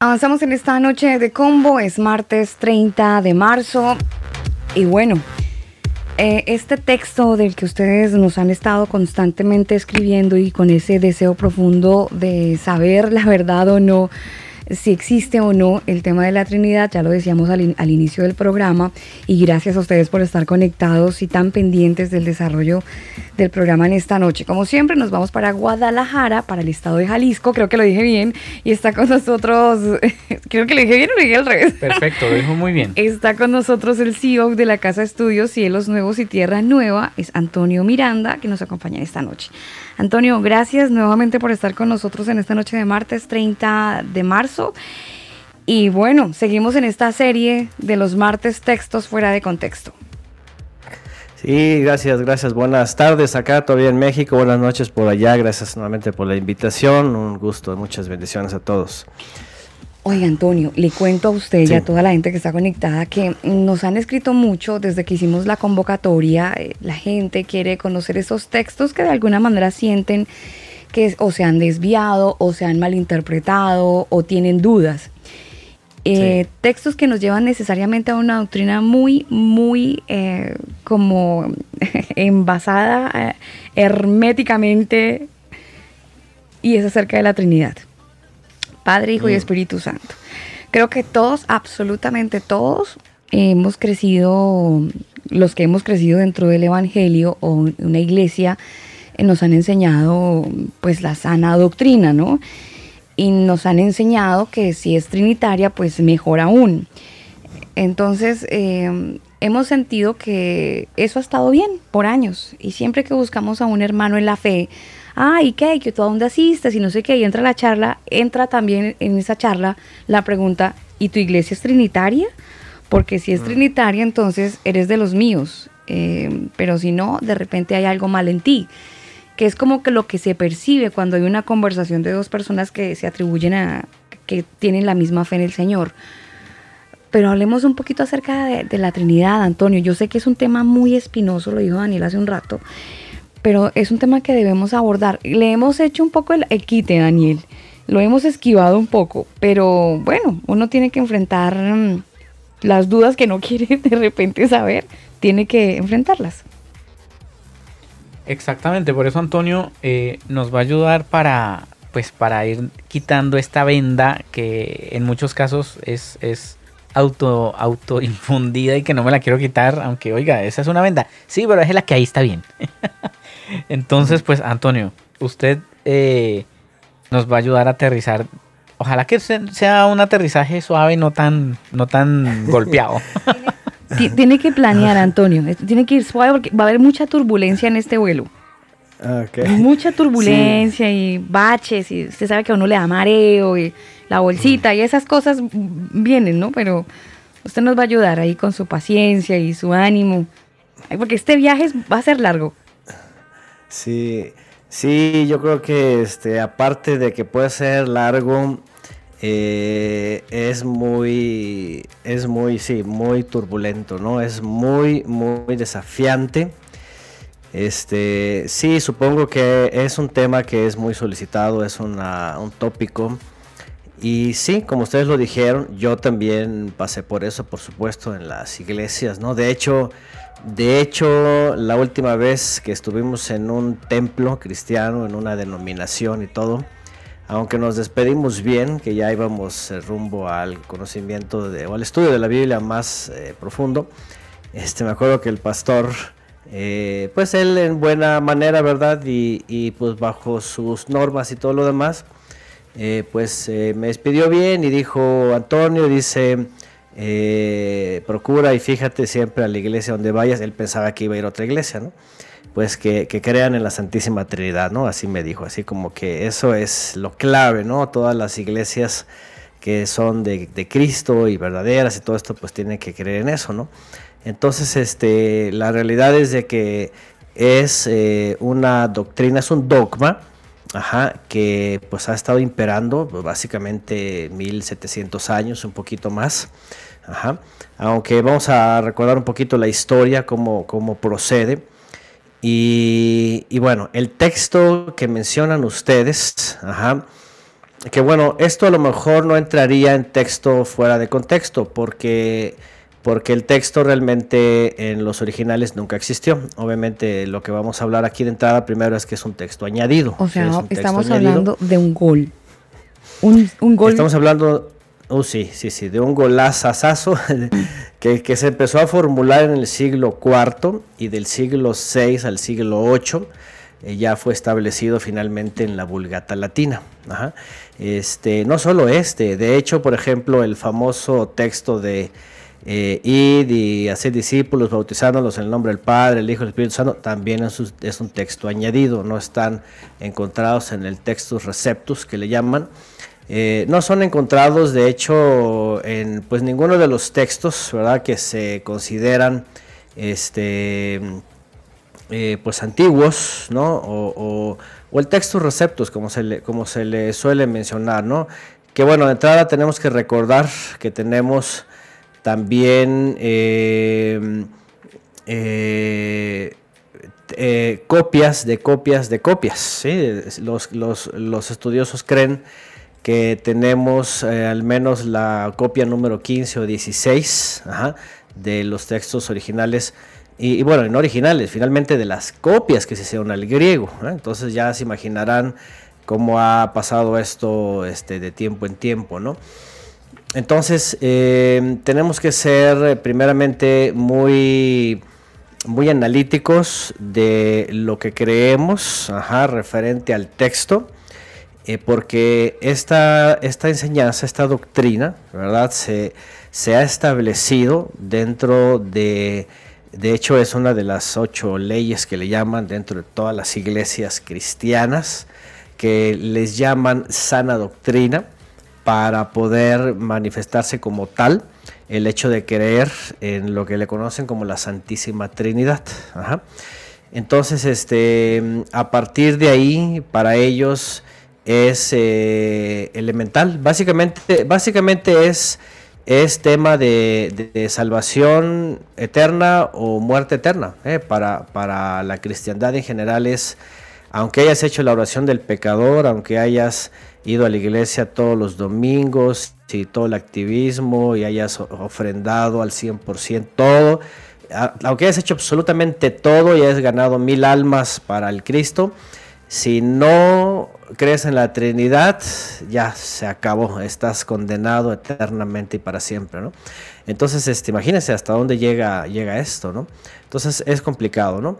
Avanzamos en esta noche de combo, es martes 30 de marzo y bueno, eh, este texto del que ustedes nos han estado constantemente escribiendo y con ese deseo profundo de saber la verdad o no si existe o no el tema de la Trinidad, ya lo decíamos al, inicio del programa, y gracias a ustedes por estar conectados y tan pendientes del desarrollo del programa en esta noche. Como siempre, nos vamos para Guadalajara, para el estado de Jalisco, creo que lo dije bien, y está con nosotros, creo que lo dije bien o lo dije al revés. Perfecto, lo dijo muy bien. Está con nosotros el CEO de la Casa Estudios Cielos Nuevos y Tierra Nueva, es Antonio Miranda, que nos acompaña esta noche. Antonio, gracias nuevamente por estar con nosotros en esta noche de martes 30 de marzo. Y bueno, seguimos en esta serie de los martes textos fuera de contexto. Sí, gracias, gracias. Buenas tardes acá todavía en México, buenas noches por allá. Gracias nuevamente por la invitación. Un gusto, muchas bendiciones a todos. Oye, Antonio, le cuento a usted y a toda la gente que está conectada que nos han escrito mucho desde que hicimos la convocatoria. Eh, la gente quiere conocer esos textos que de alguna manera sienten que o se han desviado o se han malinterpretado o tienen dudas. Eh, textos que nos llevan necesariamente a una doctrina muy, muy eh, como envasada herméticamente y es acerca de la Trinidad. Padre, Hijo y mm. Espíritu Santo. Creo que todos, absolutamente todos, hemos crecido, los que hemos crecido dentro del Evangelio o una iglesia, eh, nos han enseñado pues la sana doctrina, ¿no? Y nos han enseñado que si es trinitaria, pues mejor aún. Entonces, eh, hemos sentido que eso ha estado bien por años. Y siempre que buscamos a un hermano en la fe, ah, ¿y qué? ¿Que tú a dónde asistes? Y no sé qué, y entra la charla, entra también en esa charla la pregunta, ¿y tu iglesia es trinitaria? Porque si es mm. trinitaria, entonces eres de los míos, eh, pero si no, de repente hay algo mal en ti que es como que lo que se percibe cuando hay una conversación de dos personas que se atribuyen a, que tienen la misma fe en el Señor. Pero hablemos un poquito acerca de, de, la Trinidad, Antonio. Yo sé que es un tema muy espinoso, lo dijo Daniel hace un rato, pero es un tema que debemos abordar. Le hemos hecho un poco el equite, Daniel. Lo hemos esquivado un poco, pero bueno, uno tiene que enfrentar mm, las dudas que no quiere de repente saber, tiene que enfrentarlas. Exactamente, por eso Antonio eh, nos va a ayudar para, pues, para ir quitando esta venda que en muchos casos es, es auto, infundida. y que no me la quiero quitar, aunque oiga, esa es una venda. Sí, pero es la que ahí está bien. Entonces, pues, Antonio, usted eh, nos va a ayudar a aterrizar. Ojalá que sea un aterrizaje suave, no tan, no tan golpeado. tiene que planear, Antonio. Tiene que ir suave porque va a haber mucha turbulencia en este vuelo. Ah, mucha turbulencia y baches, y usted sabe que a uno le da mareo y la bolsita y esas cosas vienen, ¿no? Pero usted nos va a ayudar ahí con su paciencia y su ánimo. Porque este viaje va a ser largo. Sí, sí, yo creo que este, aparte de que puede ser largo, eh, es muy, es muy, sí, muy turbulento, ¿no? Es muy, muy desafiante. Este, sí, supongo que es un tema que es muy solicitado, es una, un tópico. Y sí, como ustedes lo dijeron, yo también pasé por eso, por supuesto, en las iglesias, ¿no? De hecho, de hecho, la última vez que estuvimos en un templo cristiano, en una denominación y todo, aunque nos despedimos bien, que ya íbamos eh, rumbo al conocimiento o al estudio de la Biblia más eh, profundo, este, me acuerdo que el pastor, eh, pues él en buena manera, ¿verdad? Y, pues bajo sus normas y todo lo demás, pues me despidió bien y dijo, Antonio, dice, eh, procura y fíjate siempre a la iglesia donde vayas. Él pensaba que iba a ir a otra iglesia, ¿no? Pues que, crean en la Santísima Trinidad, ¿no? Así me dijo, así como que eso es lo clave, ¿no? Todas las iglesias que son de, Cristo y verdaderas y todo esto, pues tienen que creer en eso, ¿no? Entonces, este, la realidad es de que es eh, una doctrina, es un dogma Ajá, que pues ha estado imperando básicamente 1700 años, un poquito más. Ajá. Aunque vamos a recordar un poquito la historia, cómo, cómo procede. Y, y, bueno, el texto que mencionan ustedes, ajá, que bueno, esto a lo mejor no entraría en texto fuera de contexto, porque porque el texto realmente en los originales nunca existió. Obviamente lo que vamos a hablar aquí de entrada primero es que es un texto añadido. O sea, estamos hablando de un gol. Un, gol. Estamos hablando Oh, sí, sí, sí, de un golazazazo que, se empezó a formular en el siglo IV y del siglo VI al siglo VIII eh, ya fue establecido finalmente en la Vulgata Latina. Este, no solo este, de hecho, por ejemplo, el famoso texto de eh, y de hacer discípulos, bautizándolos en el nombre del Padre, el Hijo y el Espíritu Santo, también es, un texto añadido, no están encontrados en el Textus receptus que le llaman. Eh, no son encontrados, de hecho, en pues ninguno de los textos, ¿verdad? Que se consideran, este, eh, pues antiguos, ¿no? O, o, el Textus receptus, como se, le, como se le suele mencionar, ¿no? Que bueno, de entrada tenemos que recordar que tenemos también eh, eh, eh, copias de copias de copias. Los, estudiosos creen que tenemos al menos la copia número 15 o 16 de los textos originales y, bueno, no originales, finalmente de las copias que se hicieron al griego. Entonces ya se imaginarán cómo ha pasado esto este, de tiempo en tiempo, ¿no? Entonces, eh, tenemos que ser eh, primeramente muy, muy analíticos de lo que creemos referente al texto, eh, porque esta, enseñanza, esta doctrina, ¿verdad? se ha establecido dentro de... De hecho, es una de las ocho leyes que le llaman dentro de todas las iglesias cristianas, que les llaman sana doctrina para poder manifestarse como tal el hecho de creer en lo que le conocen como la Santísima Trinidad. Entonces, este, a partir de ahí, para ellos es eh, elemental. Básicamente, básicamente es, tema de, salvación eterna o muerte eterna. Eh, para, para la cristiandad en general es, aunque hayas hecho la oración del pecador, aunque hayas ido a la iglesia todos los domingos y todo el activismo y hayas ofrendado al 100% todo, aunque hayas hecho absolutamente todo y hayas ganado mil almas para el Cristo, si no crees en la Trinidad, ya se acabó, estás condenado eternamente y para siempre, ¿no? Entonces, este, imagínense hasta dónde llega, llega esto, ¿no? Entonces es complicado, ¿no?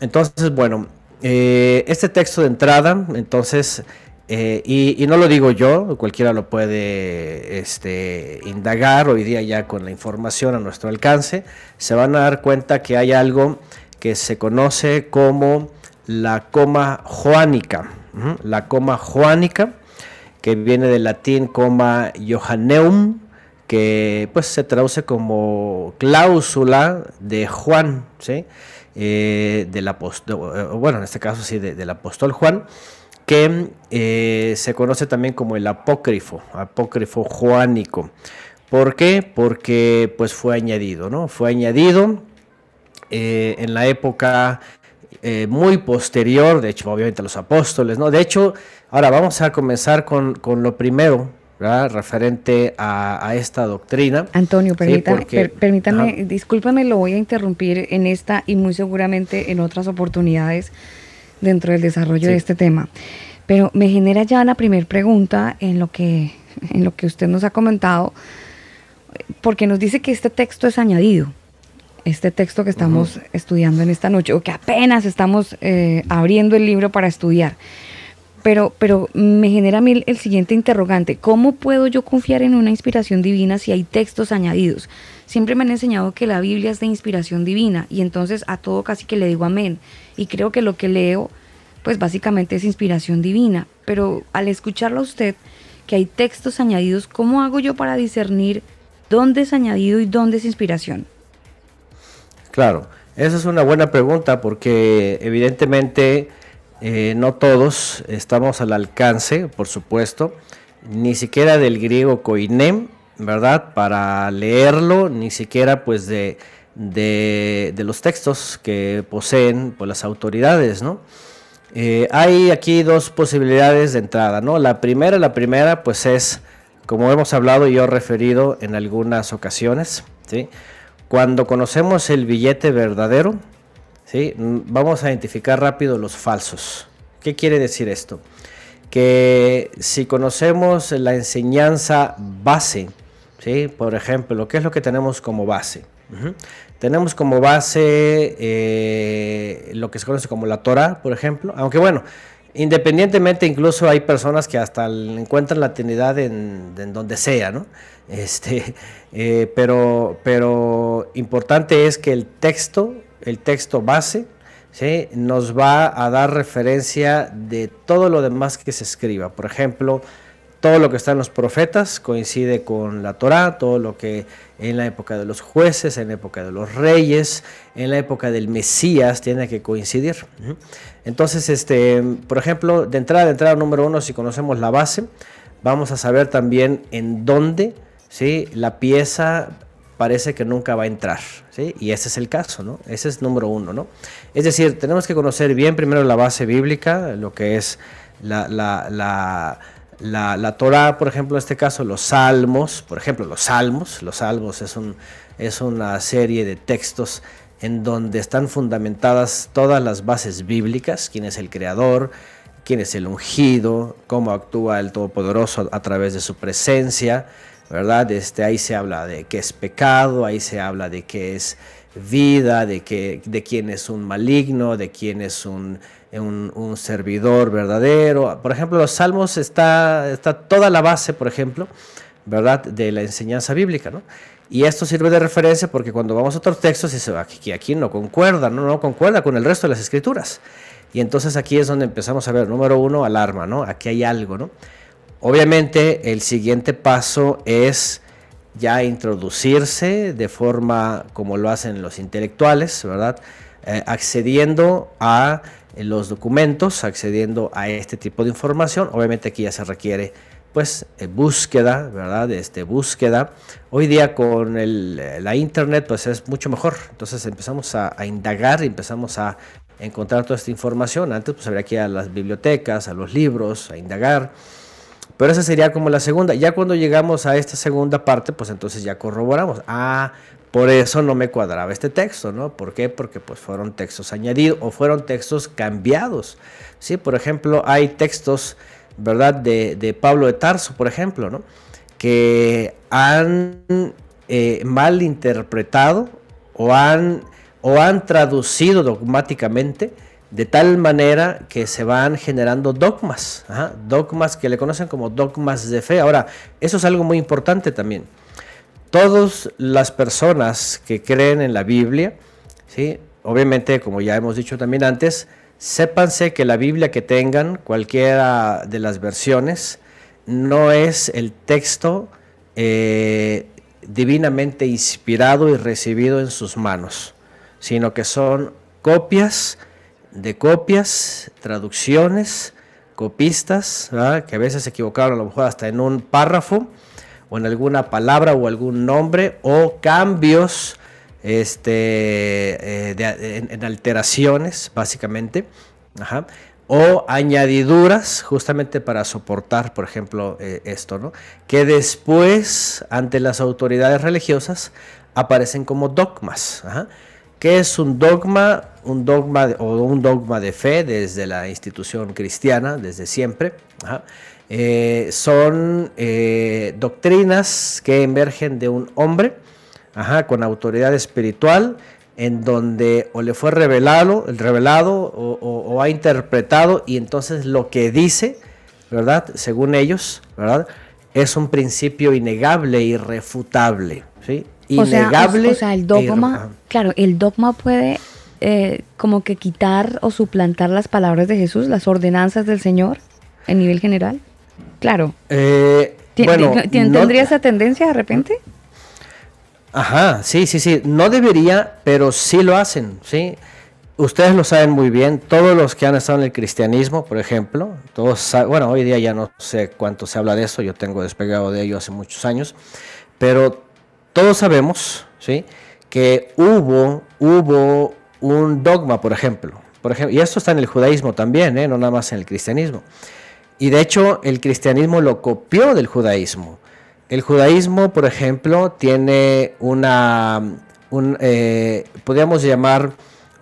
Entonces, bueno, eh, este texto de entrada, entonces, eh, y, no lo digo yo, cualquiera lo puede este, indagar hoy día ya con la información a nuestro alcance, se van a dar cuenta que hay algo que se conoce como la coma joánica. La coma joánica, que viene del latín coma johanneum, que pues se traduce como cláusula de Juan, eh, eh, bueno, en este caso sí, del apóstol Juan que eh, se conoce también como el apócrifo, apócrifo juánico. ¿Por qué? Porque pues fue añadido, ¿no? Fue añadido eh, en la época eh, muy posterior, de hecho, obviamente los apóstoles, ¿no? De hecho, ahora vamos a comenzar con, lo primero, referente a, esta doctrina. Antonio, permítame, permítame discúlpame, lo voy a interrumpir en esta y muy seguramente en otras oportunidades, dentro del desarrollo de este tema. Pero me genera ya una primer pregunta en lo que, en lo que usted nos ha comentado, porque nos dice que este texto es añadido, este texto que estamos estudiando en esta noche, o que apenas estamos eh, abriendo el libro para estudiar. Pero, pero me genera a mí el, siguiente interrogante. ¿Cómo puedo yo confiar en una inspiración divina si hay textos añadidos? Siempre me han enseñado que la Biblia es de inspiración divina y entonces a todo casi que le digo amén. Y creo que lo que leo, pues básicamente es inspiración divina. Pero al escucharlo a usted, que hay textos añadidos, ¿cómo hago yo para discernir dónde es añadido y dónde es inspiración? Claro, esa es una buena pregunta porque evidentemente eh, no todos estamos al alcance, por supuesto, ni siquiera del griego koinem, ¿verdad? Para leerlo, ni siquiera pues de, los textos que poseen pues, las autoridades, ¿no? Eh, hay aquí dos posibilidades de entrada, ¿no? La primera, la primera pues es, como hemos hablado y yo referido en algunas ocasiones, ¿sí? Cuando conocemos el billete verdadero, Mm, vamos a identificar rápido los falsos. ¿Qué quiere decir esto? Que si conocemos la enseñanza base, ¿sí? por ejemplo, ¿qué es lo que tenemos como base? Tenemos como base eh, lo que se conoce como la Torah, por ejemplo, aunque bueno, Independientemente, incluso hay personas que hasta encuentran la Trinidad en, donde sea, Este, eh, pero, pero importante es que el texto el texto base, nos va a dar referencia de todo lo demás que se escriba. Por ejemplo, todo lo que está en los profetas coincide con la Torah, todo lo que en la época de los jueces, en la época de los reyes, en la época del Mesías tiene que coincidir. Entonces, este, por ejemplo, de entrada, de entrada número uno, si conocemos la base, vamos a saber también en dónde ¿sí? la pieza parece que nunca va a entrar, Y ese es el caso, ¿no? Ese es número uno, ¿no? Es decir, tenemos que conocer bien primero la base bíblica, lo que es la, la, la la, Torah, por ejemplo, en este caso, los Salmos, por ejemplo, los Salmos, los Salmos es, un, una serie de textos en donde están fundamentadas todas las bases bíblicas, quién es el Creador, quién es el ungido, cómo actúa el Todopoderoso a través de su presencia, ¿verdad? Este, ahí se habla de qué es pecado, ahí se habla de qué es vida, de, de quién es un maligno, de quién es un, servidor verdadero. Por ejemplo, los salmos está, está toda la base, por ejemplo, ¿verdad? De la enseñanza bíblica, ¿no? Y esto sirve de referencia porque cuando vamos a otros textos, dice, ah, aquí, aquí no concuerda, ¿no? no concuerda con el resto de las escrituras. Y entonces aquí es donde empezamos a ver, número uno, alarma, ¿no? Aquí hay algo, ¿no? Obviamente el siguiente paso es ya introducirse de forma como lo hacen los intelectuales, ¿verdad? Eh, accediendo a los documentos, accediendo a este tipo de información. Obviamente aquí ya se requiere pues eh, búsqueda, ¿verdad? Este, búsqueda. Hoy día con eh, la internet pues es mucho mejor. Entonces empezamos a, a indagar, empezamos a encontrar toda esta información. Antes pues habría que ir a las bibliotecas, a los libros, a indagar. Pero esa sería como la segunda. Ya cuando llegamos a esta segunda parte, pues entonces ya corroboramos. Ah, por eso no me cuadraba este texto, ¿no? ¿Por qué? Porque pues fueron textos añadidos o fueron textos cambiados. Sí, por ejemplo, hay textos, ¿verdad? De, Pablo de Tarso, por ejemplo, ¿no? Que han eh, mal interpretado o han, o han traducido dogmáticamente de tal manera que se van generando dogmas, dogmas que le conocen como dogmas de fe. Ahora, eso es algo muy importante también. Todas las personas que creen en la Biblia, ¿sí? obviamente, como ya hemos dicho también antes, sépanse que la Biblia que tengan, cualquiera de las versiones, no es el texto eh, divinamente inspirado y recibido en sus manos, sino que son copias, de copias, traducciones, copistas, que a veces se equivocaron a lo mejor hasta en un párrafo o en alguna palabra o algún nombre o cambios este, eh, en, alteraciones básicamente o añadiduras justamente para soportar por ejemplo eh, esto que después ante las autoridades religiosas aparecen como dogmas ¿Qué es un dogma? Un dogma o un dogma de fe desde la institución cristiana, desde siempre. Eh, son eh, doctrinas que emergen de un hombre ajá, con autoridad espiritual en donde o le fue revelado, revelado o, ha interpretado y entonces lo que dice, ¿verdad? Según ellos, ¿verdad? Es un principio innegable, irrefutable, ¿sí? Innegable. o sea el dogma e claro, el dogma puede eh, como que quitar o suplantar las palabras de Jesús, las ordenanzas del Señor en nivel general. Claro. Eh, ¿Tendría esa tendencia de repente? Ajá, sí, sí, sí. No debería, pero sí lo hacen, ¿sí? Ustedes lo saben muy bien, todos los que han estado en el cristianismo, por ejemplo, todos bueno, hoy día ya no sé cuánto se habla de eso, yo tengo despegado de ello hace muchos años, pero todos sabemos, ¿sí? que hubo, hubo un dogma, por ejemplo. Por ejemplo, y esto está en el judaísmo también, ¿eh? no nada más en el cristianismo. Y de hecho, el cristianismo lo copió del judaísmo. El judaísmo, por ejemplo, tiene una, un, eh, podríamos llamar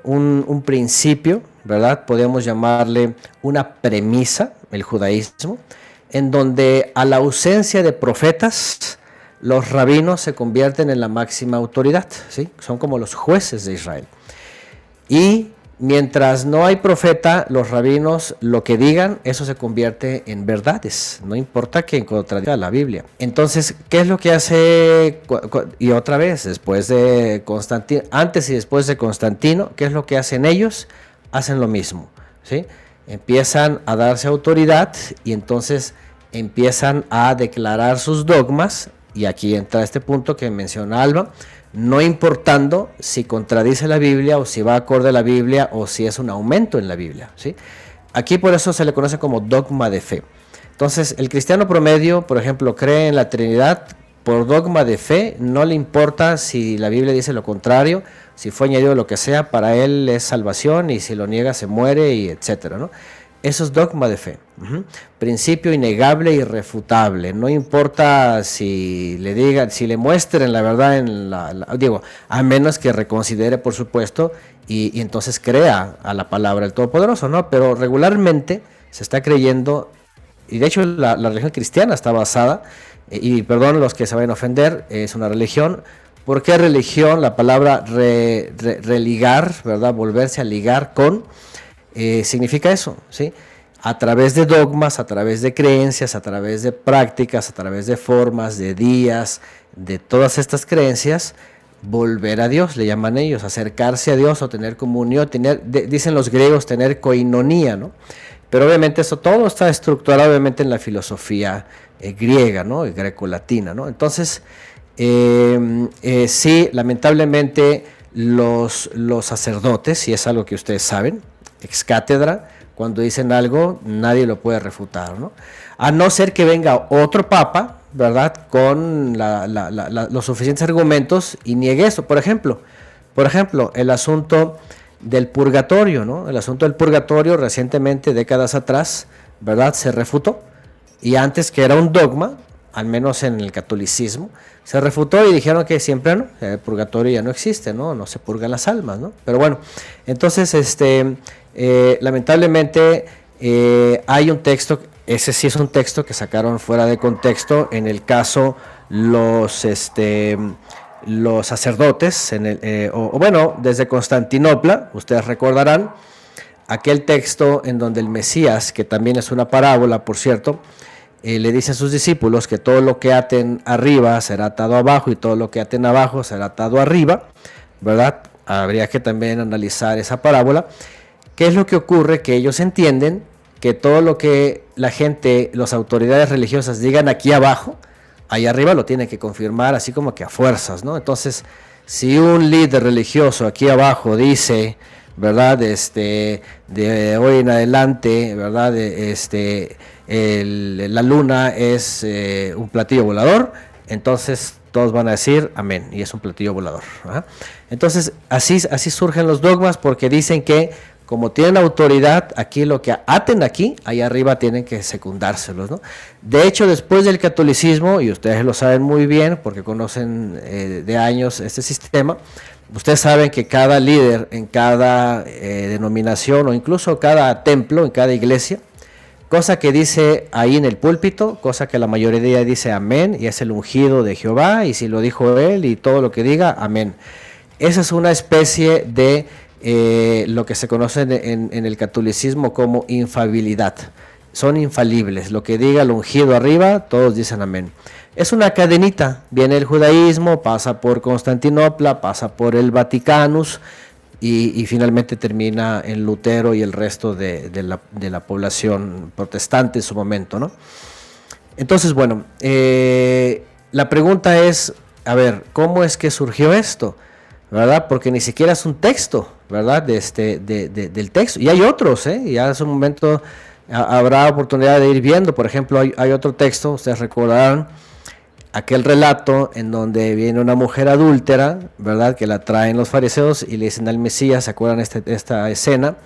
un, un, principio, ¿verdad? Podríamos llamarle una premisa, el judaísmo, en donde a la ausencia de profetas, los rabinos se convierten en la máxima autoridad, ¿sí? son como los jueces de Israel. Y mientras no hay profeta, los rabinos lo que digan, eso se convierte en verdades, no importa que contradiga la Biblia. Entonces, ¿qué es lo que hace, y otra vez, después de Constantino, antes y después de Constantino, qué es lo que hacen ellos? Hacen lo mismo, ¿sí? Empiezan a darse autoridad y entonces empiezan a declarar sus dogmas y aquí entra este punto que menciona Alba, no importando si contradice la Biblia o si va acorde a la Biblia o si es un aumento en la Biblia. ¿sí? Aquí por eso se le conoce como dogma de fe. Entonces, el cristiano promedio, por ejemplo, cree en la Trinidad por dogma de fe, no le importa si la Biblia dice lo contrario, si fue añadido lo que sea, para él es salvación y si lo niega se muere y etcétera, ¿no? Eso es dogma de fe. Principio innegable y irrefutable. No importa si le digan, si le muestren la verdad en la, digo, a menos que reconsidere, por supuesto, y, entonces crea a la palabra del Todopoderoso, ¿no? Pero regularmente se está creyendo, y de hecho la, religión cristiana está basada, eh, y, perdón los que se vayan a ofender, es una religión. ¿Por qué religión? La palabra religar, ¿verdad? Volverse a ligar con eh, significa eso, ¿sí? A través de dogmas, a través de creencias, a través de prácticas, a través de formas, de días, de todas estas creencias, volver a Dios, le llaman ellos, acercarse a Dios o tener comunión, dicen los griegos, tener coinonía, ¿no? Pero obviamente eso todo está estructurado obviamente en la filosofía eh, griega, ¿no? Y grecolatina, ¿no? Entonces, em, eh, sí, lamentablemente los, los sacerdotes, y es algo que ustedes saben, ex cátedra, cuando dicen algo nadie lo puede refutar, ¿no? A no ser que venga otro papa, ¿verdad? Con los suficientes argumentos y niegue eso. Por ejemplo, por ejemplo, el asunto del purgatorio, ¿no? El asunto del purgatorio recientemente, décadas atrás, ¿verdad? Se refutó. Y antes que era un dogma, al menos en el catolicismo, se refutó y dijeron que siempre no, el purgatorio ya no existe, ¿no? No se purgan las almas, ¿no? Pero bueno, entonces, este, eh, lamentablemente eh, hay un texto, ese sí es un texto que sacaron fuera de contexto, en el caso los, este, los sacerdotes, eh, o, bueno, desde Constantinopla, ustedes recordarán, aquel texto en donde el Mesías, que también es una parábola, por cierto, le dice a sus discípulos que todo lo que aten arriba será atado abajo y todo lo que aten abajo será atado arriba, ¿verdad? Habría que también analizar esa parábola. ¿Qué es lo que ocurre? Que ellos entienden que todo lo que la gente, las autoridades religiosas digan aquí abajo, ahí arriba lo tienen que confirmar así como que a fuerzas, ¿no? Entonces, si un líder religioso aquí abajo dice, ¿verdad? Este, de hoy en adelante, ¿verdad? Este, la luna es eh, un platillo volador, entonces todos van a decir amén, y es un platillo volador. ¿ah? Entonces, así, así surgen los dogmas porque dicen que como tienen autoridad, aquí lo que aten aquí, allá arriba tienen que secundárselos. ¿no? De hecho, después del catolicismo, y ustedes lo saben muy bien porque conocen eh, de años este sistema, ustedes saben que cada líder en cada eh, denominación o incluso cada templo, en cada iglesia, cosa que dice ahí en el púlpito, cosa que la mayoría dice amén, y es el ungido de Jehová, y si lo dijo él y todo lo que diga, amén. Esa es una especie de eh, lo que se conoce en, el catolicismo como infabilidad. Son infalibles, lo que diga el ungido arriba, todos dicen amén. Es una cadenita, viene el judaísmo, pasa por Constantinopla, pasa por el Vaticanus, y, finalmente termina en Lutero y el resto de, la, población protestante en su momento, ¿no? Entonces, bueno, eh, la pregunta es, a ver, ¿cómo es que surgió esto? ¿verdad? Porque ni siquiera es un texto, ¿verdad? De este, de, del texto. Y hay otros, ¿eh? Ya hace un momento habrá oportunidad de ir viendo. Por ejemplo, hay, otro texto, ustedes recordarán aquel relato en donde viene una mujer adúltera, ¿verdad? Que la traen los fariseos y le dicen al Mesías, ¿se acuerdan este, esta escena?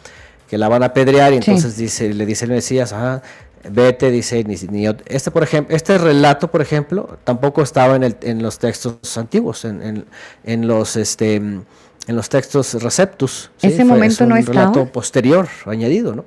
Que la van a apedrear y entonces dice, le dice el Mesías, ajá, Vete, dice, ni, este, por ejemplo, este relato, por ejemplo, tampoco estaba en, los textos antiguos, este, en, los, textos receptus. ¿sí? Ese momento es un no estaba. relato posterior, añadido, ¿no?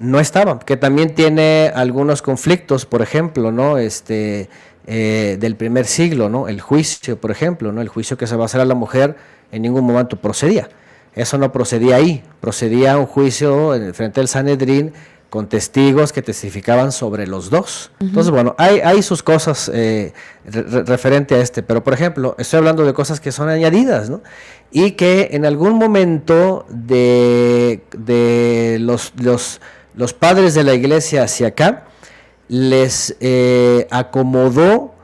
No estaba, que también tiene algunos conflictos, por ejemplo, ¿no? Este, eh, del primer siglo, ¿no? El juicio, por ejemplo, ¿no? El juicio que se va a hacer a la mujer en ningún momento procedía. Eso no procedía ahí, procedía un juicio frente al Sanedrín con testigos que testificaban sobre los dos. Entonces, bueno, hay, sus cosas eh, referente a este, pero por ejemplo, estoy hablando de cosas que son añadidas, ¿no? Y que en algún momento de, los, los, padres de la iglesia hacia acá, les eh, acomodó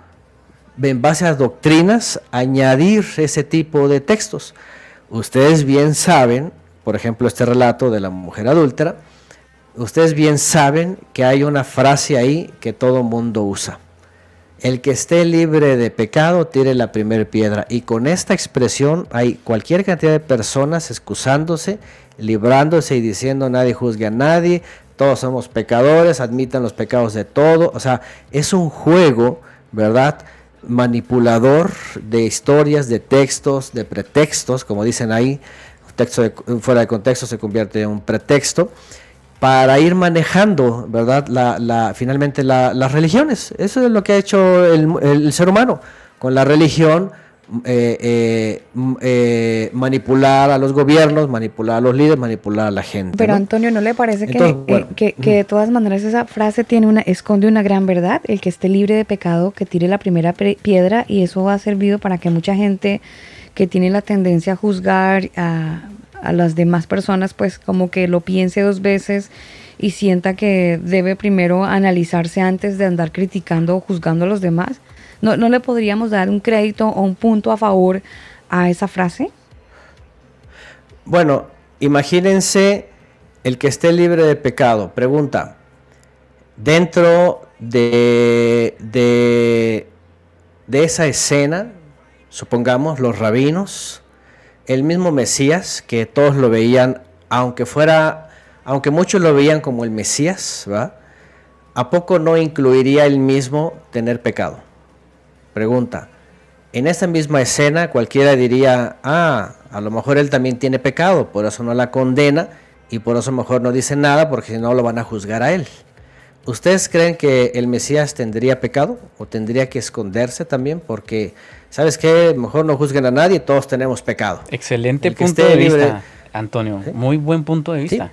en base a doctrinas añadir ese tipo de textos. Ustedes bien saben, por ejemplo, este relato de la mujer adúltera, ustedes bien saben que hay una frase ahí que todo mundo usa. El que esté libre de pecado tire la primera piedra. Y con esta expresión hay cualquier cantidad de personas excusándose, librándose y diciendo nadie juzgue a nadie, todos somos pecadores, admitan los pecados de todo. O sea, es un juego, ¿verdad? Manipulador de historias, de textos, de pretextos, como dicen ahí. Un texto fuera de contexto se convierte en un pretexto para ir manejando, ¿verdad? La, finalmente las religiones. Eso es lo que ha hecho el, ser humano con la religión. Eh, eh, eh, manipular a los gobiernos, manipular a los líderes, manipular a la gente. Pero Antonio, ¿no le parece que, de todas maneras esa frase tiene una, esconde una gran verdad? El que esté libre de pecado, que tire la primera piedra y eso ha servido para que mucha gente que tiene la tendencia a juzgar, a a las demás personas, pues como que lo piense dos veces y sienta que debe primero analizarse antes de andar criticando o juzgando a los demás. ¿No, le podríamos dar un crédito o un punto a favor a esa frase? Bueno, imagínense el que esté libre de pecado. Pregunta, dentro de, de, de esa escena, supongamos los rabinos, el mismo Mesías, que todos lo veían, aunque fuera, aunque muchos lo veían como el Mesías, ¿va? ¿A poco no incluiría el mismo tener pecado? Pregunta. En esta misma escena cualquiera diría, ah, a lo mejor él también tiene pecado, por eso no la condena y por eso mejor no dice nada porque si no lo van a juzgar a él. ¿Ustedes creen que el Mesías tendría pecado o tendría que esconderse también porque ¿sabes qué? Mejor no juzguen a nadie, todos tenemos pecado. Excelente punto de vista, Antonio. Muy buen punto de vista.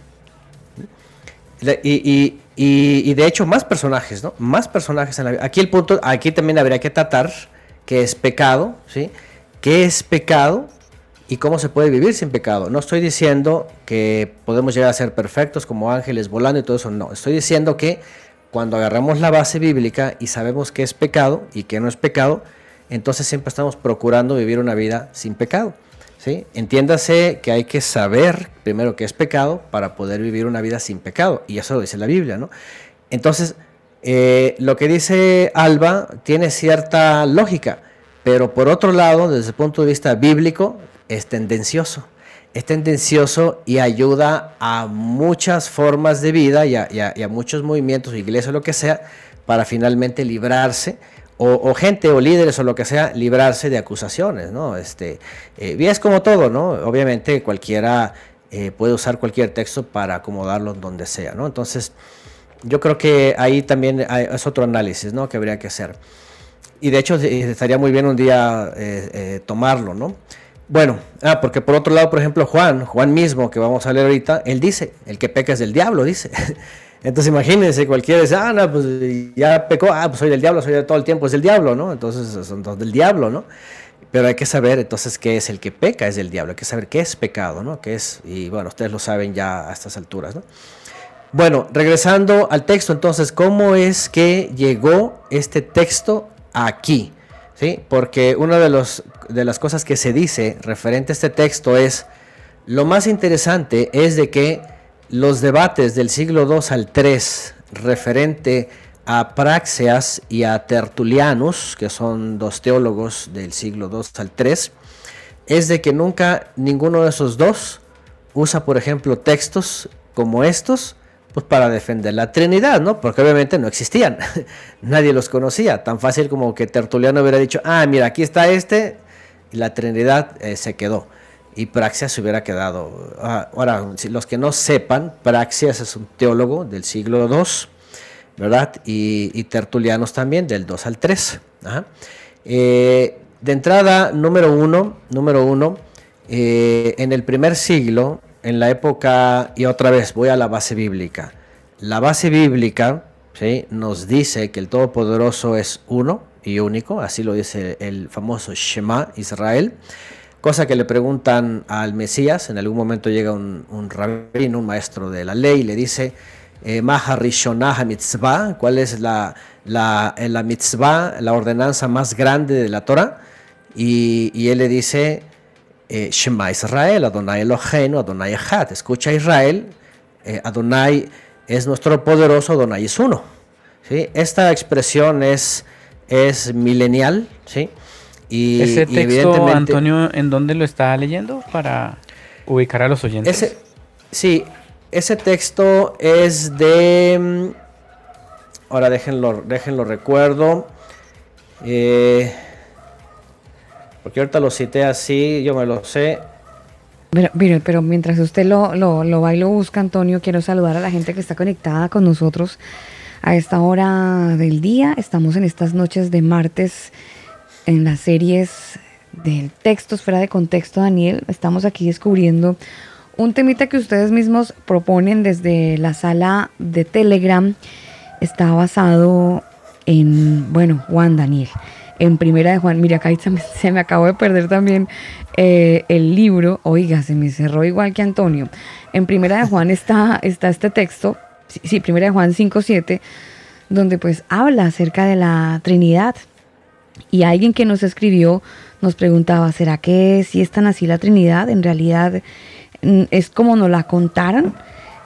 Y, y, de hecho, más personajes, ¿no? Más personajes en la vida. Aquí el punto, aquí también habría que tratar qué es pecado, ¿sí? ¿Qué es pecado? y cómo se puede vivir sin pecado. No estoy diciendo que podemos llegar a ser perfectos como ángeles volando y todo eso, no. Estoy diciendo que cuando agarramos la base bíblica y sabemos qué es pecado y qué no es pecado, entonces siempre estamos procurando vivir una vida sin pecado. ¿sí? Entiéndase que hay que saber primero qué es pecado para poder vivir una vida sin pecado, y eso lo dice la Biblia. ¿no? Entonces, eh, lo que dice Alba tiene cierta lógica, pero por otro lado, desde el punto de vista bíblico, es tendencioso. Es tendencioso y ayuda a muchas formas de vida y a, muchos movimientos, iglesia, lo que sea, para finalmente librarse o, gente o líderes o lo que sea librarse de acusaciones, ¿no? Este, eh, es como todo, ¿no? Obviamente cualquiera eh, puede usar cualquier texto para acomodarlo donde sea, ¿no? Entonces, yo creo que ahí también es otro análisis, ¿no? Que habría que hacer. Y de hecho eh, estaría muy bien un día tomarlo, ¿no? Bueno, ah, porque por otro lado, por ejemplo, Juan, Juan mismo, que vamos a leer ahorita, él dice, el que peca es del diablo, dice. Entonces imagínense, cualquiera dice, ah, no, pues ya pecó, ah, pues soy del diablo, soy de todo el tiempo, es del diablo, ¿no? Entonces son dos del diablo, ¿no? Pero hay que saber entonces qué es el que peca, es del diablo, hay que saber qué es pecado, ¿no? Que es? Y bueno, ustedes lo saben ya a estas alturas, ¿no? Bueno, regresando al texto, entonces, ¿cómo es que llegó este texto aquí? ¿Sí? Porque una de, los, de las cosas que se dice referente a este texto es, lo más interesante es de que los debates del siglo II al III referente a Praxeas y a Tertulianus, que son dos teólogos del siglo II al III, es de que nunca ninguno de esos dos usa, por ejemplo, textos como estos pues para defender la Trinidad, ¿no? Porque obviamente no existían, nadie los conocía, tan fácil como que Tertuliano hubiera dicho, ah, mira, aquí está este, y la Trinidad eh, se quedó y Praxias se hubiera quedado. Ah, ahora, los que no sepan, Praxias es un teólogo del siglo II, ¿verdad? Y, Tertulianos también, del 2 al 3. Eh, de entrada, número uno, número uno eh, en el primer siglo, en la época, y otra vez voy a la base bíblica. La base bíblica nos dice que el Todopoderoso es uno y único, así lo dice el famoso Shema Israel. Cosa que le preguntan al Mesías, en algún momento llega un, un rabino, un maestro de la ley, le dice, eh, rishonah mitzvah, cuál es la, la, eh, la, mitzvah, la ordenanza más grande de la Torah. Y, él le dice, eh, Shema Israel, Adonai Eloheinu, Adonai Echad, escucha Israel, Adonai es nuestro poderoso, Adonai es uno. ¿Sí? Esta expresión es, es milenial, ¿sí? ¿Ese texto, Antonio, en dónde lo está leyendo para ubicar a los oyentes? Ese, sí, ese texto es de... Mm, ahora déjenlo, déjenlo recuerdo. Eh, porque ahorita lo cité así, yo me lo sé. Pero, mientras usted lo, lo, lo va y lo busca, Antonio, quiero saludar a la gente que está conectada con nosotros a esta hora del día. Estamos en estas noches de martes en las series del textos fuera de contexto, Daniel, estamos aquí descubriendo un temita que ustedes mismos proponen desde la sala de Telegram. Está basado en, bueno, Juan Daniel. En primera de Juan, mira, acá se me, acabó de perder también eh, el libro. Oiga, se me cerró igual que Antonio. En primera de Juan está, está este texto, sí, sí primera de Juan 5.7, donde pues habla acerca de la Trinidad, y alguien que nos escribió nos preguntaba, ¿será que si es tan así la Trinidad? En realidad mm, es como nos la contaran.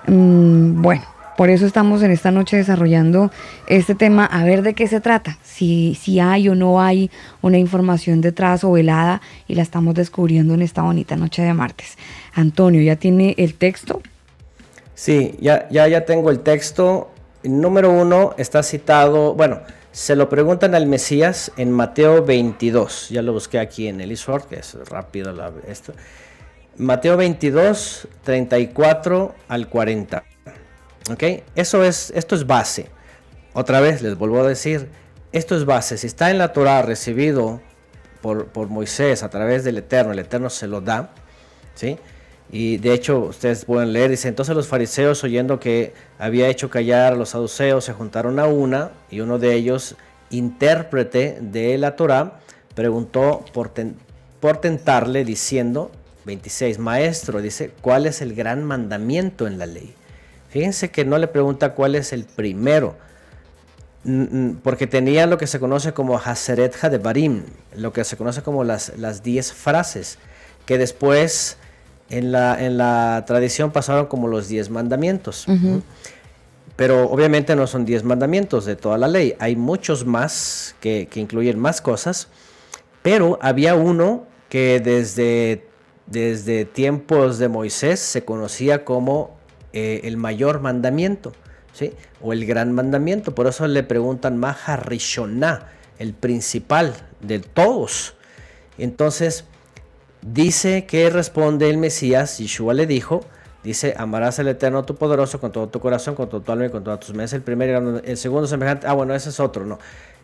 Mm, bueno, por eso estamos en esta noche desarrollando este tema, a ver de qué se trata, si, si hay o no hay una información detrás o velada y la estamos descubriendo en esta bonita noche de martes. Antonio, ¿ya tiene el texto? Sí, ya, ya, ya tengo el texto. Número uno está citado, bueno, se lo preguntan al Mesías en Mateo 22. Ya lo busqué aquí en el que es rápido la, esto. Mateo 22, 34 al 40. ¿Ok? Eso es, esto es base. Otra vez les vuelvo a decir, esto es base. Si está en la Torah recibido por, por Moisés a través del Eterno, el Eterno se lo da. ¿Sí? Y de hecho, ustedes pueden leer, dice, entonces los fariseos, oyendo que había hecho callar a los saduceos, se juntaron a una, y uno de ellos, intérprete de la Torá, preguntó por, por tentarle, diciendo, 26, maestro, dice, ¿cuál es el gran mandamiento en la ley? Fíjense que no le pregunta cuál es el primero, porque tenía lo que se conoce como de Barim, lo que se conoce como las 10 frases, que después en la, tradición pasaron como los diez mandamientos. Pero obviamente no son diez mandamientos de toda la ley. Hay muchos más que, incluyen más cosas. Pero había uno que desde, tiempos de Moisés se conocía como eh, el mayor mandamiento, ¿sí? O el gran mandamiento. Por eso le preguntan Rishonah, el principal de todos. Entonces, dice que responde el Mesías, Yeshua le dijo, dice, amarás al Eterno tu poderoso con todo tu corazón, con todo tu alma y con todas tus meses, El primero el segundo semejante, ah, bueno, ese es otro, no.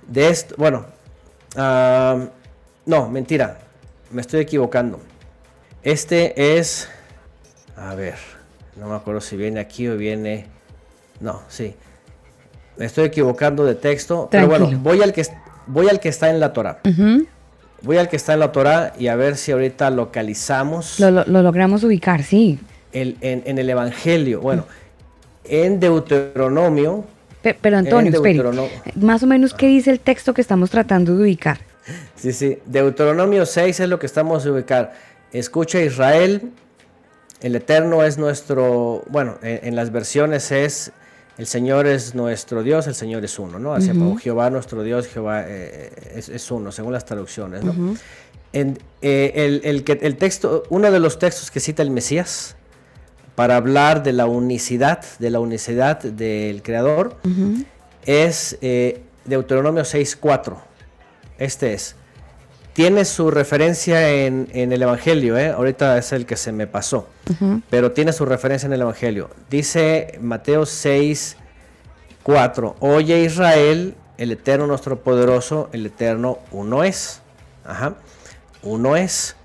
De esto, bueno, ah, no, mentira, me estoy equivocando. Este es, a ver, no me acuerdo si viene aquí o viene, no, sí. Me estoy equivocando de texto, pero bueno, voy al que, voy al que está en la Torah. Voy al que está en la Torah y a ver si ahorita localizamos. Lo, logramos ubicar, sí. en, el Evangelio, bueno, en Deuteronomio. Pero, Antonio, más o menos, ¿qué dice el texto que estamos tratando de ubicar? Sí, sí, Deuteronomio 6 es lo que estamos de ubicar. Escucha Israel, el Eterno es nuestro, bueno, en las versiones es el Señor es nuestro Dios, el Señor es uno, ¿no? Así, Jehová nuestro Dios, Jehová eh, eh, es, uno, según las traducciones, ¿no? Eh, el, texto, uno de los textos que cita el Mesías para hablar de la unicidad, de la unicidad del Creador, es eh, Deuteronomio 6.4. Este es, tiene su referencia en, el Evangelio, ¿eh? ahorita es el que se me pasó, pero tiene su referencia en el Evangelio. Dice Mateo 6, 4, Oye Israel, el Eterno nuestro poderoso, el Eterno uno es. Ajá, uno es.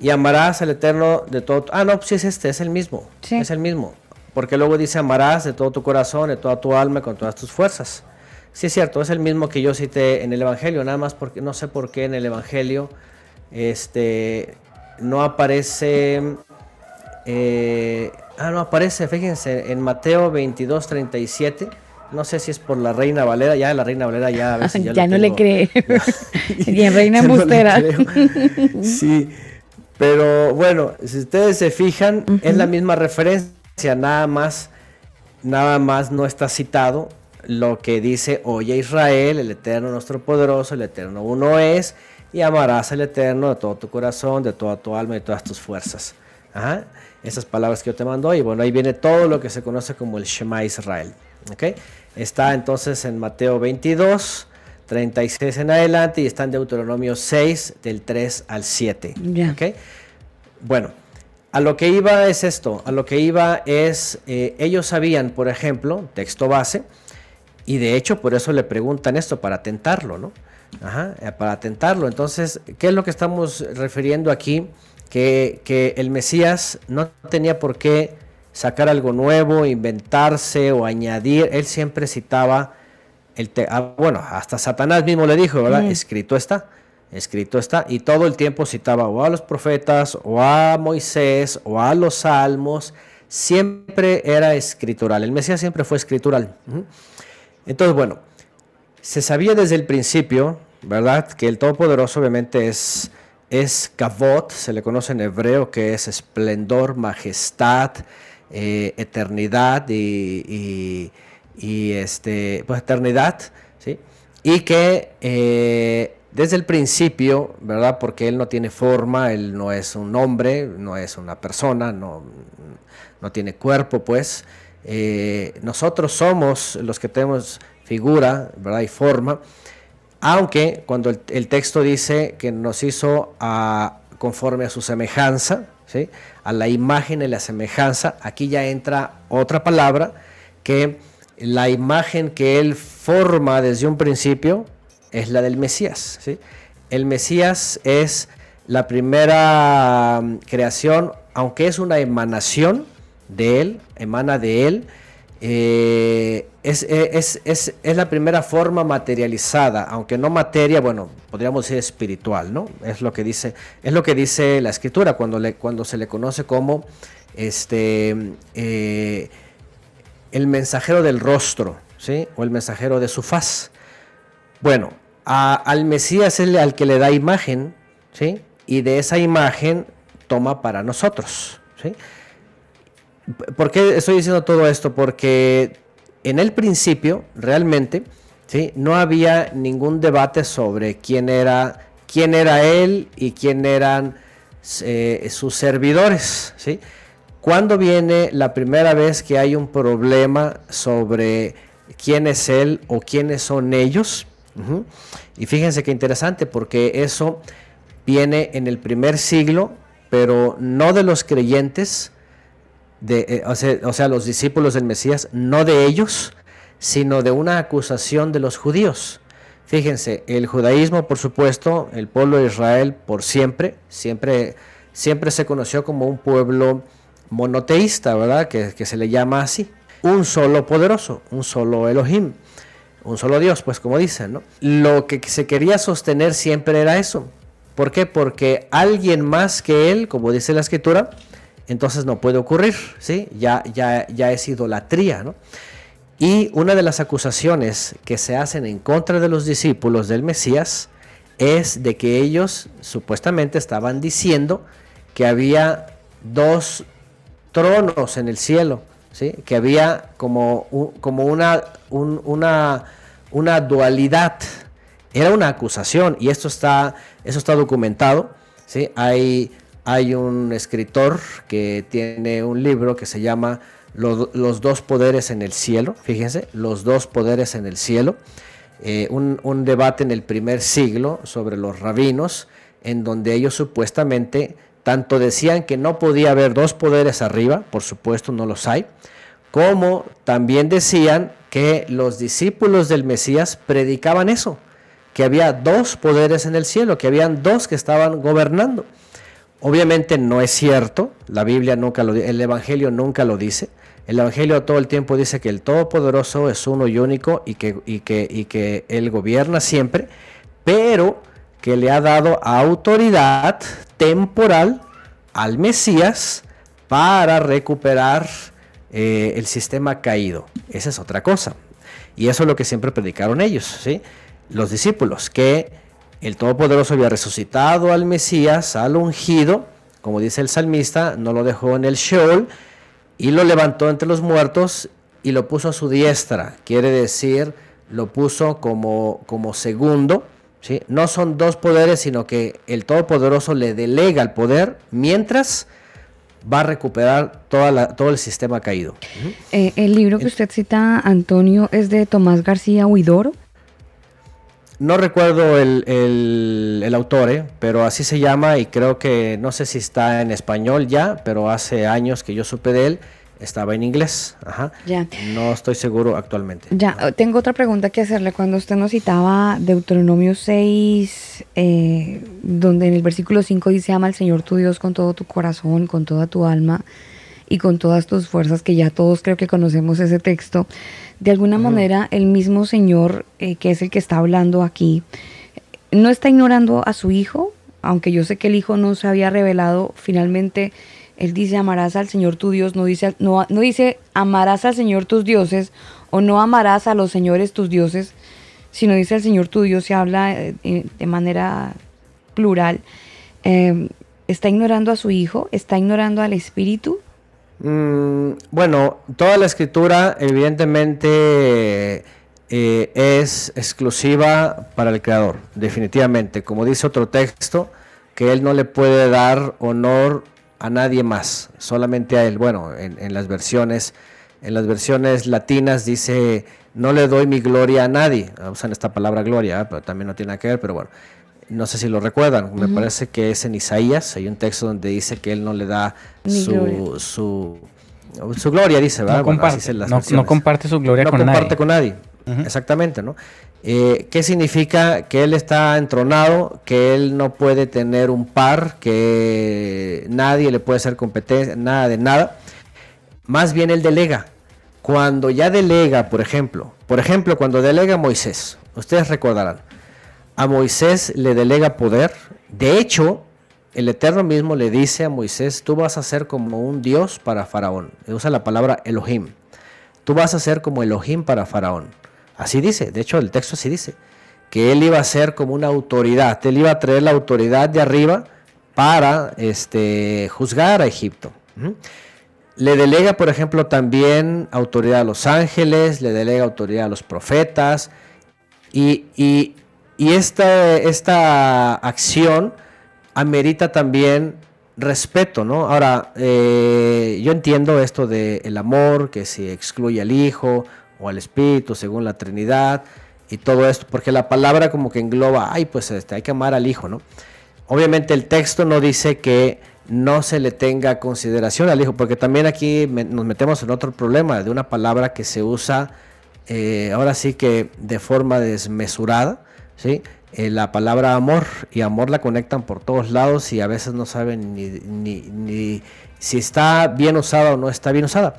Y amarás al Eterno de todo... Ah, no, sí es este, es el mismo. Es el mismo. Porque luego dice amarás de todo tu corazón, de toda tu alma, con todas tus fuerzas. Sí, es cierto, es el mismo que yo cité en el Evangelio, nada más porque no sé por qué en el Evangelio este, no aparece. Eh, ah, no aparece, fíjense, en Mateo 22, 37. No sé si es por la reina Valera, ya la reina Valera ya a ya, no le cree. en reina embustera. sí, pero bueno, si ustedes se fijan, es la misma referencia, nada más, nada más no está citado lo que dice, oye Israel, el Eterno nuestro poderoso, el Eterno uno es, y amarás al Eterno de todo tu corazón, de toda tu alma y de todas tus fuerzas. Ajá. Esas palabras que yo te mando, y bueno, ahí viene todo lo que se conoce como el Shema Israel. ¿okay? Está entonces en Mateo 22, 36 en adelante, y está en Deuteronomio 6, del 3 al 7. ¿okay? Bueno, a lo que iba es esto, a lo que iba es, eh, ellos sabían, por ejemplo, texto base, y de hecho, por eso le preguntan esto, para tentarlo, ¿no? Ajá, eh, para tentarlo. Entonces, ¿qué es lo que estamos refiriendo aquí? Que, el Mesías no tenía por qué sacar algo nuevo, inventarse o añadir. Él siempre citaba el te ah, bueno, hasta Satanás mismo le dijo, ¿verdad? Escrito está, escrito está. Y todo el tiempo citaba o a los profetas, o a Moisés, o a los salmos. Siempre era escritural. El Mesías siempre fue escritural. Entonces, bueno, se sabía desde el principio, ¿verdad? Que el Todopoderoso obviamente es, es se le conoce en hebreo que es esplendor, majestad, eh, eternidad y, este, pues eternidad, ¿sí? Y que eh, desde el principio, ¿verdad? Porque él no tiene forma, él no es un hombre, no es una persona, no tiene cuerpo, pues. Eh, nosotros somos los que tenemos figura y forma, aunque cuando el, texto dice que nos hizo conforme a su semejanza, a la imagen y la semejanza, aquí ya entra otra palabra que la imagen que él forma desde un principio es la del Mesías. El Mesías es la primera mm, creación, aunque es una emanación, de él, emana de él. Eh, eh, es, la primera forma materializada, aunque no materia, bueno, podríamos decir espiritual, ¿no? Es lo que dice, es lo que dice la escritura cuando, le, cuando se le conoce como este, eh, el mensajero del rostro, ¿sí? O el mensajero de su faz. Bueno, al Mesías es al que le da imagen, ¿sí? Y de esa imagen toma para nosotros, ¿sí? ¿Por qué estoy diciendo todo esto? Porque en el principio, realmente, ¿sí? no había ningún debate sobre quién era, quién era él y quién eran eh, sus servidores. ¿sí? ¿Cuándo viene la primera vez que hay un problema sobre quién es él o quiénes son ellos? Y fíjense qué interesante, porque eso viene en el primer siglo, pero no de los creyentes, eh, o, sea, los discípulos del Mesías, no de ellos, sino de una acusación de los judíos. Fíjense, el judaísmo, por supuesto, el pueblo de Israel por siempre, siempre, siempre se conoció como un pueblo monoteísta, ¿verdad? Que, que se le llama así. Un solo poderoso, un solo Elohim, un solo Dios, pues como dicen, ¿no? Lo que se quería sostener siempre era eso. ¿Por qué? Porque alguien más que él, como dice la escritura, entonces no puede ocurrir, ¿sí? Ya, ya, ya es idolatría, Y una de las acusaciones que se hacen en contra de los discípulos del Mesías es de que ellos supuestamente estaban diciendo que había dos tronos en el cielo, ¿sí? que había como, como una, una, una, dualidad. Era una acusación y esto está, eso está documentado. ¿sí? Hay hay un escritor que tiene un libro que se llama Los, dos poderes en el cielo, fíjense, los dos poderes en el cielo, eh, un, un debate en el primer siglo sobre los rabinos, en donde ellos supuestamente tanto decían que no podía haber dos poderes arriba, por supuesto no los hay, como también decían que los discípulos del Mesías predicaban eso, que había dos poderes en el cielo, que habían dos que estaban gobernando. Obviamente no es cierto, la Biblia nunca lo el Evangelio nunca lo dice. El Evangelio todo el tiempo dice que el Todopoderoso es uno y único y que, que, y que Él gobierna siempre, pero que le ha dado autoridad temporal al Mesías para recuperar eh, el sistema caído. Esa es otra cosa. Y eso es lo que siempre predicaron ellos, ¿sí? los discípulos, que el Todopoderoso había resucitado al Mesías, al ungido, como dice el salmista, no lo dejó en el Sheol y lo levantó entre los muertos y lo puso a su diestra, quiere decir, lo puso como, como segundo. ¿sí? No son dos poderes, sino que el Todopoderoso le delega el poder mientras va a recuperar toda la, todo el sistema caído. Eh, el libro que usted cita, Antonio, es de Tomás García Huidoro. No recuerdo el, el, autor, eh, pero así se llama y creo que no sé si está en español ya, pero hace años que yo supe de él estaba en inglés. Ajá. Ya. No estoy seguro actualmente. Ya, tengo otra pregunta que hacerle. Cuando usted nos citaba Deuteronomio 6, eh, donde en el versículo 5 dice, ama al Señor tu Dios con todo tu corazón, con toda tu alma y con todas tus fuerzas, que ya todos creo que conocemos ese texto, de alguna manera el mismo Señor, eh, que es el que está hablando aquí, no está ignorando a su hijo, aunque yo sé que el hijo no se había revelado, finalmente él dice amarás al Señor tu Dios, no dice, no, no dice amarás al Señor tus dioses o no amarás a los señores tus dioses, sino dice al Señor tu Dios, se habla eh, eh, de, manera plural. Em, está ignorando a su hijo, está ignorando al Espíritu, Mm, bueno, toda la escritura evidentemente eh, es exclusiva para el Creador, definitivamente. Como dice otro texto, que Él no le puede dar honor a nadie más, solamente a Él. Bueno, en, las versiones... En las versiones latinas dice, no le doy mi gloria a nadie. Usan esta palabra gloria, pero también no tiene nada que ver, pero bueno no sé si lo recuerdan, me parece que es en Isaías, hay un texto donde dice que él no le da su, su, gloria, dice, ¿verdad? No, comparte, su gloria no con nadie. No comparte con nadie, exactamente, ¿no? Eh, ¿Qué significa que él está entronado, que él no puede tener un par, que nadie le puede hacer competencia, nada de nada? Más bien él delega. Cuando ya delega, por ejemplo, por ejemplo, cuando delega Moisés, ustedes recordarán, a Moisés le delega poder. De hecho, el Eterno mismo le dice a Moisés, tú vas a ser como un dios para Faraón. Usa la palabra Elohim. Tú vas a ser como Elohim para Faraón. Así dice, de hecho el texto así dice, que él iba a ser como una autoridad, él iba a traer la autoridad de arriba para este, juzgar a Egipto. Le delega, por ejemplo, también autoridad a los ángeles, le delega autoridad a los profetas y y esta, esta acción amerita también respeto, ¿no? Ahora, eh, yo entiendo esto del el amor, que se excluye al Hijo o al Espíritu según la Trinidad y todo esto, porque la palabra como que engloba, ay, pues este, hay que amar al Hijo, ¿no? Obviamente el texto no dice que no se le tenga consideración al Hijo, porque también aquí nos metemos en otro problema de una palabra que se usa eh, ahora sí que de forma desmesurada eh, la palabra amor y amor la conectan por todos lados y a veces no saben ni, si está bien usada o no está bien usada.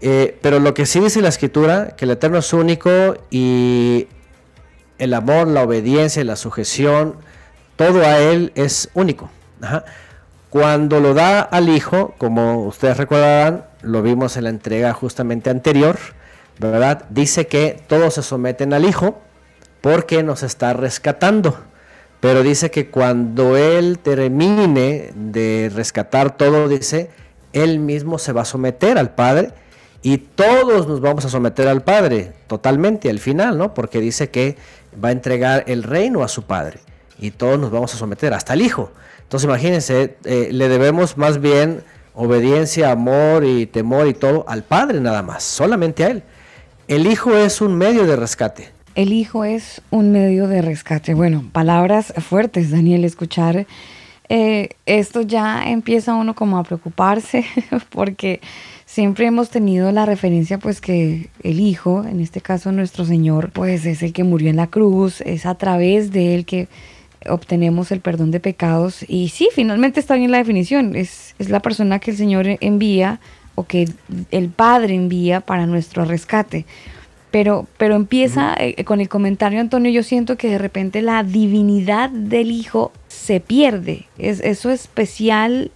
Eh, pero lo que sí dice la escritura, que el Eterno es único y el amor, la obediencia, la sujeción, todo a Él es único. Cuando lo da al Hijo, como ustedes recordarán, lo vimos en la entrega justamente anterior, ¿verdad? Dice que todos se someten al Hijo porque nos está rescatando. Pero dice que cuando Él termine de rescatar todo, dice, Él mismo se va a someter al Padre y todos nos vamos a someter al Padre totalmente al final, ¿no? Porque dice que va a entregar el reino a su Padre y todos nos vamos a someter, hasta el Hijo. Entonces imagínense, eh, le debemos más bien obediencia, amor y temor y todo al Padre nada más, solamente a Él. El Hijo es un medio de rescate el hijo es un medio de rescate. Bueno, palabras fuertes, Daniel, escuchar eh, esto ya empieza uno como a preocuparse porque siempre hemos tenido la referencia pues que el Hijo, en este caso nuestro Señor, pues es el que murió en la cruz, es a través de él que obtenemos el perdón de pecados y sí, finalmente está bien la definición, es, es la persona que el Señor envía o que el Padre envía para nuestro rescate. Pero, pero empieza eh, con el comentario, Antonio, yo siento que de repente la divinidad del hijo se pierde. Es, eso especial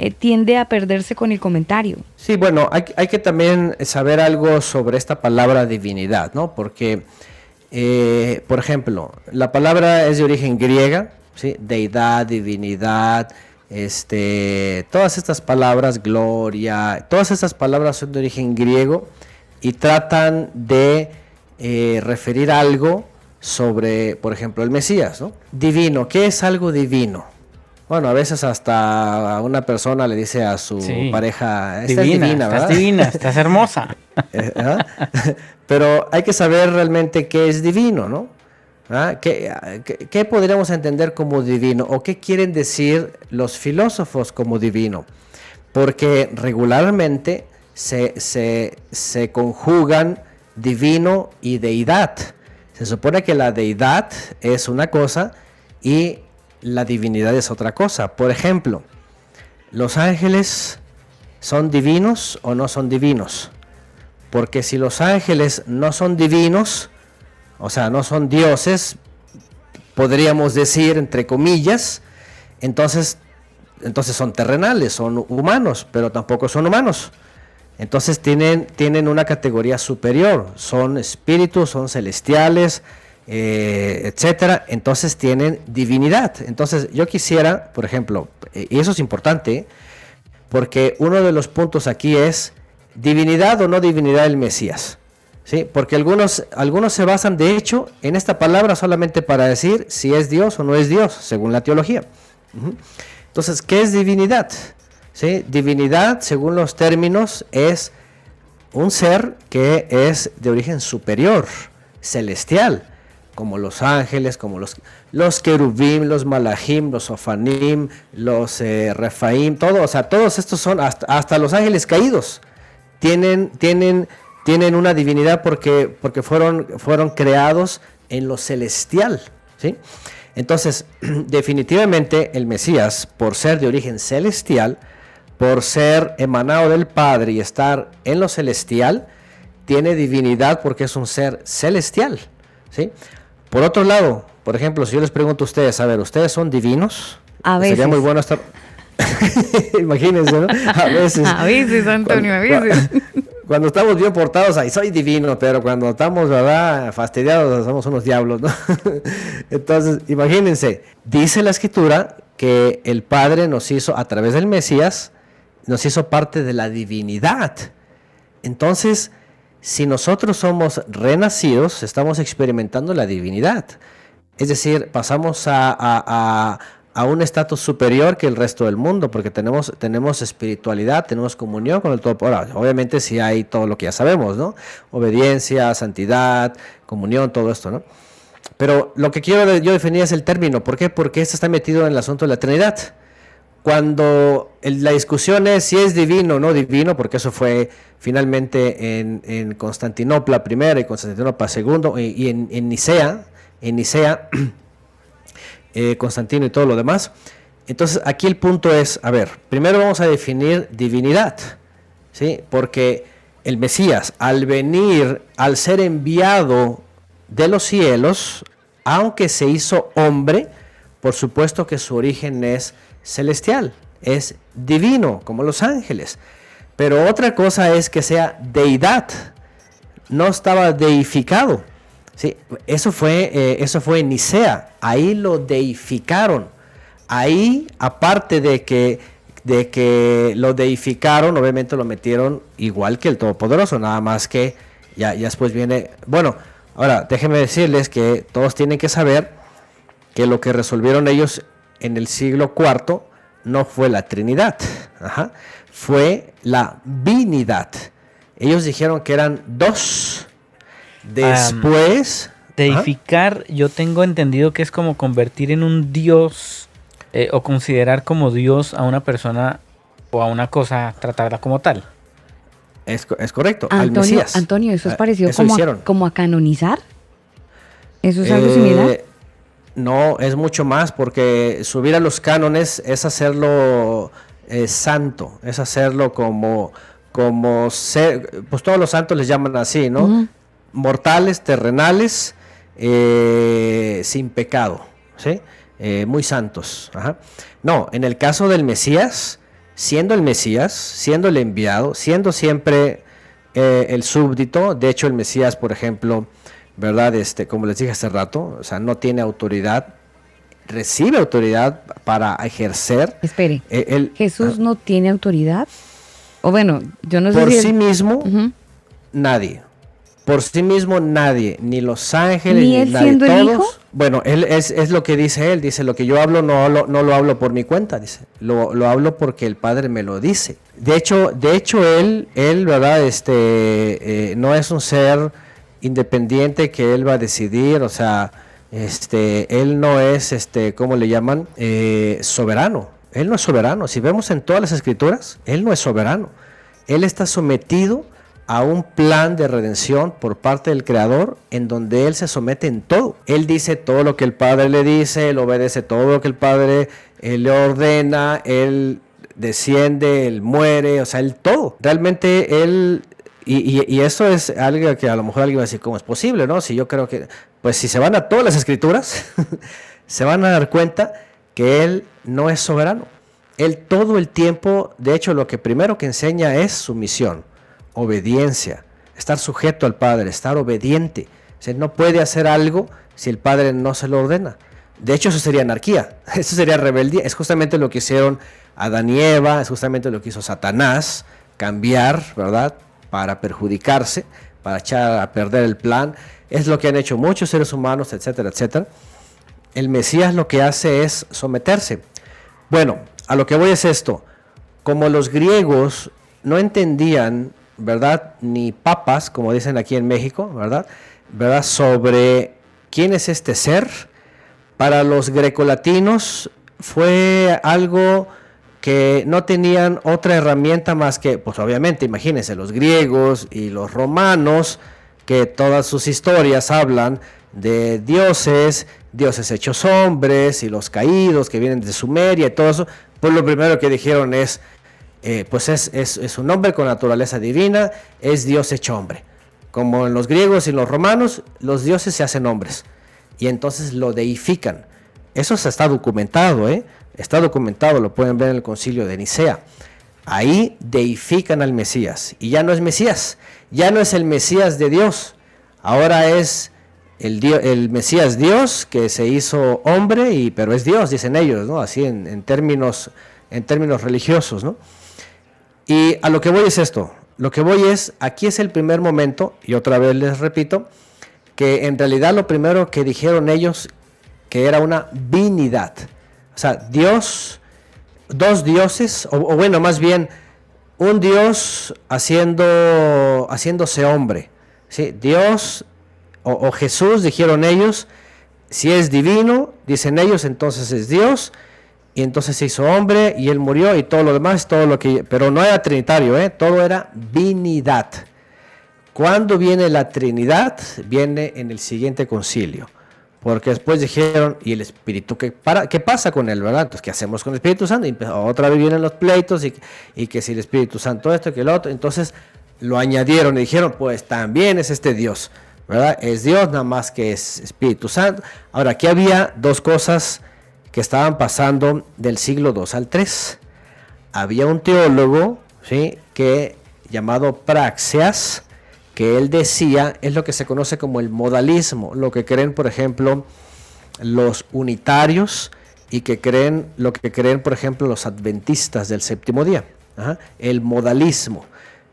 eh, tiende a perderse con el comentario. Sí, bueno, hay, que también saber algo sobre esta palabra divinidad, ¿no? Porque, eh, por ejemplo, la palabra es de origen griega, ¿sí? Deidad, divinidad, este, todas estas palabras, gloria, todas estas palabras son de origen griego y tratan de eh, referir algo sobre, por ejemplo, el Mesías, ¿no? Divino, ¿qué es algo divino? Bueno, a veces hasta una persona le dice a su pareja, estás divina, ¿verdad? Estás divina, estás hermosa. Eh, ¿ah? Pero hay que saber realmente qué es divino, ¿no? ¿Ah? qué podríamos entender como divino? ¿O qué quieren decir los filósofos como divino? Porque regularmente se, se, conjugan divino y deidad. Se supone que la deidad es una cosa y la divinidad es otra cosa. Por ejemplo, los ángeles son divinos o no son divinos. Porque si los ángeles no son divinos, o sea, no son dioses, podríamos decir, entre comillas, entonces, entonces son terrenales, son humanos, pero tampoco son humanos. Entonces tienen, tienen una categoría superior, son espíritus, son celestiales, etc., eh, etcétera. Entonces tienen divinidad. Entonces yo quisiera, por ejemplo, eh, y eso es importante, porque uno de los puntos aquí es divinidad o no divinidad del Mesías. ¿Sí? Porque algunos, algunos se basan, de hecho, en esta palabra solamente para decir si es Dios o no es Dios, según la teología. Entonces, ¿qué es divinidad? Divinidad, según los términos, es un ser que es de origen superior, celestial, como los ángeles, como los, los querubim, los malahim, los ofanim, los eh, refaim, todos, o sea, todos estos son, hasta, hasta los ángeles caídos, tienen, tienen, tienen una divinidad porque, porque fueron, fueron creados en lo celestial, Entonces, definitivamente el Mesías, por ser de origen celestial, por ser emanado del Padre y estar en lo celestial, tiene divinidad porque es un ser celestial. ¿sí? Por otro lado, por ejemplo, si yo les pregunto a ustedes, a ver, ¿ustedes son divinos? A veces. Sería muy bueno estar... Imagínense, ¿no? A veces. A veces, Antonio, a veces. cuando estamos bien portados, ahí soy divino, pero cuando estamos, ¿verdad? Fastidiados, somos unos diablos, ¿no? Entonces, imagínense, dice la escritura que el Padre nos hizo a través del Mesías nos hizo parte de la divinidad. Entonces, si nosotros somos renacidos, estamos experimentando la divinidad. Es decir, pasamos a, un estatus superior que el resto del mundo, porque tenemos, tenemos espiritualidad, tenemos comunión con el todo. Ahora, obviamente si hay todo lo que ya sabemos, ¿no? Obediencia, santidad, comunión, todo esto, ¿no? Pero lo que quiero yo definir es el término. ¿Por qué? Porque esto está metido en el asunto de la Trinidad cuando la discusión es si es divino o no divino, porque eso fue finalmente en, Constantinopla I y Constantinopla II y, en, Nicea, en eh, Constantino y todo lo demás. Entonces aquí el punto es, a ver, primero vamos a definir divinidad, ¿sí? Porque el Mesías, al venir, al ser enviado de los cielos, aunque se hizo hombre, por supuesto que su origen es celestial, es divino, como los ángeles. Pero otra cosa es que sea deidad. No estaba deificado. Sí, eso, fue, eh, eso fue en Nicea. Ahí lo deificaron. Ahí, aparte de que, de que lo deificaron, obviamente lo metieron igual que el Todopoderoso, nada más que ya, ya después viene... Bueno, ahora déjenme decirles que todos tienen que saber que lo que resolvieron ellos en el siglo IV no fue la Trinidad, fue la Vinidad. Ellos dijeron que eran dos. Después... de deificar, yo tengo entendido que es como convertir en un dios eh, o considerar como dios a una persona o a una cosa, tratarla como tal. Es, correcto. Antonio, al Mesías. Antonio, eso es ah, parecido como, a, como a canonizar. ¿Eso es algo eh, similar? No, es mucho más porque subir a los cánones es hacerlo eh, santo, es hacerlo como, como ser, pues todos los santos les llaman así, ¿no? Mortales, terrenales, eh, sin pecado, ¿sí? Eh, muy santos. No, en el caso del Mesías, siendo el Mesías, siendo el enviado, siendo siempre el súbdito, de hecho el Mesías, por ejemplo, ¿verdad? Este, como les dije hace rato, o sea, no tiene autoridad, recibe autoridad para ejercer. Espere, eh, Jesús ah, no tiene autoridad. O bueno, yo no sé. Por sí mismo, nadie. Por sí mismo nadie, ni los ángeles, ni, El hijo? Bueno, él es, es, lo que dice él, dice, lo que yo hablo no, no lo hablo por mi cuenta, dice, lo, hablo porque el Padre me lo dice. De hecho, de hecho él, él, ¿verdad? Este, eh, no es un ser independiente que él va a decidir, o sea, este, él no es, este, ¿cómo le llaman? Eh, soberano. Él no es soberano. Si vemos en todas las escrituras, él no es soberano. Él está sometido a un plan de redención por parte del Creador en donde Él se somete en todo. Él dice todo lo que el Padre le dice, Él obedece todo lo que el Padre le ordena, Él desciende, Él muere, o sea, Él todo. Realmente Él y, eso es algo que a lo mejor alguien va a decir, ¿cómo es posible? ¿no? Si yo creo que, pues si se van a todas las escrituras, se van a dar cuenta que Él no es soberano. Él todo el tiempo, de hecho, lo que primero que enseña es sumisión, obediencia, estar sujeto al Padre, estar obediente. O no puede hacer algo si el Padre no se lo ordena. De hecho, eso sería anarquía, eso sería rebeldía. Es justamente lo que hicieron Adán y Eva, es justamente lo que hizo Satanás, cambiar, ¿verdad? para perjudicarse, para echar a perder el plan. Es lo que han hecho muchos seres humanos, etcétera, etcétera. El Mesías lo que hace es someterse. Bueno, a lo que voy es esto. Como los griegos no entendían, ¿verdad? Ni papas, como dicen aquí en México, ¿verdad? ¿Verdad? Sobre quién es este ser. Para los grecolatinos fue algo que no tenían otra herramienta más que, pues obviamente, imagínense, los griegos y los romanos, que todas sus historias hablan de dioses, dioses hechos hombres y los caídos que vienen de Sumeria y todo eso, pues lo primero que dijeron es, eh, pues es, es, es, un hombre con naturaleza divina, es Dios hecho hombre. Como en los griegos y los romanos, los dioses se hacen hombres y entonces lo deifican. Eso se está documentado, ¿eh? Está documentado, lo pueden ver en el concilio de Nicea. Ahí deifican al Mesías. Y ya no es Mesías, ya no es el Mesías de Dios. Ahora es el, Mesías Dios que se hizo hombre, y, pero es Dios, dicen ellos, ¿no? Así en, términos, en términos religiosos, ¿no? Y a lo que voy es esto. Lo que voy es, aquí es el primer momento, y otra vez les repito, que en realidad lo primero que dijeron ellos que era una vinidad. O sea, Dios, dos dioses, o, bueno, más bien, un Dios haciendo, haciéndose hombre. ¿sí? Dios o, Jesús, dijeron ellos, si es divino, dicen ellos, entonces es Dios, y entonces se hizo hombre, y él murió, y todo lo demás, todo lo que... Pero no era trinitario, ¿eh? todo era divinidad. cuando viene la Trinidad? Viene en el siguiente concilio. Porque después dijeron, ¿y el Espíritu qué, pasa con él, verdad? Entonces, ¿qué hacemos con el Espíritu Santo? Y otra vez vienen los pleitos y, que si el Espíritu Santo esto, que el otro. Entonces lo añadieron y dijeron, pues también es este Dios, ¿verdad? Es Dios, nada más que es Espíritu Santo. Ahora, aquí había dos cosas que estaban pasando del siglo II al III. Había un teólogo, ¿sí? Que llamado Praxias, que él decía es lo que se conoce como el modalismo, lo que creen, por ejemplo, los unitarios y que creen lo que creen, por ejemplo, los adventistas del séptimo día. El modalismo.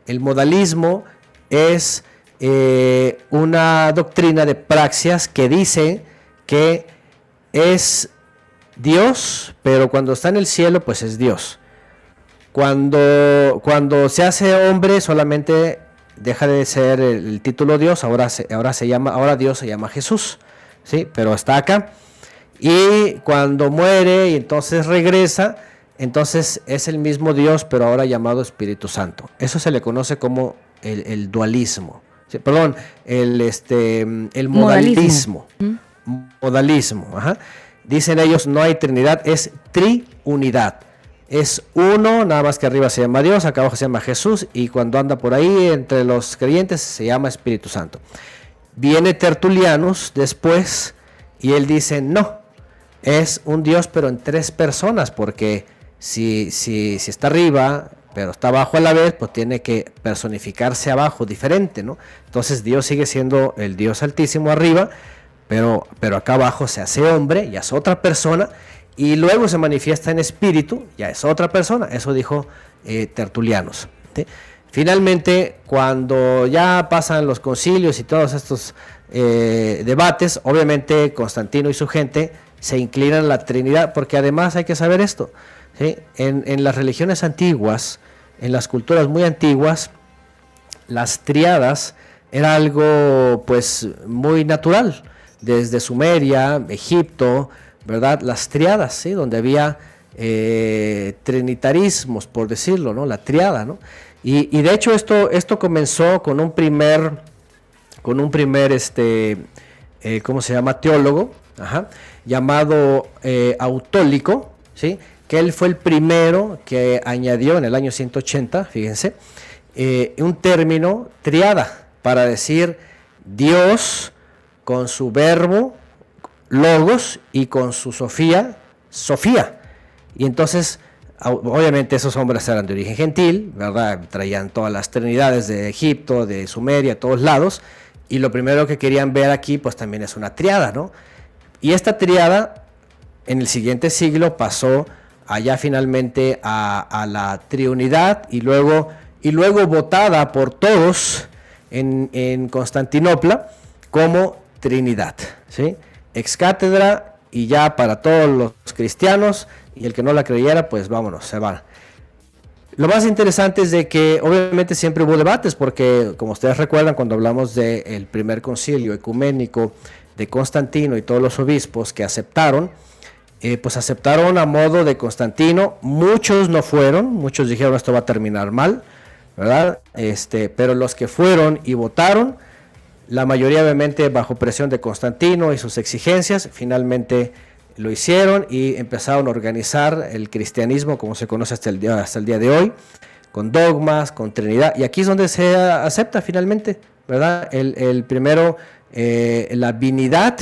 El modalismo es eh, una doctrina de praxias que dice que es Dios, pero cuando está en el cielo, pues es Dios. Cuando, cuando se hace hombre, solamente deja de ser el título Dios, ahora ahora se llama, ahora Dios se llama Jesús, ¿sí? Pero está acá. Y cuando muere y entonces regresa, entonces es el mismo Dios, pero ahora llamado Espíritu Santo. Eso se le conoce como el, dualismo. perdón, el, este, el modalismo. Modalismo. Dicen ellos, no hay Trinidad, es triunidad es uno, nada más que arriba se llama Dios, acá abajo se llama Jesús y cuando anda por ahí entre los creyentes se llama Espíritu Santo. Viene Tertulianus después y él dice, no, es un Dios pero en tres personas porque si, si, si está arriba pero está abajo a la vez, pues tiene que personificarse abajo diferente, ¿no? Entonces Dios sigue siendo el Dios altísimo arriba, pero, pero acá abajo se hace hombre y es otra persona y luego se manifiesta en espíritu, ya es otra persona, eso dijo eh, Tertulianos. Finalmente, cuando ya pasan los concilios y todos estos eh, debates, obviamente Constantino y su gente se inclinan a la Trinidad, porque además hay que saber esto, en, en las religiones antiguas, en las culturas muy antiguas, las triadas era algo pues muy natural, desde Sumeria, Egipto, ¿verdad? Las triadas, ¿sí? Donde había eh, trinitarismos, por decirlo, ¿no? La triada, ¿no? Y, de hecho esto, esto comenzó con un primer, con un primer, este, eh, ¿cómo se llama? Teólogo, llamado eh, Autólico, ¿sí? Que él fue el primero que añadió en el año 180, fíjense, un término triada para decir Dios con su verbo, Logos y con su Sofía, Sofía. Y entonces, obviamente esos hombres eran de origen gentil, ¿verdad? Traían todas las trinidades de Egipto, de Sumeria, todos lados. Y lo primero que querían ver aquí, pues también es una triada, ¿no? Y esta triada, en el siguiente siglo, pasó allá finalmente a, la triunidad y luego, y luego votada por todos en, en Constantinopla como Trinidad, ¿sí? ex cátedra y ya para todos los cristianos y el que no la creyera, pues vámonos, se va Lo más interesante es de que obviamente siempre hubo debates porque como ustedes recuerdan cuando hablamos del primer concilio ecuménico de Constantino y todos los obispos que aceptaron, eh, pues aceptaron a modo de Constantino, muchos no fueron, muchos dijeron esto va a terminar mal, ¿verdad? Este, pero los que fueron y votaron, la mayoría obviamente bajo presión de Constantino y sus exigencias, finalmente lo hicieron y empezaron a organizar el cristianismo como se conoce hasta el día, de hoy, con dogmas, con Trinidad. Y aquí es donde se acepta finalmente, ¿verdad? El, primero, eh, la vinidad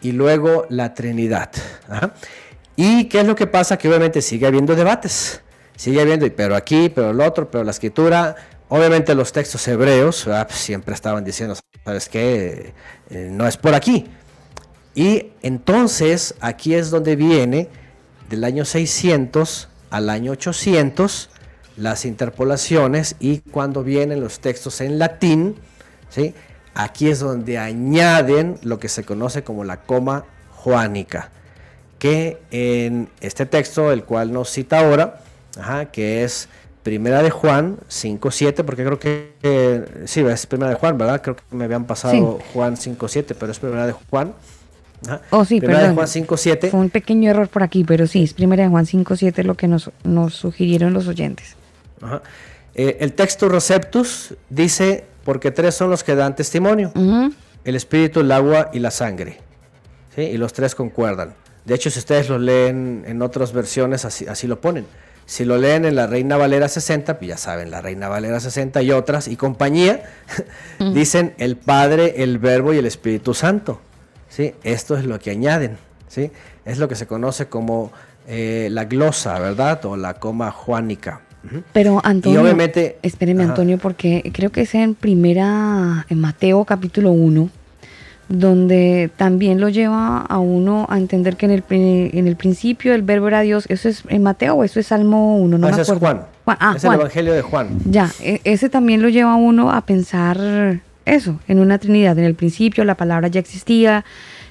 y luego la Trinidad. ¿ah? ¿Y qué es lo que pasa? Que obviamente sigue habiendo debates, sigue habiendo, pero aquí, pero el otro, pero la escritura, Obviamente los textos hebreos ah, pues, siempre estaban diciendo, ¿sabes qué? Eh, no es por aquí. Y entonces aquí es donde viene del año 600 al año 800 las interpolaciones y cuando vienen los textos en latín, aquí es donde añaden lo que se conoce como la coma juánica, que en este texto, el cual nos cita ahora, que es Primera de Juan 5.7, porque creo que, sí, es Primera de Juan, ¿verdad? Creo que me habían pasado Juan 5.7, pero es Primera de Juan. Oh, sí, primera de Juan 5.7. Fue un pequeño error por aquí, pero sí, es Primera de Juan 5.7 lo que nos, nos, sugirieron los oyentes. Eh, el texto Receptus dice, porque tres son los que dan testimonio, el espíritu, el agua y la sangre. Y los tres concuerdan. De hecho, si ustedes lo leen en otras versiones, así, así lo ponen. Si lo leen en la Reina Valera 60, pues ya saben, la Reina Valera 60 y otras y compañía, dicen el Padre, el Verbo y el Espíritu Santo. ¿sí? Esto es lo que añaden. ¿sí? Es lo que se conoce como eh, la glosa, ¿verdad? O la coma juánica. Pero Antonio, espéreme Antonio, porque creo que es en primera, en Mateo capítulo 1, donde también lo lleva a uno a entender que en el, principio el verbo era Dios. ¿Eso es en Mateo o eso es Salmo 1? No, ah, es Juan. Ah, es el Evangelio de Juan. Ya, e, ese también lo lleva a uno a pensar eso, en una Trinidad. En el principio la palabra ya existía,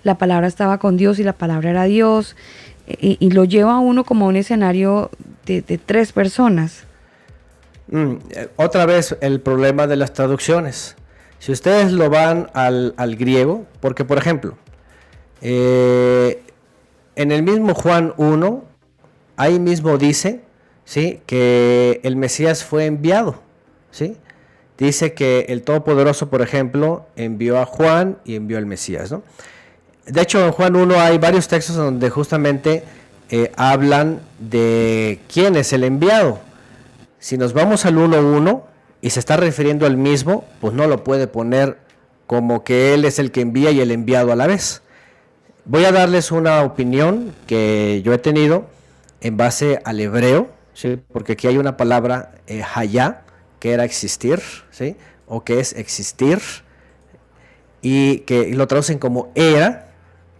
la palabra estaba con Dios y la palabra era Dios. Y, lo lleva a uno como a un escenario de, tres personas. Mm, eh, otra vez el problema de las traducciones si ustedes lo van al, griego, porque por ejemplo, eh, en el mismo Juan 1, ahí mismo dice ¿sí? que el Mesías fue enviado. ¿sí? Dice que el Todopoderoso, por ejemplo, envió a Juan y envió al Mesías. De hecho, en Juan 1 hay varios textos donde justamente eh, hablan de quién es el enviado. Si nos vamos al 1.1, y se está refiriendo al mismo, pues no lo puede poner como que él es el que envía y el enviado a la vez. Voy a darles una opinión que yo he tenido en base al hebreo, ¿sí? porque aquí hay una palabra eh, que era existir, ¿sí? o que es existir, y que lo traducen como era.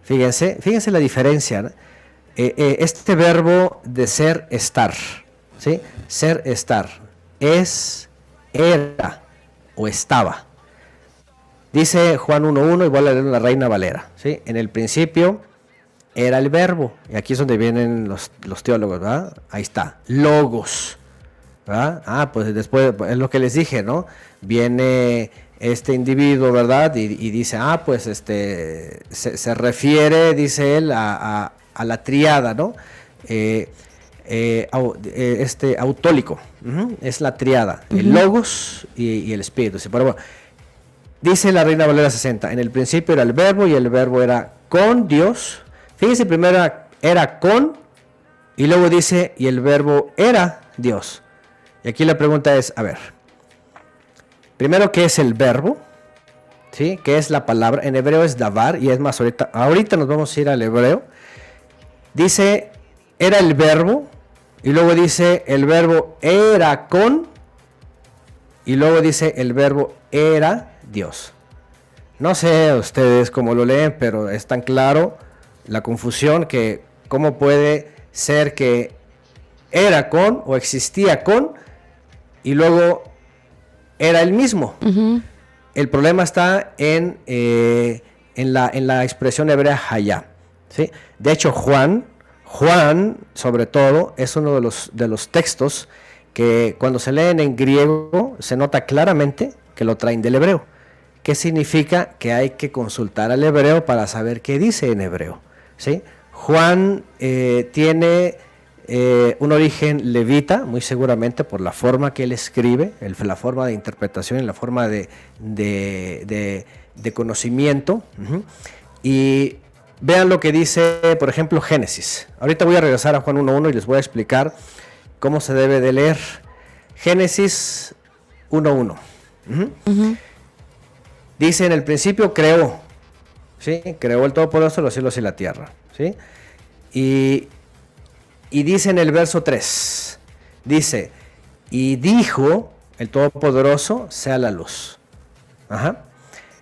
Fíjense, fíjense la diferencia. Eh, eh, este verbo de ser, estar, ¿sí? ser, estar, es era o estaba. Dice Juan 1.1, igual voy la Reina Valera. ¿sí? En el principio era el verbo, y aquí es donde vienen los, teólogos, ¿verdad? Ahí está, logos. ¿verdad? Ah, pues después pues, es lo que les dije, ¿no? Viene este individuo, ¿verdad? Y, dice, ah, pues este, se, refiere, dice él, a, la triada, ¿no? Eh, eh, eh, este, autólico. Es la triada, el logos y, el espíritu. dice la Reina Valera 60, en el principio era el verbo y el verbo era con Dios. Fíjense, primero era, con y luego dice, y el verbo era Dios. Y aquí la pregunta es, a ver, primero, ¿qué es el verbo? ¿Sí? ¿Qué es la palabra? En hebreo es davar, y es más, ahorita, ahorita nos vamos a ir al hebreo. Dice, era el verbo, y luego dice el verbo era con. Y luego dice el verbo era Dios. No sé ustedes cómo lo leen, pero es tan claro la confusión que cómo puede ser que era con o existía con y luego era el mismo. El problema está en, eh, en, la, en la expresión hebrea haya. ¿sí? De hecho, Juan, Juan, sobre todo, es uno de los, de los textos que cuando se leen en griego se nota claramente que lo traen del hebreo. ¿Qué significa que hay que consultar al hebreo para saber qué dice en hebreo? ¿sí? Juan eh, tiene eh, un origen levita, muy seguramente por la forma que él escribe, la forma de interpretación y la forma de, conocimiento. Y Vean lo que dice, por ejemplo, Génesis. Ahorita voy a regresar a Juan 1.1 y les voy a explicar cómo se debe de leer Génesis 1.1. Dice, en el principio creó, ¿sí? Creó el Todopoderoso, los cielos y la tierra, ¿sí? Y, y dice en el verso 3, dice, y dijo el Todopoderoso, sea la luz. Ajá.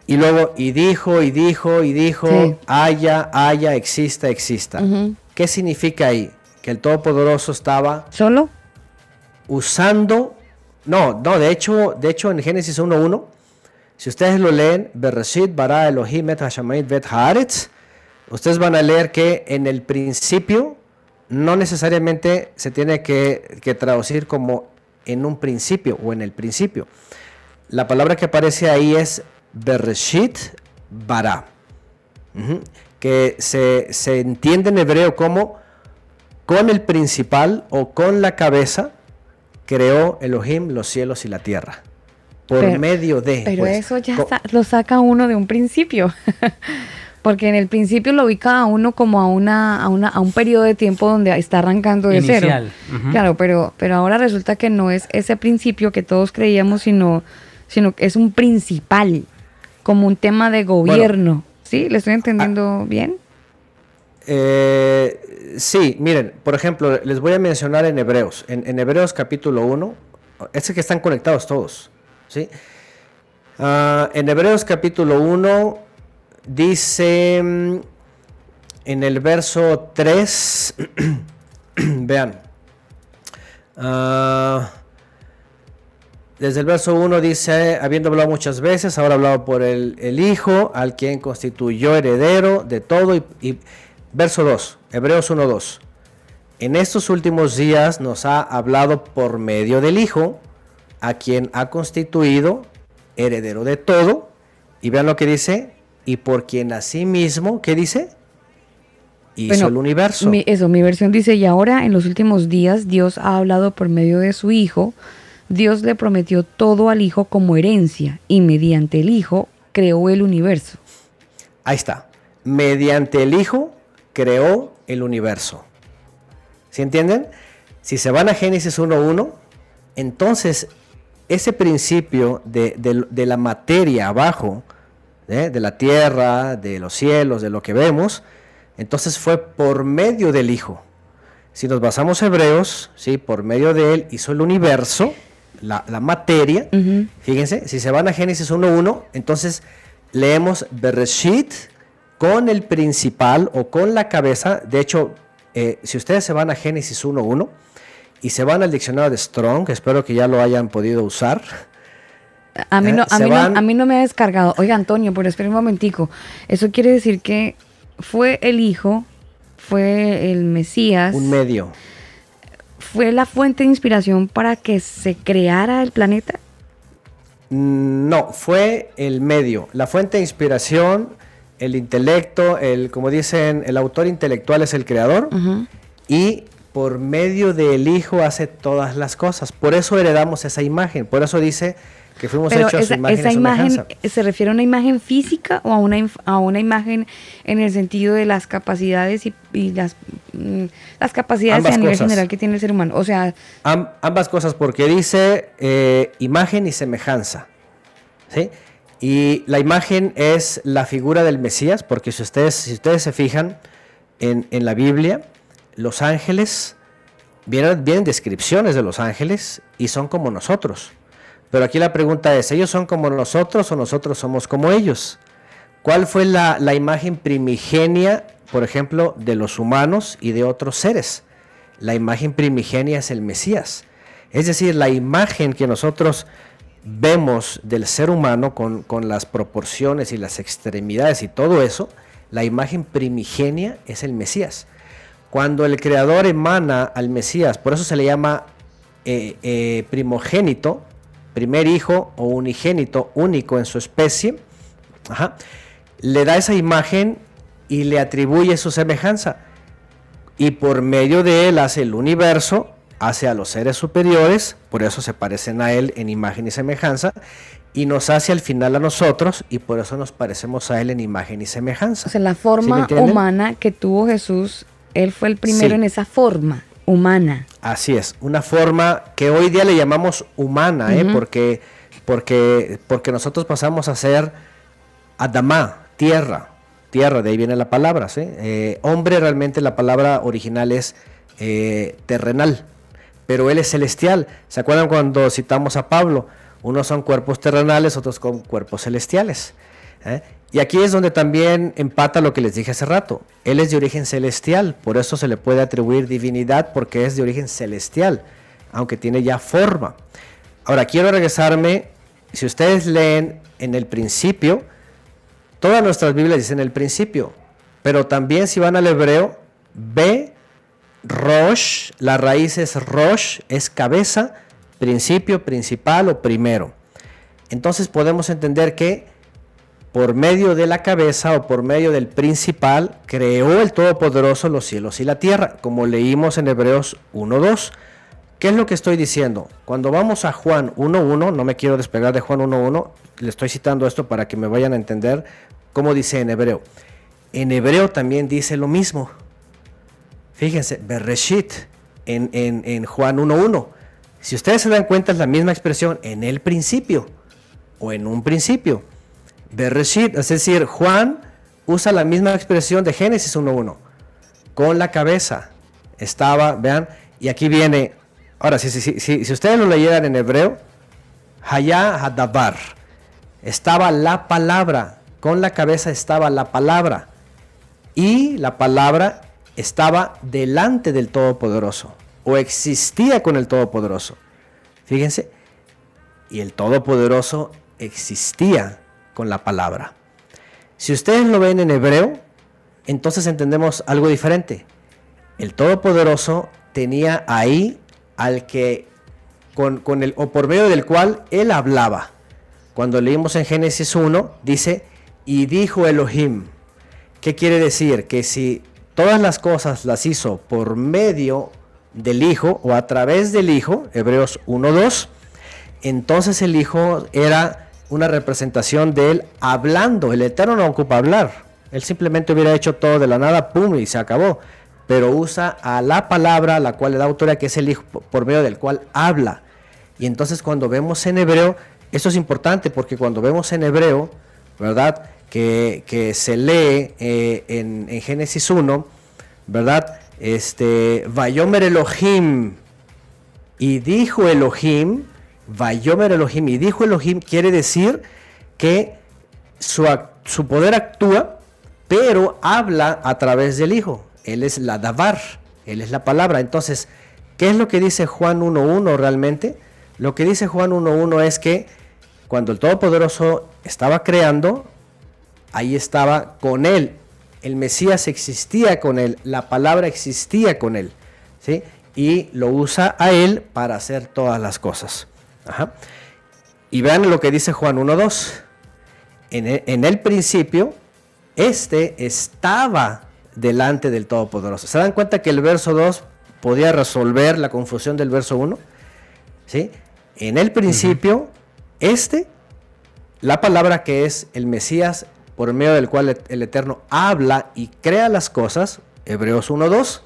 Y luego, y dijo, y dijo, y dijo, haya, haya, exista, exista. ¿Qué significa ahí? Que el Todopoderoso estaba... ¿Solo? Usando... No, no, de hecho, de hecho en Génesis 1.1, si ustedes lo leen, Bereshit bara Elohim et hashamayit vet haaretz, ustedes van a leer que en el principio no necesariamente se tiene que, que traducir como en un principio o en el principio. La palabra que aparece ahí es Bereshit bara, que se, entiende en hebreo como con el principal o con la cabeza creó Elohim los cielos y la tierra. Por medio de. Pero pues, eso ya lo saca uno de un principio. Porque en el principio lo ubica a uno como a una, a un periodo de tiempo donde está arrancando de cero. Claro, pero, pero ahora resulta que no es ese principio que todos creíamos, sino, sino que es un principal como un tema de gobierno. ¿Sí? ¿Le estoy entendiendo ah. bien? Eh, sí, miren, por ejemplo, les voy a mencionar en Hebreos, en, Hebreos capítulo 1, ese que están conectados todos, ¿sí? Ah, en Hebreos capítulo 1 dice mm, en el verso 3, vean, ah, desde el verso 1 dice, habiendo hablado muchas veces, ahora hablado por el, Hijo, al quien constituyó heredero de todo. Y, verso 2, Hebreos 1, 2. En estos últimos días nos ha hablado por medio del Hijo, a quien ha constituido heredero de todo. Y vean lo que dice, y por quien asimismo, ¿qué dice? Hizo el universo. eso, mi versión dice, y ahora en los últimos días Dios ha hablado por medio de su Hijo Dios le prometió todo al Hijo como herencia y mediante el Hijo creó el universo. Ahí está. Mediante el Hijo creó el universo. ¿Sí entienden? Si se van a Génesis 1.1, entonces ese principio de, la materia abajo, ¿eh? de la tierra, de los cielos, de lo que vemos, entonces fue por medio del Hijo. Si nos basamos hebreos, ¿sí? por medio de Él hizo el universo, la, materia. Fíjense, si se van a Génesis 1.1, entonces leemos Bereshit con el principal o con la cabeza. De hecho, eh, si ustedes se van a Génesis 1.1 y se van al diccionario de Strong, espero que ya lo hayan podido usar. A mí, eh, no, me ha descargado. Oiga, Antonio, pero espera un momentico. Eso quiere decir que fue el hijo, fue el Mesías. Un medio fue la fuente de inspiración para que se creara el planeta? No, fue el medio. La fuente de inspiración, el intelecto, el, como dicen, el autor intelectual es el creador. Y por medio del hijo hace todas las cosas. Por eso heredamos esa imagen. Por eso dice fuimos esa, imagen. se refiere a una imagen física o a una, a una imagen en el sentido de las capacidades y, las, mm, las capacidades en a nivel general que tiene el ser humano? O sea... ambas cosas, porque dice eh, imagen y semejanza. ¿Sí? Y la imagen es la figura del Mesías, porque si ustedes, si ustedes se fijan en, la Biblia, los ángeles, vienen, vienen descripciones de los ángeles y son como nosotros. Pero aquí la pregunta es, ¿ellos son como nosotros o nosotros somos como ellos? ¿Cuál fue la, imagen primigenia, por ejemplo, de los humanos y de otros seres? La imagen primigenia es el Mesías. Es decir, la imagen que nosotros vemos del ser humano con, las proporciones y las extremidades y todo eso, la imagen primigenia es el Mesías. Cuando el Creador emana al Mesías, por eso se le llama eh, eh, primogénito, primer hijo o unigénito único en su especie, le da esa imagen y le atribuye su semejanza. Y por medio de él hace el universo, hace a los seres superiores, por eso se parecen a él en imagen y semejanza, y nos hace al final a nosotros, y por eso nos parecemos a él en imagen y semejanza. O sea, la forma humana que tuvo Jesús, él fue el primero en esa forma humana. Así es, una forma que hoy día le llamamos humana, ¿eh? porque, porque, porque nosotros pasamos a ser Adamá, tierra, tierra, de ahí viene la palabra. ¿sí? Eh, hombre realmente la palabra original es eh, terrenal, pero él es celestial. ¿Se acuerdan cuando citamos a Pablo? Unos son cuerpos terrenales, otros con cuerpos celestiales. Y aquí es donde también empata lo que les dije hace rato. Él es de origen celestial, por eso se le puede atribuir divinidad porque es de origen celestial, aunque tiene ya forma. Ahora quiero regresarme, si ustedes leen en el principio, todas nuestras Biblias dicen el principio, pero también si van al hebreo, ve Rosh, la raíz es Rosh, es cabeza, principio, principal o primero. Entonces podemos entender que por medio de la cabeza o por medio del principal, creó el Todopoderoso los cielos y la tierra, como leímos en Hebreos 1.2. ¿Qué es lo que estoy diciendo? Cuando vamos a Juan 1.1, no me quiero despegar de Juan 1.1, le estoy citando esto para que me vayan a entender cómo dice en hebreo. En hebreo también dice lo mismo. Fíjense, Bereshit en, en Juan 1.1. Si ustedes se dan cuenta es la misma expresión en el principio o en un principio. Bereshit, es decir, Juan usa la misma expresión de Génesis 1.1, con la cabeza. Estaba, vean, y aquí viene, ahora, si, si ustedes lo leyeran en hebreo, Hayá Hadabar, estaba la palabra, con la cabeza estaba la palabra, y la palabra estaba delante del Todopoderoso, o existía con el Todopoderoso. Fíjense, y el Todopoderoso existía con la palabra. Si ustedes lo ven en hebreo, entonces entendemos algo diferente. El Todopoderoso tenía ahí al que, con, con el, o por medio del cual él hablaba. Cuando leímos en Génesis 1, dice, y dijo Elohim. ¿Qué quiere decir? Que si todas las cosas las hizo por medio del Hijo o a través del Hijo, Hebreos 1.2, entonces el Hijo era una representación de él hablando. El Eterno no ocupa hablar. Él simplemente hubiera hecho todo de la nada, pum, y se acabó. Pero usa a la palabra, la cual le da autoridad, que es el hijo por medio del cual habla. Y entonces cuando vemos en hebreo, esto es importante porque cuando vemos en hebreo, ¿verdad? Que, se lee eh, en, Génesis 1, ¿verdad? Este, Vayomer Elohim, y dijo Elohim, Vayomer Elohim y dijo Elohim quiere decir que su, poder actúa, pero habla a través del Hijo. Él es la Davar, Él es la palabra. Entonces, ¿qué es lo que dice Juan 1.1 realmente? Lo que dice Juan 1.1 es que cuando el Todopoderoso estaba creando, ahí estaba con Él. El Mesías existía con Él, la palabra existía con Él. ¿sí? Y lo usa a Él para hacer todas las cosas. Y vean lo que dice Juan 1.2. En, e, en el principio, este estaba delante del Todopoderoso. ¿Se dan cuenta que el verso 2 podía resolver la confusión del verso 1? ¿Sí? En el principio, este, la palabra que es el Mesías, por medio del cual el Eterno habla y crea las cosas, Hebreos 1.2,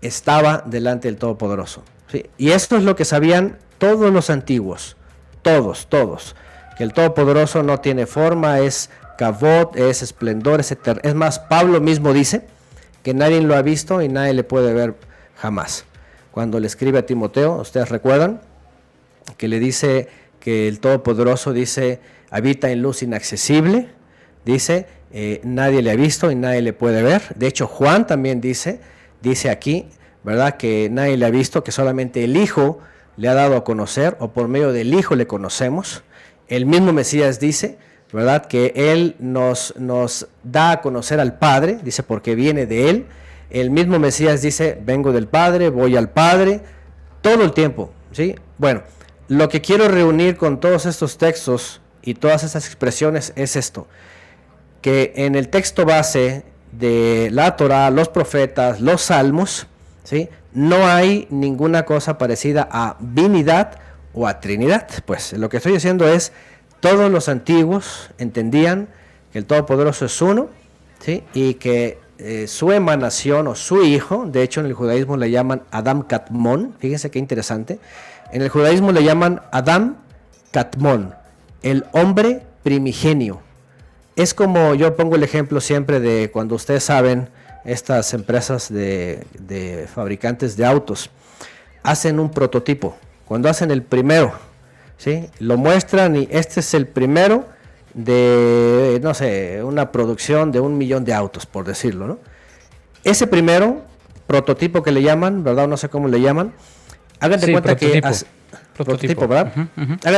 estaba delante del Todopoderoso. Y esto es lo que sabían todos los antiguos, todos, todos, que el Todopoderoso no tiene forma, es cabot, es esplendor, es eterno. Es más, Pablo mismo dice que nadie lo ha visto y nadie le puede ver jamás. Cuando le escribe a Timoteo, ustedes recuerdan que le dice que el Todopoderoso dice, habita en luz inaccesible, dice, eh, nadie le ha visto y nadie le puede ver. De hecho, Juan también dice, dice aquí, ¿verdad? Que nadie le ha visto, que solamente el Hijo le ha dado a conocer, o por medio del Hijo le conocemos. El mismo Mesías dice, ¿verdad? Que Él nos, nos da a conocer al Padre, dice porque viene de Él. El mismo Mesías dice, vengo del Padre, voy al Padre, todo el tiempo, ¿sí? Bueno, lo que quiero reunir con todos estos textos y todas estas expresiones es esto, que en el texto base de la Torah, los profetas, los salmos, ¿sí? no hay ninguna cosa parecida a Vinidad o a Trinidad. Pues lo que estoy diciendo es, todos los antiguos entendían que el Todopoderoso es uno, y que eh, su emanación o su hijo, de hecho en el judaísmo le llaman Adam Katmon, fíjense qué interesante, en el judaísmo le llaman Adam Katmon, el hombre primigenio. Es como yo pongo el ejemplo siempre de cuando ustedes saben estas empresas de, fabricantes de autos hacen un prototipo. Cuando hacen el primero, ¿sí? lo muestran y este es el primero de, no sé, una producción de un millón de autos, por decirlo. Ese primero, prototipo que le llaman, ¿verdad? No sé cómo le llaman. Hagan de cuenta que... prototipo. ¿verdad?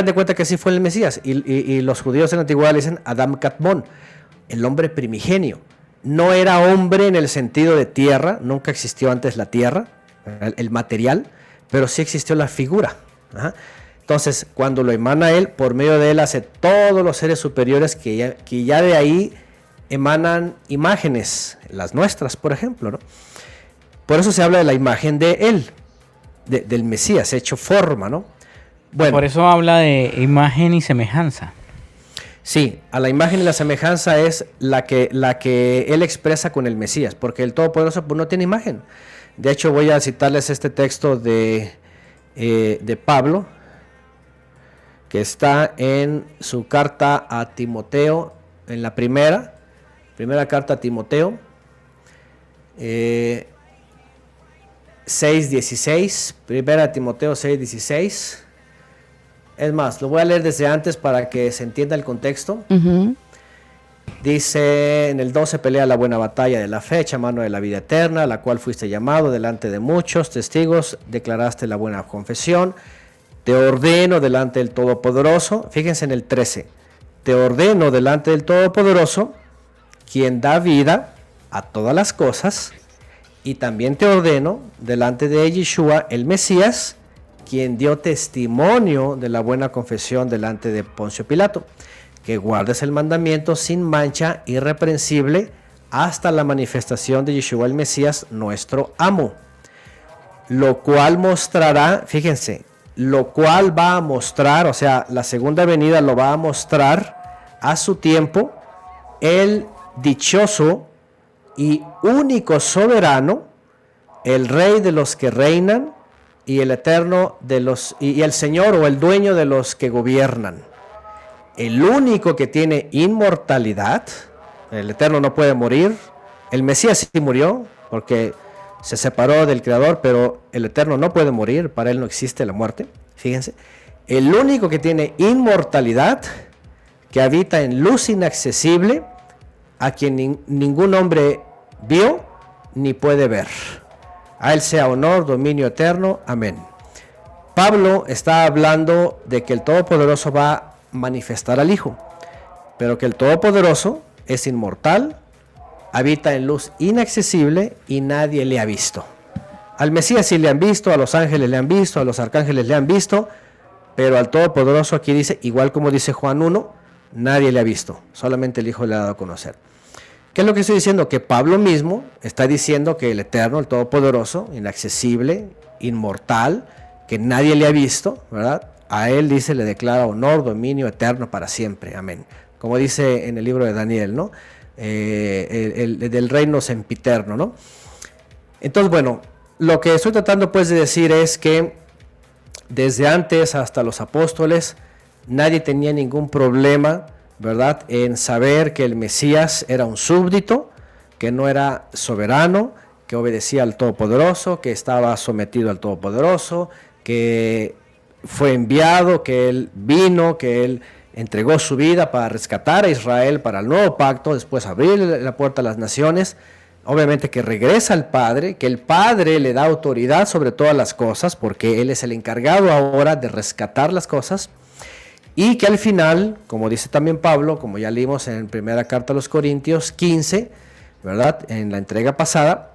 de cuenta que así fue el Mesías. Y, y los judíos en la antigüedad le dicen Adam Katmon, el hombre primigenio no era hombre en el sentido de tierra, nunca existió antes la tierra, el, material, pero sí existió la figura. Entonces, cuando lo emana él, por medio de él hace todos los seres superiores que ya, de ahí emanan imágenes, las nuestras, por ejemplo. Por eso se habla de la imagen de él, del Mesías, hecho forma, ¿no? por eso habla de imagen y semejanza. Sí, a la imagen y la semejanza es la que, la que él expresa con el Mesías, porque el Todopoderoso pues, no tiene imagen. De hecho, voy a citarles este texto eh, de, Pablo, que está en su carta a Timoteo, en la primera, primera carta a Timoteo, 6.16, eh, primera Timoteo 6.16. Es más, lo voy a leer desde antes para que se entienda el contexto. Dice, en el 12 pelea la buena batalla de la fecha, mano de la vida eterna, a la cual fuiste llamado delante de muchos testigos, declaraste la buena confesión, te ordeno delante del Todopoderoso, fíjense en el 13, te ordeno delante del Todopoderoso, quien da vida a todas las cosas, y también te ordeno delante de Yeshua, el Mesías, quien dio testimonio de la buena confesión delante de Poncio Pilato, que guardes el mandamiento sin mancha, irreprensible, hasta la manifestación de Yeshua el Mesías, nuestro amo, lo cual mostrará, fíjense, lo cual va a mostrar, o sea, la segunda venida lo va a mostrar a su tiempo el dichoso y único soberano, el rey de los que reinan y el eterno de los y, el Señor o el dueño de los que gobiernan. El único que tiene inmortalidad, el eterno no puede morir. El Mesías sí murió porque se separó del Creador, pero el eterno no puede morir, para él no existe la muerte. Fíjense, el único que tiene inmortalidad, que habita en luz inaccesible, a quien ningún hombre vio ni puede ver. A Él sea honor, dominio eterno. Amén. Pablo está hablando de que el Todopoderoso va a manifestar al Hijo, pero que el Todopoderoso es inmortal, habita en luz inaccesible y nadie le ha visto. Al Mesías sí le han visto, a los ángeles le han visto, a los arcángeles le han visto, pero al Todopoderoso aquí dice, igual como dice Juan 1, nadie le ha visto, solamente el Hijo le ha dado a conocer. ¿Qué es lo que estoy diciendo? Que Pablo mismo está diciendo que el Eterno, el Todopoderoso, inaccesible, inmortal, que nadie le ha visto, ¿verdad? A él dice, le declara honor, dominio eterno para siempre. Amén. Como dice en el libro de Daniel, ¿no? Eh, del reino sempiterno, ¿no? Entonces, bueno, lo que estoy tratando pues de decir es que desde antes hasta los apóstoles, nadie tenía ningún problema ¿verdad? En saber que el Mesías era un súbdito, que no era soberano, que obedecía al Todopoderoso, que estaba sometido al Todopoderoso, que fue enviado, que él vino, que él entregó su vida para rescatar a Israel para el nuevo pacto, después abrir la puerta a las naciones. Obviamente que regresa al Padre, que el Padre le da autoridad sobre todas las cosas, porque Él es el encargado ahora de rescatar las cosas y que al final, como dice también Pablo, como ya leímos en primera carta a los Corintios 15, ¿verdad? En la entrega pasada,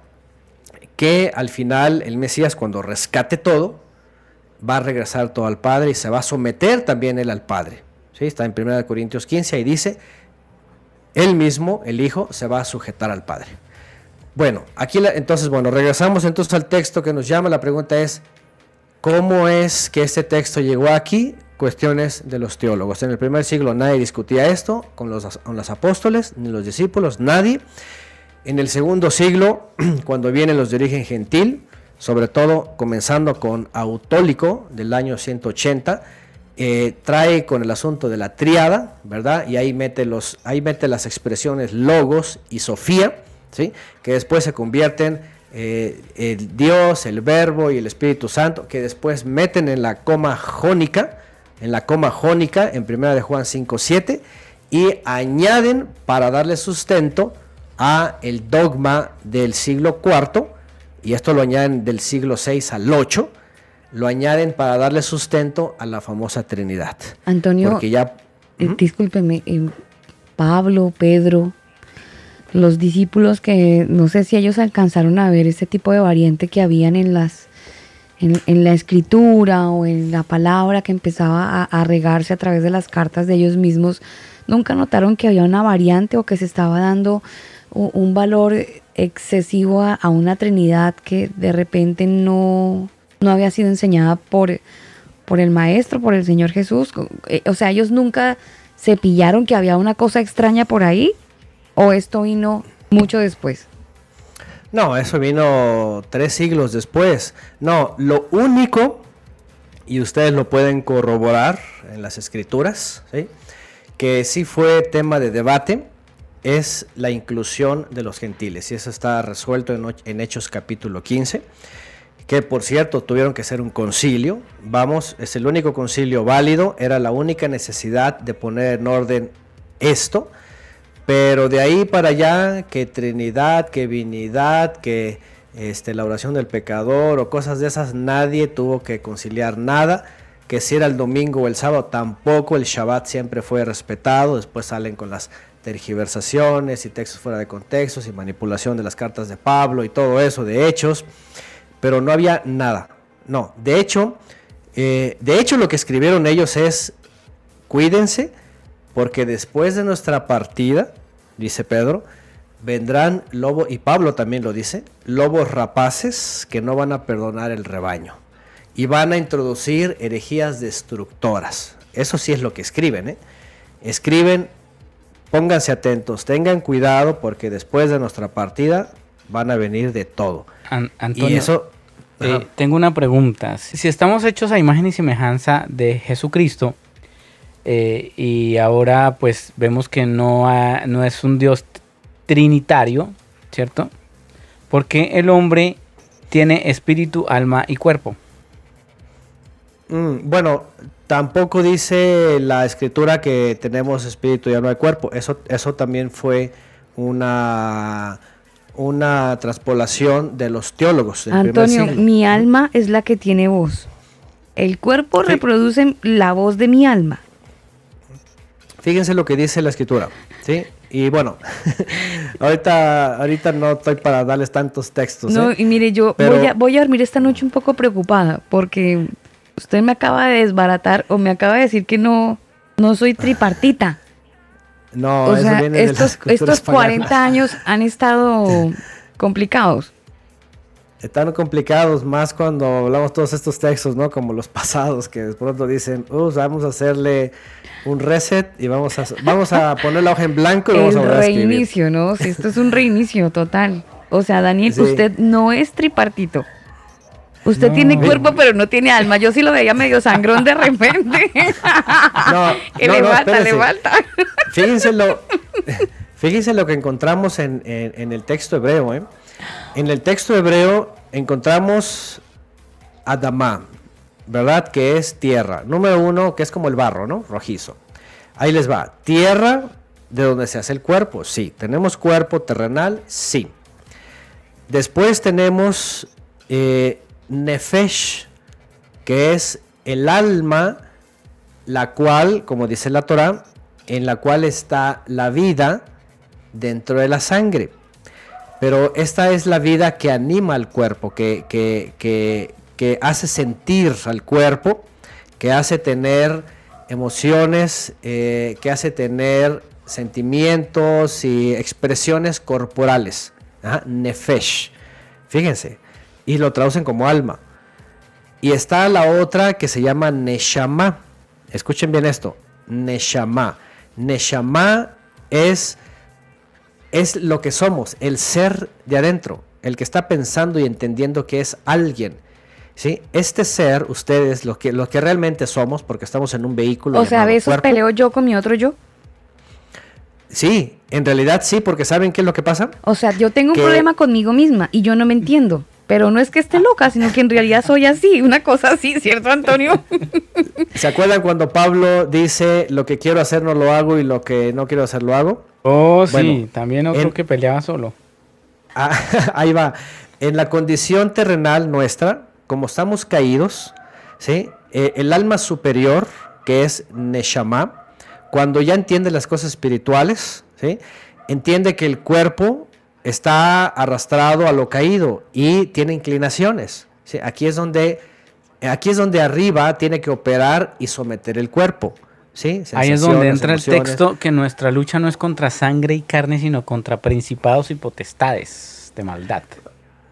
que al final el Mesías cuando rescate todo, va a regresar todo al Padre y se va a someter también él al Padre. ¿Sí? Está en de Corintios 15 y dice, él mismo, el Hijo, se va a sujetar al Padre. Bueno, aquí entonces, bueno, regresamos entonces al texto que nos llama. La pregunta es, ¿cómo es que este texto llegó aquí? cuestiones de los teólogos. En el primer siglo nadie discutía esto con los, con los apóstoles ni los discípulos, nadie. En el segundo siglo, cuando vienen los de origen gentil, sobre todo comenzando con Autólico del año 180, eh, trae con el asunto de la triada, ¿verdad? Y ahí mete, los, ahí mete las expresiones logos y sofía, ¿sí? Que después se convierten eh, el Dios, el Verbo y el Espíritu Santo, que después meten en la coma jónica, en la coma jónica, en primera de Juan 5.7, y añaden para darle sustento a el dogma del siglo IV, y esto lo añaden del siglo VI al 8, lo añaden para darle sustento a la famosa Trinidad. Antonio, Porque ya, eh, discúlpeme, eh, Pablo, Pedro, los discípulos que no sé si ellos alcanzaron a ver este tipo de variante que habían en las en, la escritura o en la palabra que empezaba a, regarse a través de las cartas de ellos mismos, nunca notaron que había una variante o que se estaba dando un valor excesivo a, una Trinidad que de repente no, no había sido enseñada por, por el Maestro, por el Señor Jesús. Eh, o sea, ellos nunca se pillaron que había una cosa extraña por ahí o esto vino mucho después. No, eso vino tres siglos después. No, lo único, y ustedes lo pueden corroborar en las escrituras, que sí fue tema de debate, es la inclusión de los gentiles. Y eso está resuelto en, Hechos capítulo 15, que por cierto tuvieron que ser un concilio. Vamos, es el único concilio válido, era la única necesidad de poner en orden esto pero de ahí para allá, que Trinidad, que Vinidad, que este, la oración del pecador o cosas de esas, nadie tuvo que conciliar nada. Que si era el domingo o el sábado, tampoco el Shabbat siempre fue respetado. Después salen con las tergiversaciones y textos fuera de contextos y manipulación de las cartas de Pablo y todo eso, de hechos. Pero no había nada. No, de hecho, eh, de hecho lo que escribieron ellos es, cuídense porque después de nuestra partida, dice Pedro, vendrán lobos, y Pablo también lo dice, lobos rapaces que no van a perdonar el rebaño y van a introducir herejías destructoras. Eso sí es lo que escriben, ¿eh? Escriben, pónganse atentos, tengan cuidado porque después de nuestra partida van a venir de todo. Antonio, y eso... Eh, tengo una pregunta. Si estamos hechos a imagen y semejanza de Jesucristo, eh, y ahora pues vemos que no, no es un Dios trinitario, ¿cierto? Porque el hombre tiene espíritu, alma y cuerpo. Mm, bueno, tampoco dice la escritura que tenemos espíritu y alma y cuerpo. Eso, eso también fue una, una traspolación de los teólogos. Antonio, mi alma es la que tiene voz. El cuerpo reproduce la voz de mi alma Fíjense lo que dice la escritura, ¿sí? Y bueno, ahorita, ahorita no estoy para darles tantos textos. No, ¿eh? y mire, yo voy, a, dormir esta noche un poco preocupada porque usted me acaba de desbaratar o me acaba de decir que no, no soy tripartita. No, eso viene estos, estos 40 años han estado complicados están complicados, más cuando hablamos todos estos textos, ¿no? Como los pasados, que de pronto dicen, vamos a hacerle un reset y vamos a, vamos a poner la hoja en blanco y vamos a Es reinicio, ¿no? esto es un reinicio total. O sea, Daniel, usted no es tripartito. Usted tiene cuerpo, pero no tiene alma. Yo sí lo veía medio sangrón de repente. No, le Fíjense lo, fíjense lo que encontramos en, en, en el texto hebreo, ¿eh? En el texto hebreo encontramos Adama, ¿verdad? Que es tierra. Número uno, que es como el barro, ¿no? Rojizo. Ahí les va. Tierra de donde se hace el cuerpo, sí. Tenemos cuerpo terrenal, sí. Después tenemos eh, Nefesh, que es el alma, la cual, como dice la Torah, en la cual está la vida dentro de la sangre. Pero esta es la vida que anima al cuerpo, que, que, hace sentir al cuerpo, que hace tener emociones, eh, que hace tener sentimientos y expresiones corporales. nefesh. Fíjense. Y lo traducen como alma. Y está la otra que se llama Neshama. Escuchen bien esto. Neshama. Neshama es es lo que somos, el ser de adentro, el que está pensando y entendiendo que es alguien. ¿sí? Este ser, ustedes, lo que, que realmente somos, porque estamos en un vehículo. O sea, a eso peleo yo con mi otro yo. Sí, en realidad sí, porque ¿saben qué es lo que pasa? O sea, yo tengo un problema conmigo misma y yo no me entiendo. Pero no es que esté loca, sino que en realidad soy así, una cosa así, ¿cierto, Antonio? ¿Se acuerdan cuando Pablo dice, lo que quiero hacer no lo hago y lo que no quiero hacer lo hago? Oh, sí, también otro que peleaba solo. Ah, ahí va. En la condición terrenal nuestra, como estamos caídos, ¿sí? Eh, el alma superior, que es Neshama, cuando ya entiende las cosas espirituales, ¿sí? entiende que el cuerpo está arrastrado a lo caído y tiene inclinaciones. Aquí, es donde, aquí es donde arriba tiene que operar y someter el cuerpo. Ahí es donde entra el texto que nuestra lucha no es contra sangre y carne, sino contra principados y potestades de maldad.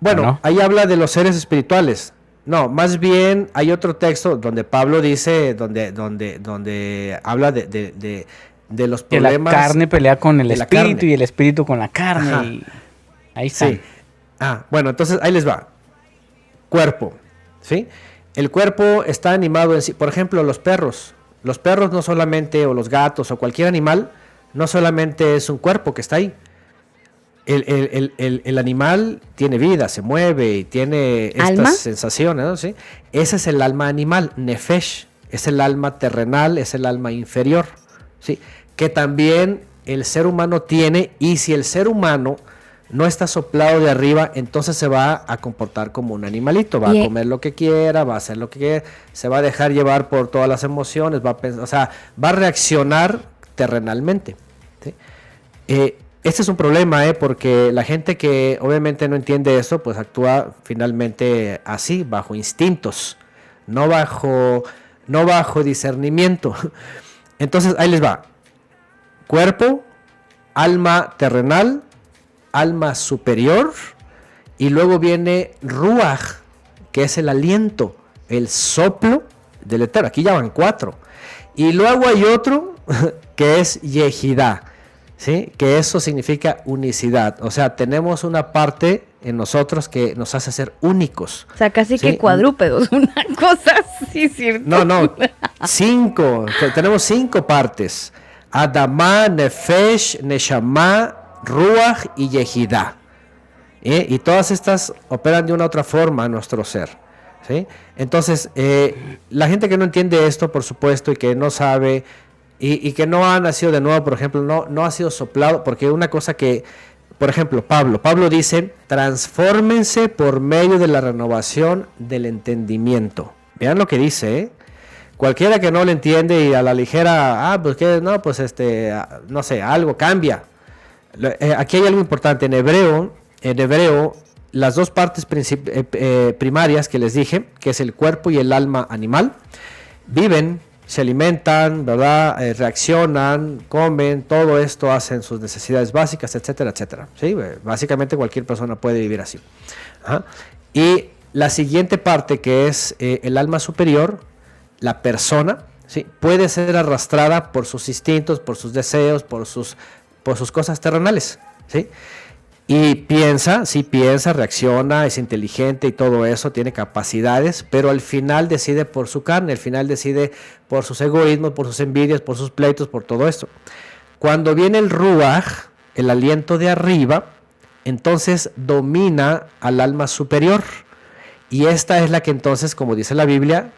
Bueno, ahí habla de los seres espirituales. No, más bien hay otro texto donde Pablo dice, donde, donde, donde habla de, de, de, los problemas. Que la carne pelea con el espíritu y el espíritu con la carne. ahí está. Sí. Ah, bueno, entonces ahí les va. Cuerpo, ¿sí? El cuerpo está animado en sí. Por ejemplo, los perros los perros no solamente, o los gatos, o cualquier animal, no solamente es un cuerpo que está ahí. El, animal tiene vida, se mueve y tiene estas sensaciones, Ese es el alma animal, nefesh, es el alma terrenal, es el alma inferior, ¿sí? Que también el ser humano tiene y si el ser humano no está soplado de arriba, entonces se va a comportar como un animalito, va a comer lo que quiera, va a hacer lo que quiera, se va a dejar llevar por todas las emociones, va a pensar, o sea, va a reaccionar terrenalmente. Eh, este es un problema, ¿eh? porque la gente que obviamente no entiende eso, pues actúa finalmente así, bajo instintos, no bajo, no bajo discernimiento. Entonces, ahí les va. Cuerpo, alma terrenal, alma superior, y luego viene Ruach, que es el aliento, el soplo del Eterno. Aquí ya van cuatro. Y luego hay otro que es Yehidá, ¿sí? que eso significa unicidad. O sea, tenemos una parte en nosotros que nos hace ser únicos. O sea, casi que cuadrúpedos, una cosa así, ¿cierto? No, no, cinco, tenemos cinco partes. Adama, Nefesh, Neshama, Ruach y Yehidah ¿eh? Y todas estas operan de una otra forma a nuestro ser. ¿sí? Entonces, eh, la gente que no entiende esto, por supuesto, y que no sabe, y, que no ha nacido de nuevo, por ejemplo, no, no ha sido soplado, porque una cosa que, por ejemplo, Pablo, Pablo dice, transfórmense por medio de la renovación del entendimiento. Vean lo que dice, ¿eh? Cualquiera que no lo entiende y a la ligera, ah, pues que no, pues este, ah, no sé, algo cambia. Eh, aquí hay algo importante. En hebreo, en hebreo, las dos partes eh, eh, primarias que les dije, que es el cuerpo y el alma animal, viven, se alimentan, ¿verdad? reaccionan, comen, todo esto hacen sus necesidades básicas, etcétera, etcétera. ¿Sí? Básicamente cualquier persona puede vivir así. Y la siguiente parte, que es el alma superior, la persona, ¿sí? puede ser arrastrada por sus instintos, por sus deseos, por sus por sus cosas terrenales, ¿sí? Y piensa, sí piensa, reacciona, es inteligente y todo eso, tiene capacidades, pero al final decide por su carne, al final decide por sus egoísmos, por sus envidias, por sus pleitos, por todo esto. Cuando viene el ruaj, el aliento de arriba, entonces domina al alma superior. Y esta es la que entonces, como dice la Biblia,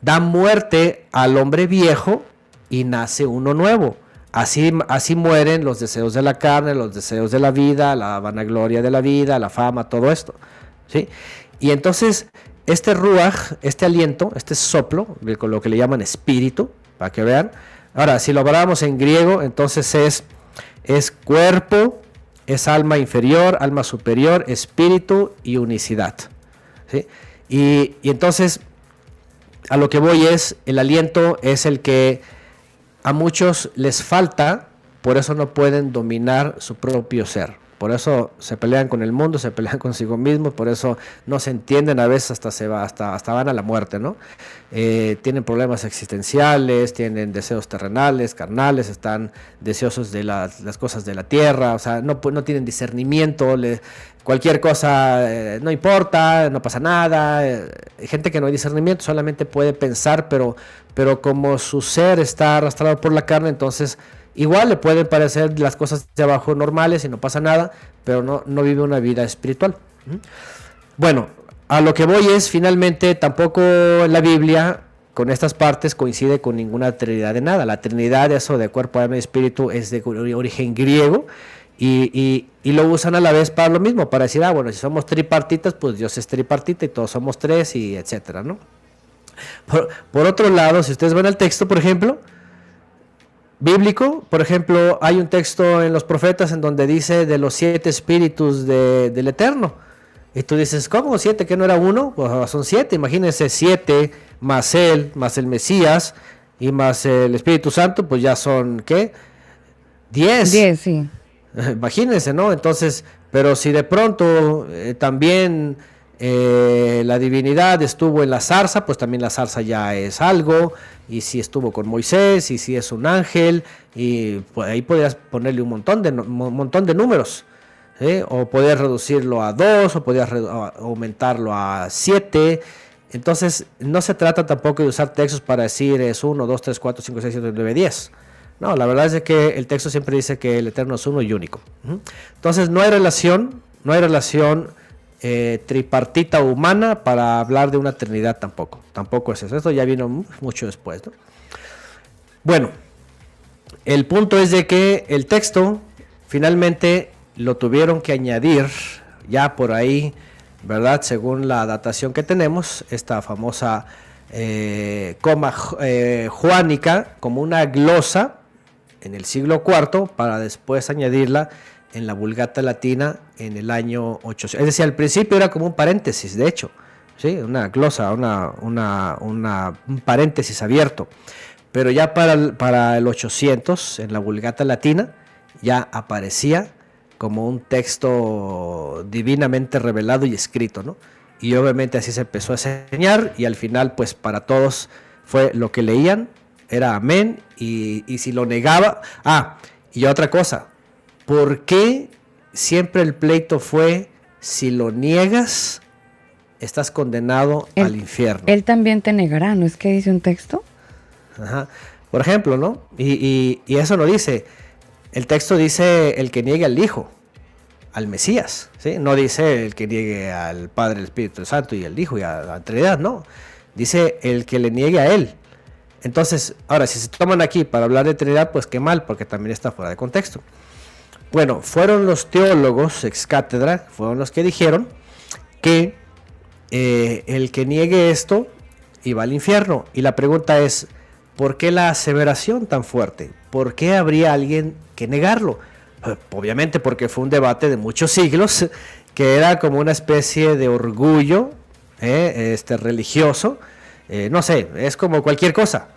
da muerte al hombre viejo y nace uno nuevo. Así, así mueren los deseos de la carne, los deseos de la vida, la vanagloria de la vida, la fama, todo esto. ¿sí? Y entonces, este ruaj, este aliento, este soplo, con lo que le llaman espíritu, para que vean. Ahora, si lo hablamos en griego, entonces es, es cuerpo, es alma inferior, alma superior, espíritu y unicidad. Y, y entonces, a lo que voy es, el aliento es el que a muchos les falta, por eso no pueden dominar su propio ser. Por eso se pelean con el mundo, se pelean consigo mismos, por eso no se entienden, a veces hasta, se hasta, hasta van a la muerte, ¿no? Eh, tienen problemas existenciales, tienen deseos terrenales, carnales, están deseosos de las, cosas de la tierra, o sea, no, tienen discernimiento, cualquier cosa eh, no importa, no pasa nada. Eh, gente que no hay discernimiento solamente puede pensar, pero, pero como su ser está arrastrado por la carne, entonces Igual le pueden parecer las cosas de abajo normales y no pasa nada, pero no, no vive una vida espiritual. Bueno, a lo que voy es finalmente tampoco la Biblia con estas partes coincide con ninguna trinidad de nada. La trinidad, eso de cuerpo, alma y espíritu, es de origen griego y, lo usan a la vez para lo mismo, para decir, ah, bueno, si somos tripartitas, pues Dios es tripartita y todos somos tres y etcétera, ¿no? Por, por otro lado, si ustedes ven al texto, por ejemplo, bíblico. Por ejemplo, hay un texto en los profetas en donde dice de los siete espíritus del Eterno. Y tú dices, ¿cómo siete? ¿Que no era uno? Pues ah, son siete. Imagínense, siete más él, más el Mesías y más el Espíritu Santo, pues ya son, ¿qué? Diez. Diez, sí. Imagínense, ¿no? Entonces, pero si de pronto eh, también eh, la divinidad estuvo en la zarza, pues también la zarza ya es algo y si estuvo con Moisés, y si es un ángel, y pues, ahí podrías ponerle un montón de, montón de números. ¿eh? O podías reducirlo a dos, o podías aumentarlo a siete. Entonces, no se trata tampoco de usar textos para decir es uno, dos, tres, cuatro, cinco, seis, siete, nueve, diez. No, la verdad es que el texto siempre dice que el Eterno es uno y único. Entonces, no hay relación, no hay relación eh, tripartita humana para hablar de una eternidad tampoco. Tampoco es eso. Esto ya vino mucho después. Bueno, el punto es de que el texto finalmente lo tuvieron que añadir ya por ahí, ¿verdad? Según la datación que tenemos, esta famosa eh, coma eh, juánica como una glosa en el siglo IV para después añadirla en la Vulgata Latina en el año 800. Es decir, al principio era como un paréntesis, de hecho, ¿sí? una glosa, una, un paréntesis abierto. Pero ya para el, para el 800, en la Vulgata Latina, ya aparecía como un texto divinamente revelado y escrito, ¿no? Y obviamente así se empezó a enseñar y al final, pues para todos fue lo que leían, era amén y, y si lo negaba, ah, y otra cosa, ¿Por qué siempre el pleito fue, si lo niegas, estás condenado al infierno? Él también te negará, ¿no es que dice un texto? Ajá. Por ejemplo, ¿no? Y, eso no dice. El texto dice el que niegue al Hijo, al Mesías, ¿sí? No dice el que niegue al Padre, el Espíritu Santo y al Hijo y a la Trinidad, no. Dice el que le niegue a Él. Entonces, ahora, si se toman aquí para hablar de Trinidad, pues qué mal, porque también está fuera de contexto. Bueno, fueron los teólogos ex cátedra, fueron los que dijeron que eh, el que niegue esto iba al infierno. Y la pregunta es, ¿por qué la aseveración tan fuerte? ¿Por qué habría alguien que negarlo? Eh, obviamente porque fue un debate de muchos siglos que era como una especie de orgullo eh, este, religioso. no sé, es como cualquier cosa.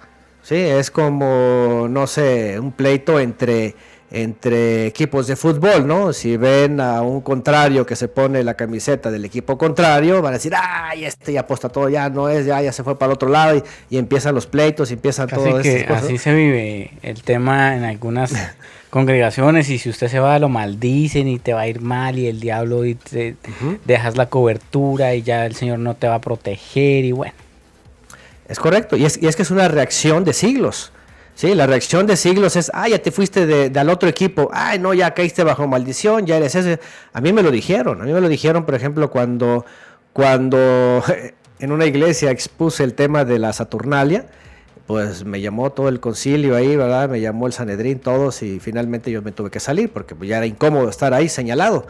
¿sí? Es como, no sé, un pleito entre entre equipos de fútbol, ¿no? Si ven a un contrario que se pone la camiseta del equipo contrario, van a decir, ay, este ya aposta todo, ya no es, ya, ya se fue para el otro lado y, empiezan los pleitos y empiezan todo Así se vive el tema en algunas congregaciones y si usted se va lo maldicen y te va a ir mal y el diablo y dejas la cobertura y ya el Señor no te va a proteger y bueno. Es correcto, y es, y es que es una reacción de siglos. Sí, la reacción de siglos es, ah, ya te fuiste de, otro equipo, ay, no, ya caíste bajo maldición, ya eres ese. A mí me lo dijeron, a mí me lo dijeron, por ejemplo, cuando, cuando en una iglesia expuse el tema de la Saturnalia, pues me llamó todo el concilio ahí, ¿verdad? Me llamó el Sanedrín, todos, y finalmente yo me tuve que salir porque pues, ya era incómodo estar ahí señalado.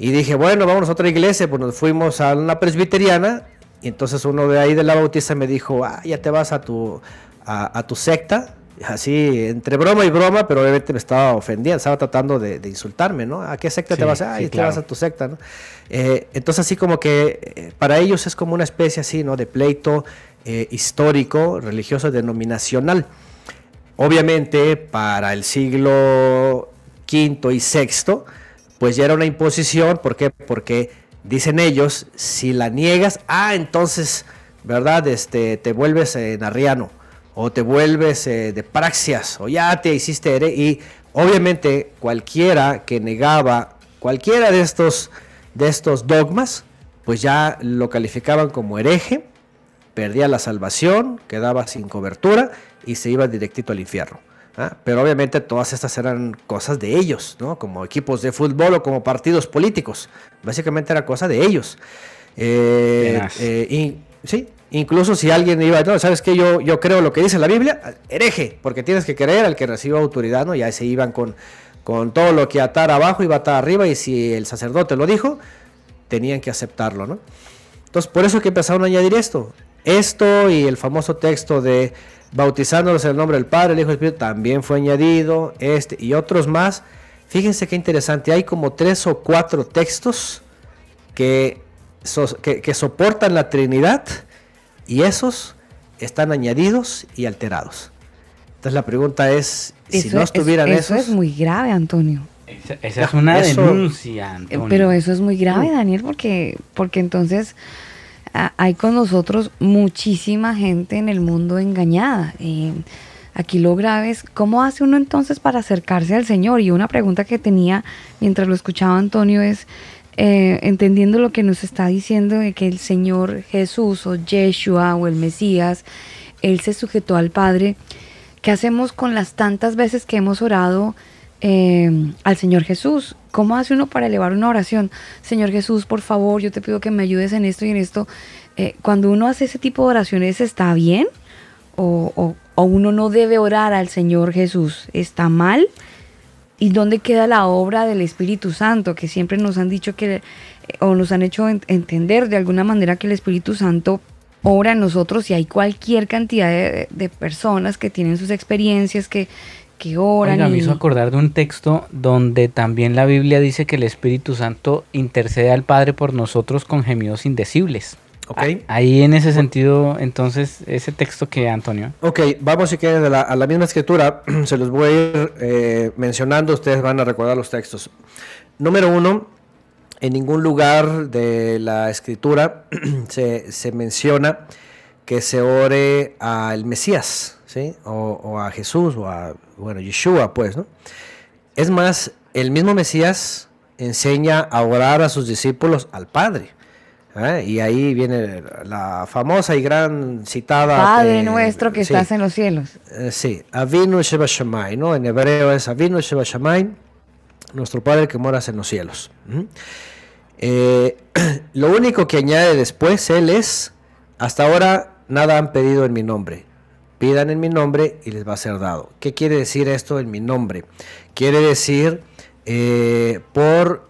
Y dije, bueno, vamos a otra iglesia, pues nos fuimos a una presbiteriana, y entonces uno de ahí de la bautista me dijo, ah, ya te vas a tu, a tu secta, así, entre broma y broma, pero obviamente me estaba ofendiendo, estaba tratando de, insultarme, ¿no? ¿A qué secta te vas? Ah, ahí te vas a tu secta, ¿no? Eh, entonces así como que eh, para ellos es como una especie así, ¿no? De pleito eh, histórico, religioso, denominacional. Obviamente para el siglo V y VI, pues ya era una imposición, ¿por qué? Porque dicen ellos, si la niegas, ah, entonces, ¿verdad? Este, te vuelves en arriano o te vuelves eh, de praxias, o ya te hiciste hereje. y obviamente cualquiera que negaba cualquiera de estos, de estos dogmas, pues ya lo calificaban como hereje, perdía la salvación, quedaba sin cobertura y se iba directito al infierno. ¿ah? Pero obviamente todas estas eran cosas de ellos, ¿no? como equipos de fútbol o como partidos políticos. Básicamente era cosa de ellos. Eh, eh, y, sí, Incluso si alguien iba, no, ¿sabes qué? Yo, yo creo lo que dice la Biblia, hereje, porque tienes que creer al que reciba autoridad, ¿no? Y se iban con, con todo lo que atar abajo y a atar arriba, y si el sacerdote lo dijo, tenían que aceptarlo, ¿no? Entonces, por eso que empezaron a añadir esto. Esto y el famoso texto de bautizándolos en el nombre del Padre, el Hijo y el Espíritu también fue añadido, este y otros más. Fíjense qué interesante, hay como tres o cuatro textos que, que soportan la Trinidad y esos están añadidos y alterados. Entonces la pregunta es, si no estuvieran eso esos... Eso es muy grave, Antonio. Esa, es ah, una denuncia, Antonio. Eh, pero eso es muy grave, mm. Daniel, porque, porque entonces hay con nosotros muchísima gente en el mundo engañada. aquí lo grave es, ¿cómo hace uno entonces para acercarse al Señor? Y una pregunta que tenía mientras lo escuchaba Antonio es, eh, entendiendo lo que nos está diciendo de que el Señor Jesús o Yeshua o el Mesías, Él se sujetó al Padre, ¿qué hacemos con las tantas veces que hemos orado eh, al Señor Jesús? ¿Cómo hace uno para elevar una oración? Señor Jesús, por favor, yo te pido que me ayudes en esto y en esto. Eh, cuando uno hace ese tipo de oraciones, ¿está bien? ¿O, o uno no debe orar al Señor Jesús? ¿Está mal? ¿Y dónde queda la obra del Espíritu Santo? Que siempre nos han dicho que, o nos han hecho entender de alguna manera que el Espíritu Santo obra en nosotros y hay cualquier cantidad de, personas que tienen sus experiencias, que, que oran. y... me hizo acordar de un texto donde también la Biblia dice que el Espíritu Santo intercede al Padre por nosotros con gemidos indecibles. Okay. Ah, ahí en ese sentido, entonces, ese texto que Antonio. Ok, vamos si a la, a la misma escritura, se los voy a ir eh, mencionando, ustedes van a recordar los textos. Número uno, en ningún lugar de la escritura se, menciona que se ore al Mesías, ¿sí? O, a Jesús, o a, bueno, Yeshua, pues, ¿no? Es más, el mismo Mesías enseña a orar a sus discípulos al Padre. ¿eh? Y ahí viene la famosa y gran citada. Padre nuestro que estás en los cielos. Eh, sí, Avinu Sheva En hebreo es Avinu y nuestro Padre que moras en los cielos. Eh, lo único que añade después él es, hasta ahora nada han pedido en mi nombre. Pidan en mi nombre y les va a ser dado. ¿Qué quiere decir esto en mi nombre? Quiere decir por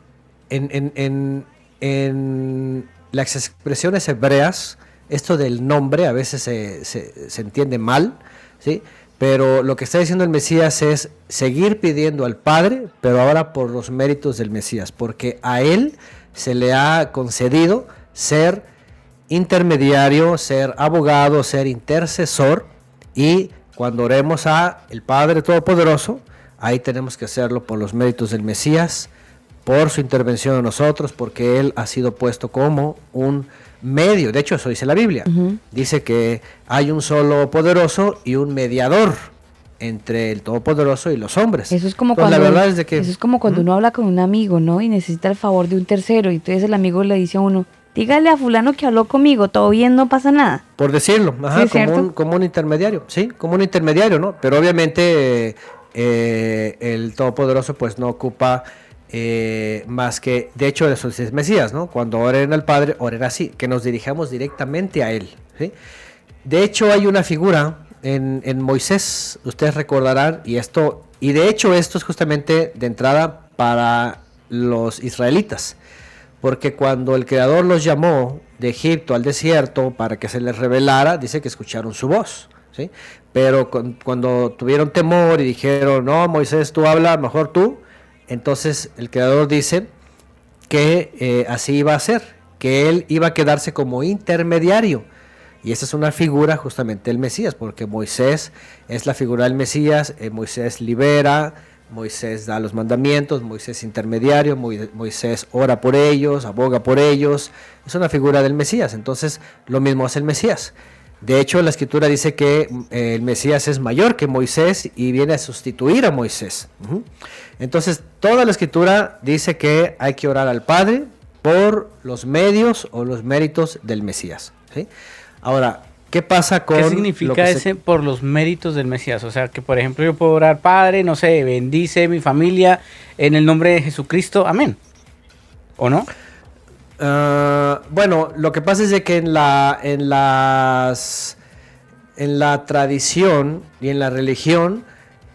en, en las expresiones hebreas, esto del nombre a veces se, entiende mal, ¿sí? Pero lo que está diciendo el Mesías es seguir pidiendo al Padre, pero ahora por los méritos del Mesías, porque a Él se le ha concedido ser intermediario, ser abogado, ser intercesor, y cuando oremos a el Padre Todopoderoso, ahí tenemos que hacerlo por los méritos del Mesías, por su intervención a nosotros, porque Él ha sido puesto como un medio. De hecho, eso dice la Biblia. Dice que hay un solo poderoso y un mediador entre el Todopoderoso y los hombres. Eso es como pues cuando, eso es como cuando uno habla con un amigo, ¿no? Y necesita el favor de un tercero. Y entonces el amigo le dice a uno, dígale a fulano que habló conmigo, todo bien, no pasa nada. Por decirlo, ajá, como, un, como, un, intermediario, sí, como un intermediario, ¿no? Pero obviamente eh, el Todopoderoso pues no ocupa eh, más que, de hecho, eso es Mesías, ¿no? Cuando oren al Padre, oren así, que nos dirijamos directamente a Él. De hecho, hay una figura en, Moisés, ustedes recordarán, y esto, y de hecho, esto es justamente de entrada para los israelitas, porque cuando el Creador los llamó de Egipto al desierto para que se les revelara, dice que escucharon su voz. ¿sí? Pero cuando tuvieron temor y dijeron, no, Moisés, tú habla, mejor tú, entonces el creador dice que eh, así iba a ser, que él iba a quedarse como intermediario. Y esa es una figura justamente del Mesías, porque Moisés es la figura del Mesías, eh, Moisés libera, Moisés da los mandamientos, Moisés intermediario, Moisés ora por ellos, aboga por ellos. Es una figura del Mesías, entonces lo mismo hace el Mesías. De hecho, la escritura dice que mm, el Mesías es mayor que Moisés y viene a sustituir a Moisés. Entonces, toda la escritura dice que hay que orar al Padre por los medios o los méritos del Mesías. Ahora, ¿qué pasa con... ¿Qué significa ese por los méritos del Mesías? O sea, que por ejemplo yo puedo orar, Padre, no sé, bendice mi familia en el nombre de Jesucristo, amén. ¿O no? Ah, bueno, lo que pasa es de que en la, en las, en la tradición y en la religión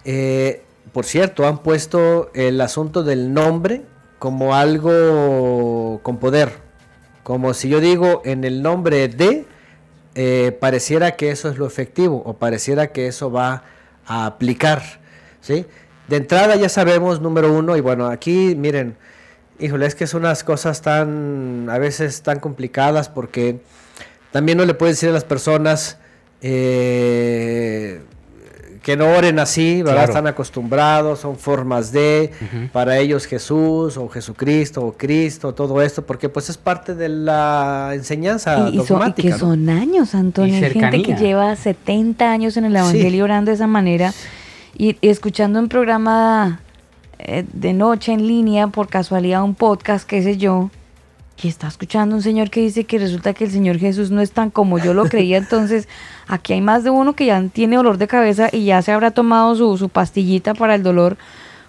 eh, por cierto, han puesto el asunto del nombre como algo con poder. Como si yo digo en el nombre de, eh, pareciera que eso es lo efectivo o pareciera que eso va a aplicar. ¿sí? De entrada ya sabemos, número uno, y bueno, aquí miren, híjole, es que son unas cosas tan, a veces tan complicadas porque también no le puedes decir a las personas... Eh, que no oren así, ¿verdad? Están acostumbrados, son formas de, para ellos Jesús o Jesucristo o Cristo, todo esto, porque pues es parte de la enseñanza y, dogmática. que son años, Antonio, hay gente que lleva 70 años en el Evangelio orando de esa manera y, escuchando un programa eh, de noche en línea, por casualidad un podcast, qué sé yo, que está escuchando un señor que dice que resulta que el Señor Jesús no es tan como yo lo creía, entonces aquí hay más de uno que ya tiene dolor de cabeza y ya se habrá tomado su, pastillita para el dolor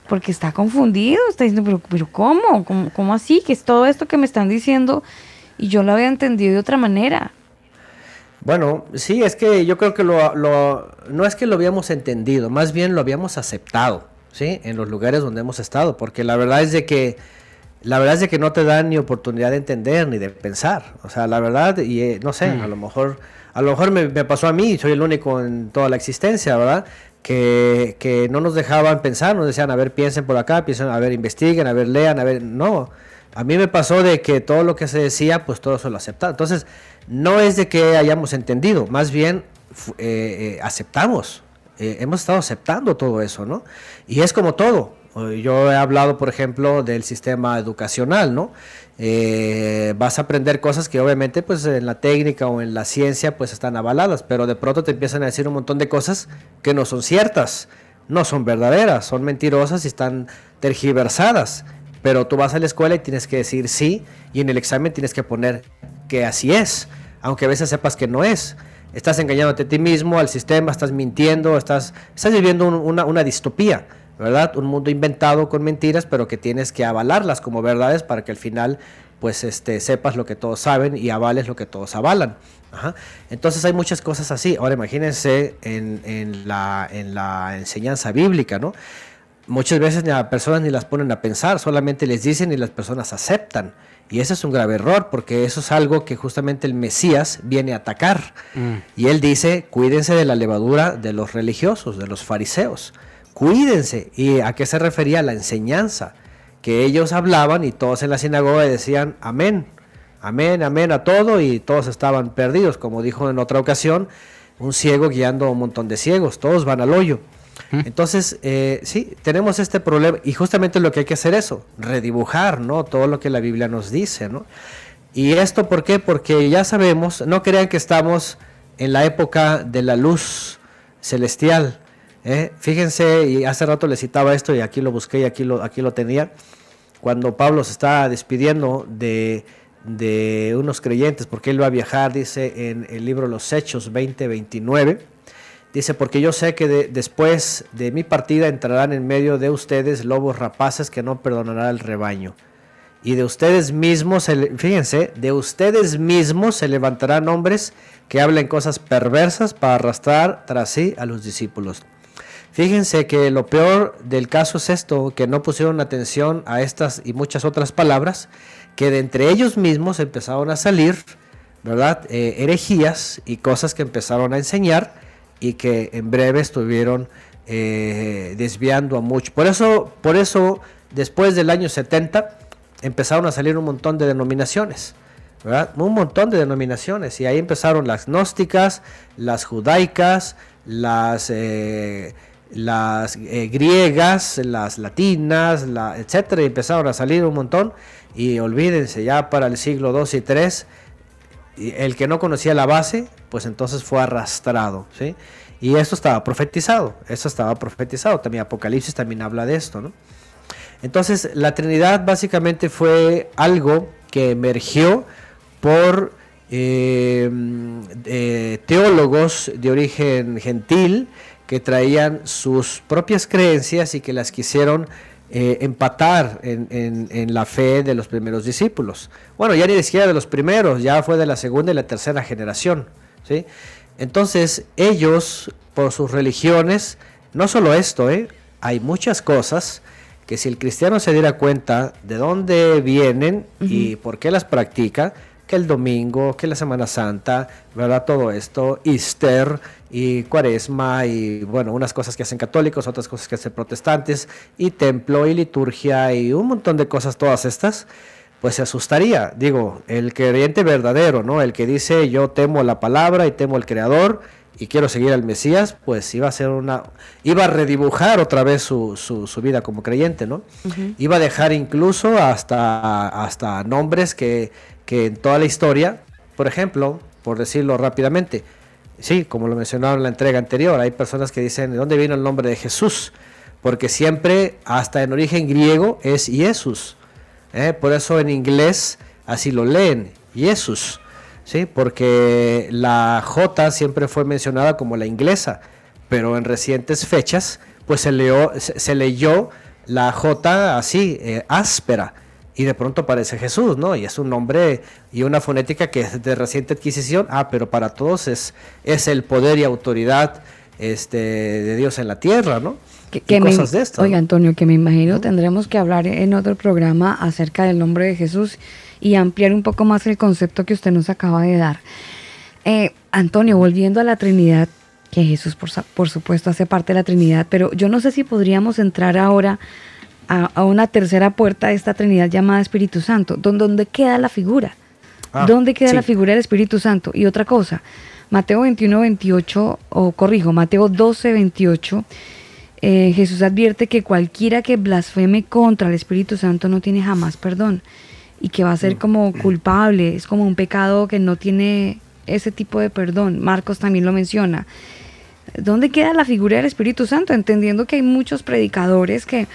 porque está confundido, está diciendo, pero, ¿cómo? ¿cómo? así? Que es todo esto que me están diciendo y yo lo había entendido de otra manera. Bueno, sí, es que yo creo que lo, no es que lo habíamos entendido, más bien lo habíamos aceptado, ¿sí? En los lugares donde hemos estado, porque la verdad es de que la verdad es que no te dan ni oportunidad de entender ni de pensar. O sea, la verdad, y eh, no sé, mm. a lo mejor, a lo mejor me, pasó a mí, soy el único en toda la existencia, ¿verdad? Que, no nos dejaban pensar, nos decían, a ver, piensen por acá, piensen, a ver, investiguen, a ver, lean, a ver, no. A mí me pasó de que todo lo que se decía, pues todo eso lo aceptaba. Entonces, no es de que hayamos entendido, más bien eh, eh, aceptamos, hemos estado aceptando todo eso, ¿no? Y es como todo, eh, yo he hablado, por ejemplo, del sistema educacional, ¿no? Eh, vas a aprender cosas que obviamente pues, en la técnica o en la ciencia pues están avaladas, pero de pronto te empiezan a decir un montón de cosas que no son ciertas, no son verdaderas, son mentirosas y están tergiversadas. Pero tú vas a la escuela y tienes que decir sí y en el examen tienes que poner que así es, aunque a veces sepas que no es estás engañándote a ti mismo, al sistema, estás mintiendo, estás, estás viviendo una, una, distopía. ¿verdad? Un mundo inventado con mentiras, pero que tienes que avalarlas como verdades para que al final pues este, sepas lo que todos saben y avales lo que todos avalan. Ajá. Entonces hay muchas cosas así. Ahora imagínense en, la, enseñanza bíblica, ¿no? Muchas veces ni a las personas ni las ponen a pensar, solamente les dicen y las personas aceptan. Y ese es un grave error, porque eso es algo que justamente el Mesías viene a atacar. Mm. Y él dice, cuídense de la levadura de los religiosos, de los fariseos cuídense. ¿Y a qué se refería la enseñanza? Que ellos hablaban y todos en la sinagoga decían amén, amén, amén a todo y todos estaban perdidos, como dijo en otra ocasión, un ciego guiando a un montón de ciegos, todos van al hoyo. Entonces, eh, sí, tenemos este problema y justamente lo que hay que hacer es eso, redibujar, ¿no? Todo lo que la Biblia nos dice, ¿no? Y esto, ¿por qué? Porque ya sabemos, no crean que estamos en la época de la luz celestial, ¿eh? fíjense, y hace rato le citaba esto y aquí lo busqué y aquí lo, aquí lo tenía, cuando Pablo se está despidiendo de, de unos creyentes, porque él va a viajar, dice en el libro Los Hechos 20-29, dice, porque yo sé que después de mi partida entrarán en medio de ustedes lobos rapaces que no perdonará el rebaño. Y de ustedes mismos, fíjense, de ustedes mismos se levantarán hombres que hablen cosas perversas para arrastrar tras sí a los discípulos. Fíjense que lo peor del caso es esto, que no pusieron atención a estas y muchas otras palabras, que de entre ellos mismos empezaron a salir, ¿verdad? Eh, herejías y cosas que empezaron a enseñar y que en breve estuvieron eh, desviando a muchos. Por eso, por eso, después del año 70, empezaron a salir un montón de denominaciones. ¿verdad? Un montón de denominaciones. Y ahí empezaron las gnósticas, las judaicas, las eh, las eh, griegas, las latinas, etcétera, empezaron a salir un montón. Y olvídense, ya para el siglo II y III, el que no conocía la base, pues entonces fue arrastrado, ¿sí? Y esto estaba profetizado, esto estaba profetizado, también Apocalipsis también habla de esto, Entonces, la Trinidad básicamente fue algo que emergió por eh, eh, teólogos de origen gentil, que traían sus propias creencias y que las quisieron eh, empatar en, en, la fe de los primeros discípulos. Bueno, ya ni siquiera de los primeros, ya fue de la segunda y la tercera generación. ¿sí? Entonces, ellos, por sus religiones, no solo esto, ¿eh? hay muchas cosas que si el cristiano se diera cuenta de dónde vienen y por qué las practica, que el domingo, que la Semana Santa, ¿verdad? Todo esto, Easter y Cuaresma y bueno, unas cosas que hacen católicos, otras cosas que hacen protestantes y templo y liturgia y un montón de cosas todas estas pues se asustaría, digo, el creyente verdadero, ¿no? El que dice yo temo la palabra y temo al creador y quiero seguir al Mesías, pues iba a ser una, iba a redibujar otra vez su, su, vida como creyente, ¿no? Iba a dejar incluso hasta, hasta nombres que, que en toda la historia, por ejemplo, por decirlo rápidamente, sí, como lo mencionaba en la entrega anterior, hay personas que dicen, ¿de dónde vino el nombre de Jesús? Porque siempre, hasta en origen griego, es Jesús. ¿eh? Por eso en inglés así lo leen, Jesús. ¿sí? porque la J siempre fue mencionada como la inglesa, pero en recientes fechas pues se, leo, se, leyó la J así, eh, áspera, y de pronto aparece Jesús, ¿no? Y es un nombre y una fonética que es de reciente adquisición, ah, pero para todos es, es el poder y autoridad este, de Dios en la tierra, ¿no? cosas de esto. Oiga, Antonio, que me imagino tendremos que hablar en otro programa acerca del nombre de Jesús y ampliar un poco más el concepto que usted nos acaba de dar. Eh, Antonio, volviendo a la Trinidad, que Jesús por, supuesto hace parte de la Trinidad, pero yo no sé si podríamos entrar ahora a, una tercera puerta de esta Trinidad llamada Espíritu Santo, donde, queda la figura. Ah, ¿Dónde queda la figura del Espíritu Santo? Y otra cosa, Mateo 21, 28, o corrijo, Mateo 12, 28, eh, Jesús advierte que cualquiera que blasfeme contra el Espíritu Santo no tiene jamás perdón y que va a ser mm. como mm. culpable, es como un pecado que no tiene ese tipo de perdón. Marcos también lo menciona. ¿Dónde queda la figura del Espíritu Santo? Entendiendo que hay muchos predicadores que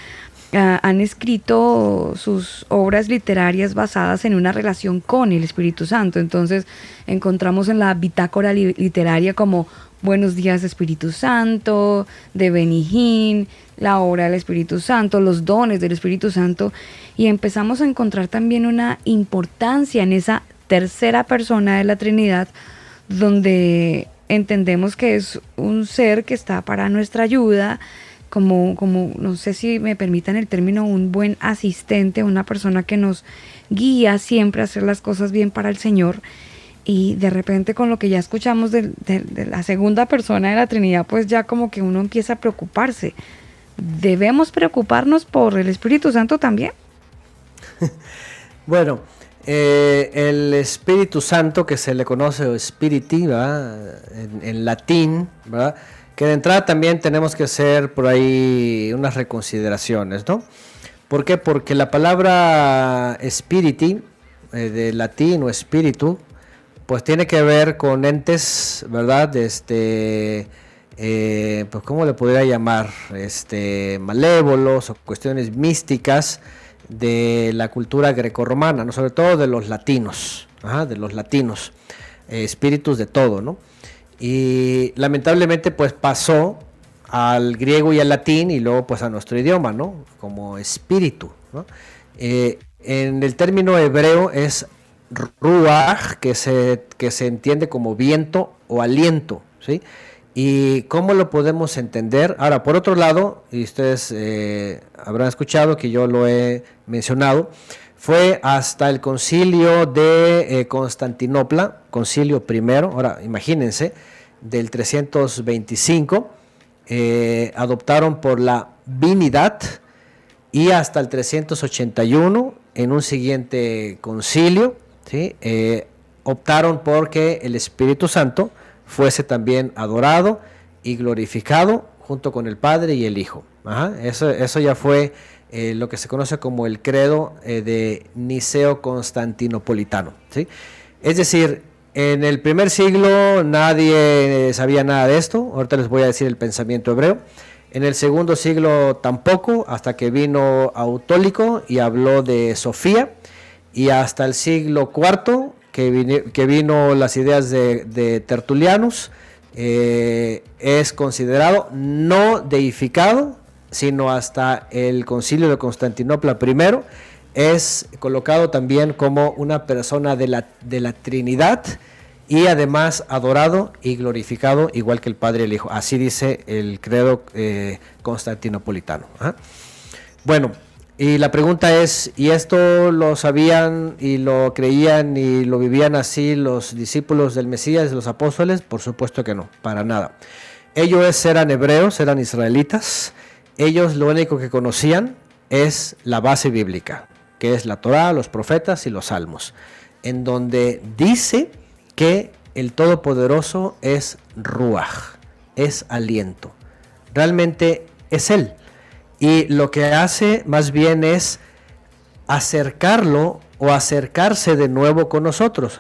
ah, han escrito sus obras literarias basadas en una relación con el Espíritu Santo. Entonces encontramos en la bitácora literaria como Buenos días Espíritu Santo, de Benijín, la obra del Espíritu Santo, los dones del Espíritu Santo, y empezamos a encontrar también una importancia en esa tercera persona de la Trinidad, donde entendemos que es un ser que está para nuestra ayuda, como, como, no sé si me permitan el término, un buen asistente, una persona que nos guía siempre a hacer las cosas bien para el Señor. Y de repente con lo que ya escuchamos de, la segunda persona de la Trinidad, pues ya como que uno empieza a preocuparse. ¿Debemos preocuparnos por el Espíritu Santo también? bueno, eh, el Espíritu Santo, que se le conoce o en, en, latín, ¿verdad? que de entrada también tenemos que hacer por ahí unas reconsideraciones, ¿no? ¿Por qué? Porque la palabra spiriti, eh, de latín o espíritu, pues tiene que ver con entes, ¿verdad? Este, eh, pues cómo le pudiera llamar, este, malévolos o cuestiones místicas de la cultura grecorromana, ¿no? sobre todo de los latinos, de los latinos, eh, espíritus de todo, ¿no? Y lamentablemente pues pasó al griego y al latín y luego pues a nuestro idioma, ¿no? Como espíritu, eh, en el término hebreo es ruaj, que se, que se entiende como viento o aliento, ¿sí? ¿Y cómo lo podemos entender? Ahora, por otro lado, y ustedes eh, habrán escuchado que yo lo he mencionado, fue hasta el concilio de eh, Constantinopla, concilio primero, ahora imagínense, del 325, eh, adoptaron por la vinidad y hasta el 381 en un siguiente concilio eh, optaron por que el Espíritu Santo fuese también adorado y glorificado junto con el Padre y el Hijo. Ajá, eso, ya fue eh, lo que se conoce como el credo eh, de Niceo Constantinopolitano. Es decir, en el primer siglo nadie sabía nada de esto, ahorita les voy a decir el pensamiento hebreo. En el segundo siglo tampoco, hasta que vino Autólico y habló de Sofía y hasta el siglo IV que, vino las ideas de, de Tertulianus, eh, es considerado no deificado, sino hasta el concilio de Constantinopla I, es colocado también como una persona de la, de la Trinidad y además adorado y glorificado igual que el Padre y el Hijo. Así dice el credo eh, constantinopolitano. ¿ah? Bueno, y la pregunta es, ¿y esto lo sabían y lo creían y lo vivían así los discípulos del Mesías, los apóstoles? Por supuesto que no, para nada. Ellos eran hebreos, eran israelitas. Ellos lo único que conocían es la base bíblica, que es la Torá, los profetas y los salmos, en donde dice que el Todopoderoso es Ruach, es aliento. Realmente es Él. Y lo que hace más bien es acercarlo o acercarse de nuevo con nosotros.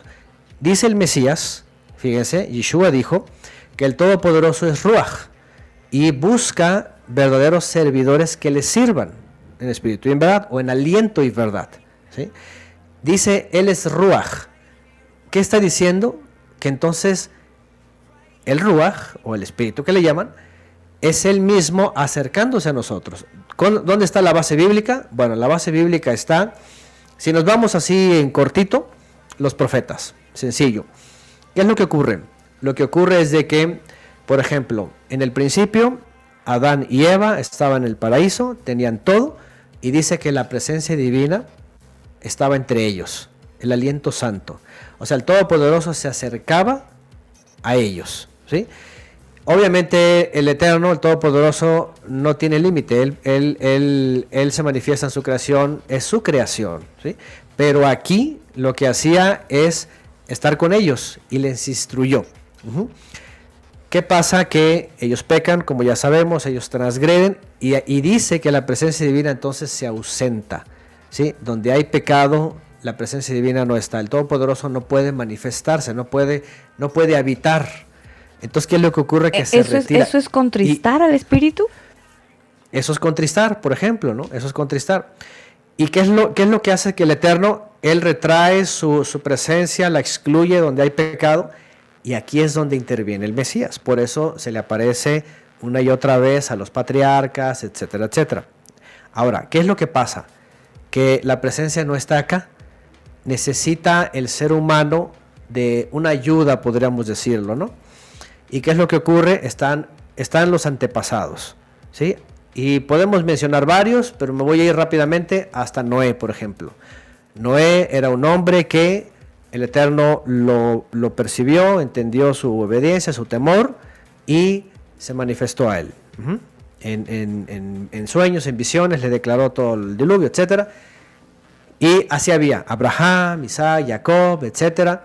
Dice el Mesías, fíjense, Yeshua dijo que el Todopoderoso es Ruach y busca verdaderos servidores que le sirvan en espíritu y en verdad o en aliento y verdad. Dice, Él es Ruach. ¿Qué está diciendo? Que entonces el Ruach o el espíritu que le llaman es el mismo acercándose a nosotros. ¿Dónde está la base bíblica? Bueno, la base bíblica está, si nos vamos así en cortito, los profetas, sencillo. ¿Qué es lo que ocurre? Lo que ocurre es de que, por ejemplo, en el principio, Adán y Eva estaban en el paraíso, tenían todo, y dice que la presencia divina estaba entre ellos, el aliento santo. O sea, el Todopoderoso se acercaba a ellos, ¿sí? Obviamente el Eterno, el Todopoderoso, no tiene límite. Él, él, se manifiesta en su creación, es su creación. ¿sí? Pero aquí lo que hacía es estar con ellos y les instruyó. ¿Qué pasa? Que ellos pecan, como ya sabemos, ellos transgreden y, dice que la presencia divina entonces se ausenta. ¿sí? Donde hay pecado, la presencia divina no está. El Todopoderoso no puede manifestarse, no puede, no puede habitar entonces, ¿qué es lo que ocurre? Que eh, se eso retira. Es, ¿Eso es contristar al espíritu? Eso es contristar, por ejemplo, ¿no? Eso es contristar. ¿Y qué es lo, qué es lo que hace que el Eterno, Él retrae su presencia, la excluye donde hay pecado? Y aquí es donde interviene el Mesías. Por eso se le aparece una y otra vez a los patriarcas, etcétera, etcétera. Ahora, ¿qué es lo que pasa? Que la presencia no está acá. Necesita el ser humano de una ayuda, podríamos decirlo, ¿no? ¿Y qué es lo que ocurre? Están, están los antepasados. ¿sí? Y podemos mencionar varios, pero me voy a ir rápidamente hasta Noé, por ejemplo. Noé era un hombre que el Eterno lo, percibió, entendió su obediencia, su temor y se manifestó a él. En, sueños, en visiones, le declaró todo el diluvio, etc. Y así había Abraham, Isaac, Jacob, etcétera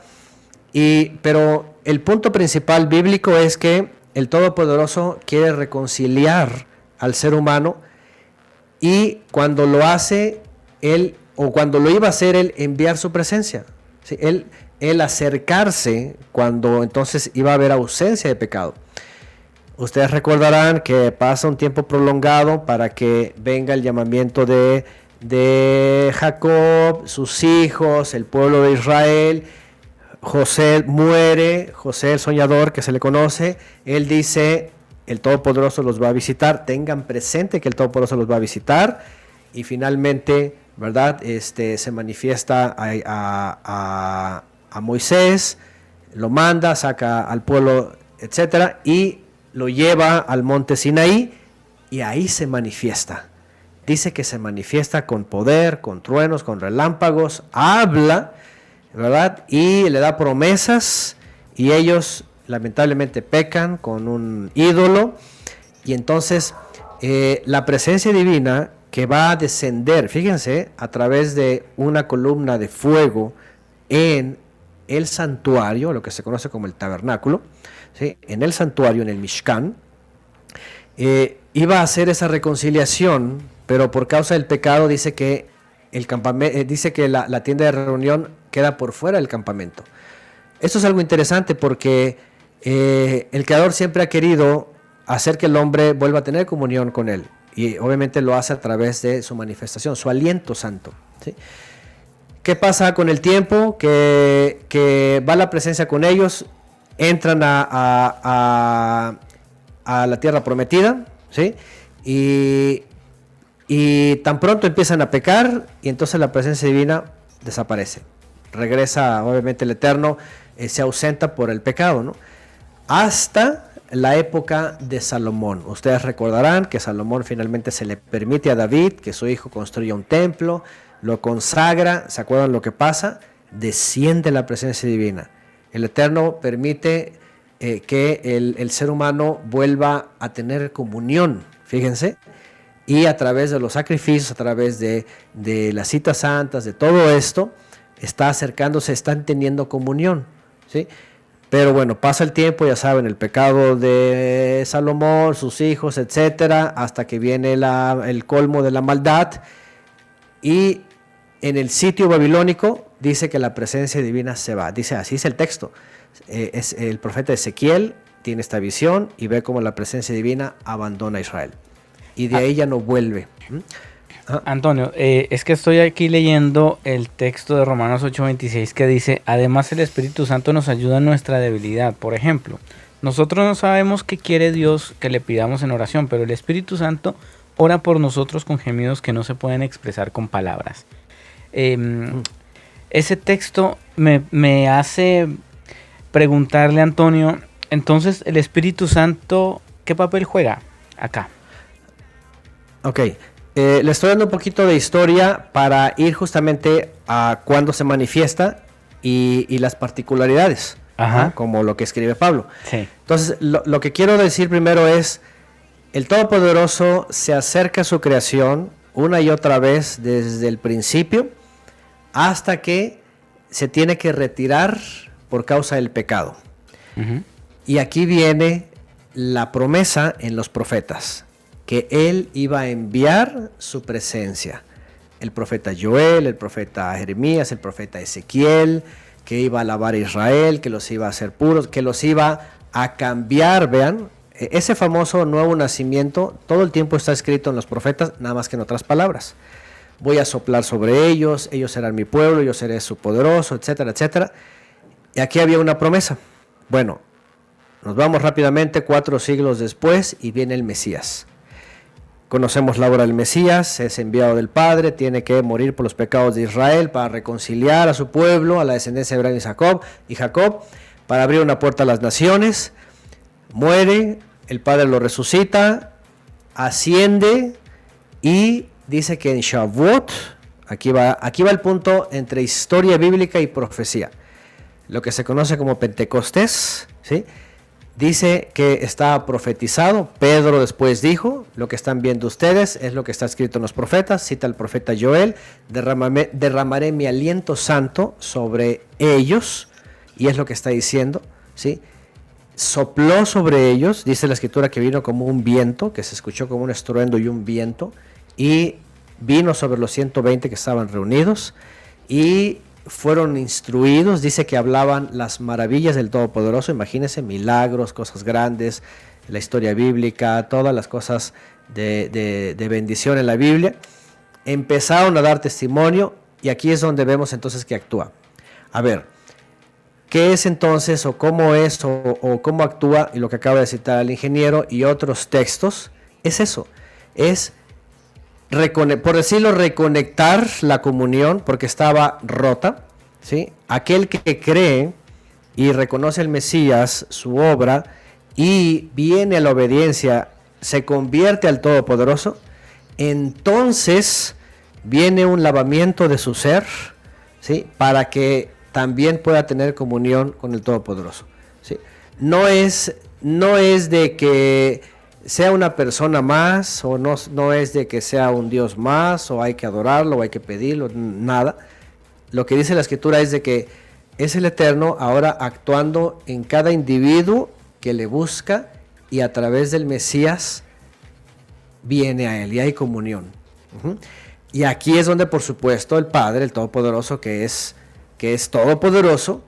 y, pero el punto principal bíblico es que el Todopoderoso quiere reconciliar al ser humano y cuando lo hace, Él, o cuando lo iba a hacer, Él enviar su presencia. ¿Sí? Él, acercarse cuando entonces iba a haber ausencia de pecado. Ustedes recordarán que pasa un tiempo prolongado para que venga el llamamiento de, de Jacob, sus hijos, el pueblo de Israel José muere, José el soñador que se le conoce, él dice, el Todopoderoso los va a visitar, tengan presente que el Todopoderoso los va a visitar y finalmente, ¿verdad? Este, se manifiesta a, Moisés, lo manda, saca al pueblo, etcétera, y lo lleva al monte Sinaí y ahí se manifiesta. Dice que se manifiesta con poder, con truenos, con relámpagos, habla y le da promesas y ellos lamentablemente pecan con un ídolo y entonces eh, la presencia divina que va a descender, fíjense, a través de una columna de fuego en el santuario, lo que se conoce como el tabernáculo, en el santuario, en el Mishkan, iba eh, a hacer esa reconciliación, pero por causa del pecado dice que, el eh, dice que la tienda de reunión queda por fuera del campamento. Esto es algo interesante porque eh, el Creador siempre ha querido hacer que el hombre vuelva a tener comunión con Él. Y obviamente lo hace a través de su manifestación, su aliento santo. ¿Qué pasa con el tiempo? Que, va la presencia con ellos, entran a, la tierra prometida, ¿sí? y tan pronto empiezan a pecar y entonces la presencia divina desaparece regresa obviamente el Eterno, eh, se ausenta por el pecado, ¿no? Hasta la época de Salomón. Ustedes recordarán que Salomón finalmente se le permite a David que su hijo construya un templo, lo consagra, ¿se acuerdan lo que pasa? Desciende la presencia divina. El Eterno permite eh, que el, ser humano vuelva a tener comunión, fíjense, y a través de los sacrificios, a través de, las citas santas, de todo esto, está acercándose, están teniendo comunión. ¿sí? Pero bueno, pasa el tiempo, ya saben, el pecado de Salomón, sus hijos, etcétera, hasta que viene el colmo de la maldad. Y en el sitio babilónico dice que la presencia divina se va. Dice así es el texto. Eh, es, el profeta Ezequiel tiene esta visión y ve cómo la presencia divina abandona a Israel. Y de ella ah. ahí ya no vuelve. Antonio, eh, es que estoy aquí leyendo el texto de Romanos 8:26 que dice, además el Espíritu Santo nos ayuda en nuestra debilidad. Por ejemplo, nosotros no sabemos qué quiere Dios que le pidamos en oración, pero el Espíritu Santo ora por nosotros con gemidos que no se pueden expresar con palabras. Em, ese texto me, hace preguntarle Antonio, entonces el Espíritu Santo, ¿qué papel juega acá? Ok, eh, le estoy dando un poquito de historia para ir justamente a cuándo se manifiesta y, las particularidades, como lo que escribe Pablo. Entonces, lo, que quiero decir primero es, el Todopoderoso se acerca a su creación una y otra vez desde el principio hasta que se tiene que retirar por causa del pecado. Y aquí viene la promesa en los profetas que él iba a enviar su presencia. El profeta Joel, el profeta Jeremías, el profeta Ezequiel, que iba a alabar a Israel, que los iba a hacer puros, que los iba a cambiar, vean, e-, ese famoso nuevo nacimiento todo el tiempo está escrito en los profetas, nada más que en otras palabras. Voy a soplar sobre ellos, ellos serán mi pueblo, yo seré su poderoso, etcétera, etcétera. Y aquí había una promesa. Bueno, nos vamos rápidamente cuatro siglos después y viene el Mesías. Conocemos la obra del Mesías, es enviado del Padre, tiene que morir por los pecados de Israel para reconciliar a su pueblo, a la descendencia de Abraham y Jacob, y Jacob, para abrir una puerta a las naciones. Muere, el Padre lo resucita, asciende y dice que en Shavuot, aquí va, aquí va el punto entre historia bíblica y profecía, lo que se conoce como Pentecostés, ¿sí? dice que está profetizado. Pedro después dijo, lo que están viendo ustedes es lo que está escrito en los profetas, cita el profeta Joel, derramaré mi aliento santo sobre ellos, y es lo que está diciendo, ¿sí? Sopló sobre ellos, dice la escritura que vino como un viento, que se escuchó como un estruendo y un viento, y vino sobre los 120 que estaban reunidos, y fueron instruidos, dice que hablaban las maravillas del Todopoderoso, imagínense, milagros, cosas grandes, la historia bíblica, todas las cosas de, bendición en la Biblia. Empezaron a dar testimonio y aquí es donde vemos entonces que actúa. A ver, ¿qué es entonces o cómo es o, o cómo actúa y lo que acaba de citar el ingeniero y otros textos? Es eso, es por decirlo, reconectar la comunión porque estaba rota. ¿sí? Aquel que cree y reconoce al Mesías, su obra, y viene a la obediencia, se convierte al Todopoderoso, entonces viene un lavamiento de su ser, ¿sí? Para que también pueda tener comunión con el Todopoderoso, ¿sí? No es, no es de que sea una persona más o no, no es de que sea un Dios más o hay que adorarlo o hay que pedirlo, nada. Lo que dice la escritura es de que es el Eterno ahora actuando en cada individuo que le busca y a través del Mesías viene a Él y hay comunión. Y aquí es donde, por supuesto, el Padre, el Todopoderoso, que es, que es todopoderoso,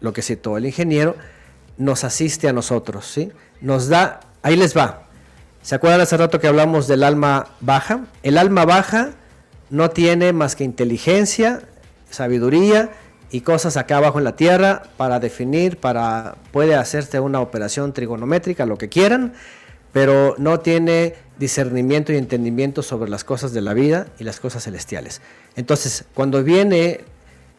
lo que citó el ingeniero, nos asiste a nosotros, ¿sí? Nos da, ahí les va, ¿Se acuerdan hace rato que hablamos del alma baja? El alma baja no tiene más que inteligencia, sabiduría y cosas acá abajo en la tierra para definir, para puede hacerte una operación trigonométrica, lo que quieran, pero no tiene discernimiento y entendimiento sobre las cosas de la vida y las cosas celestiales. Entonces, cuando viene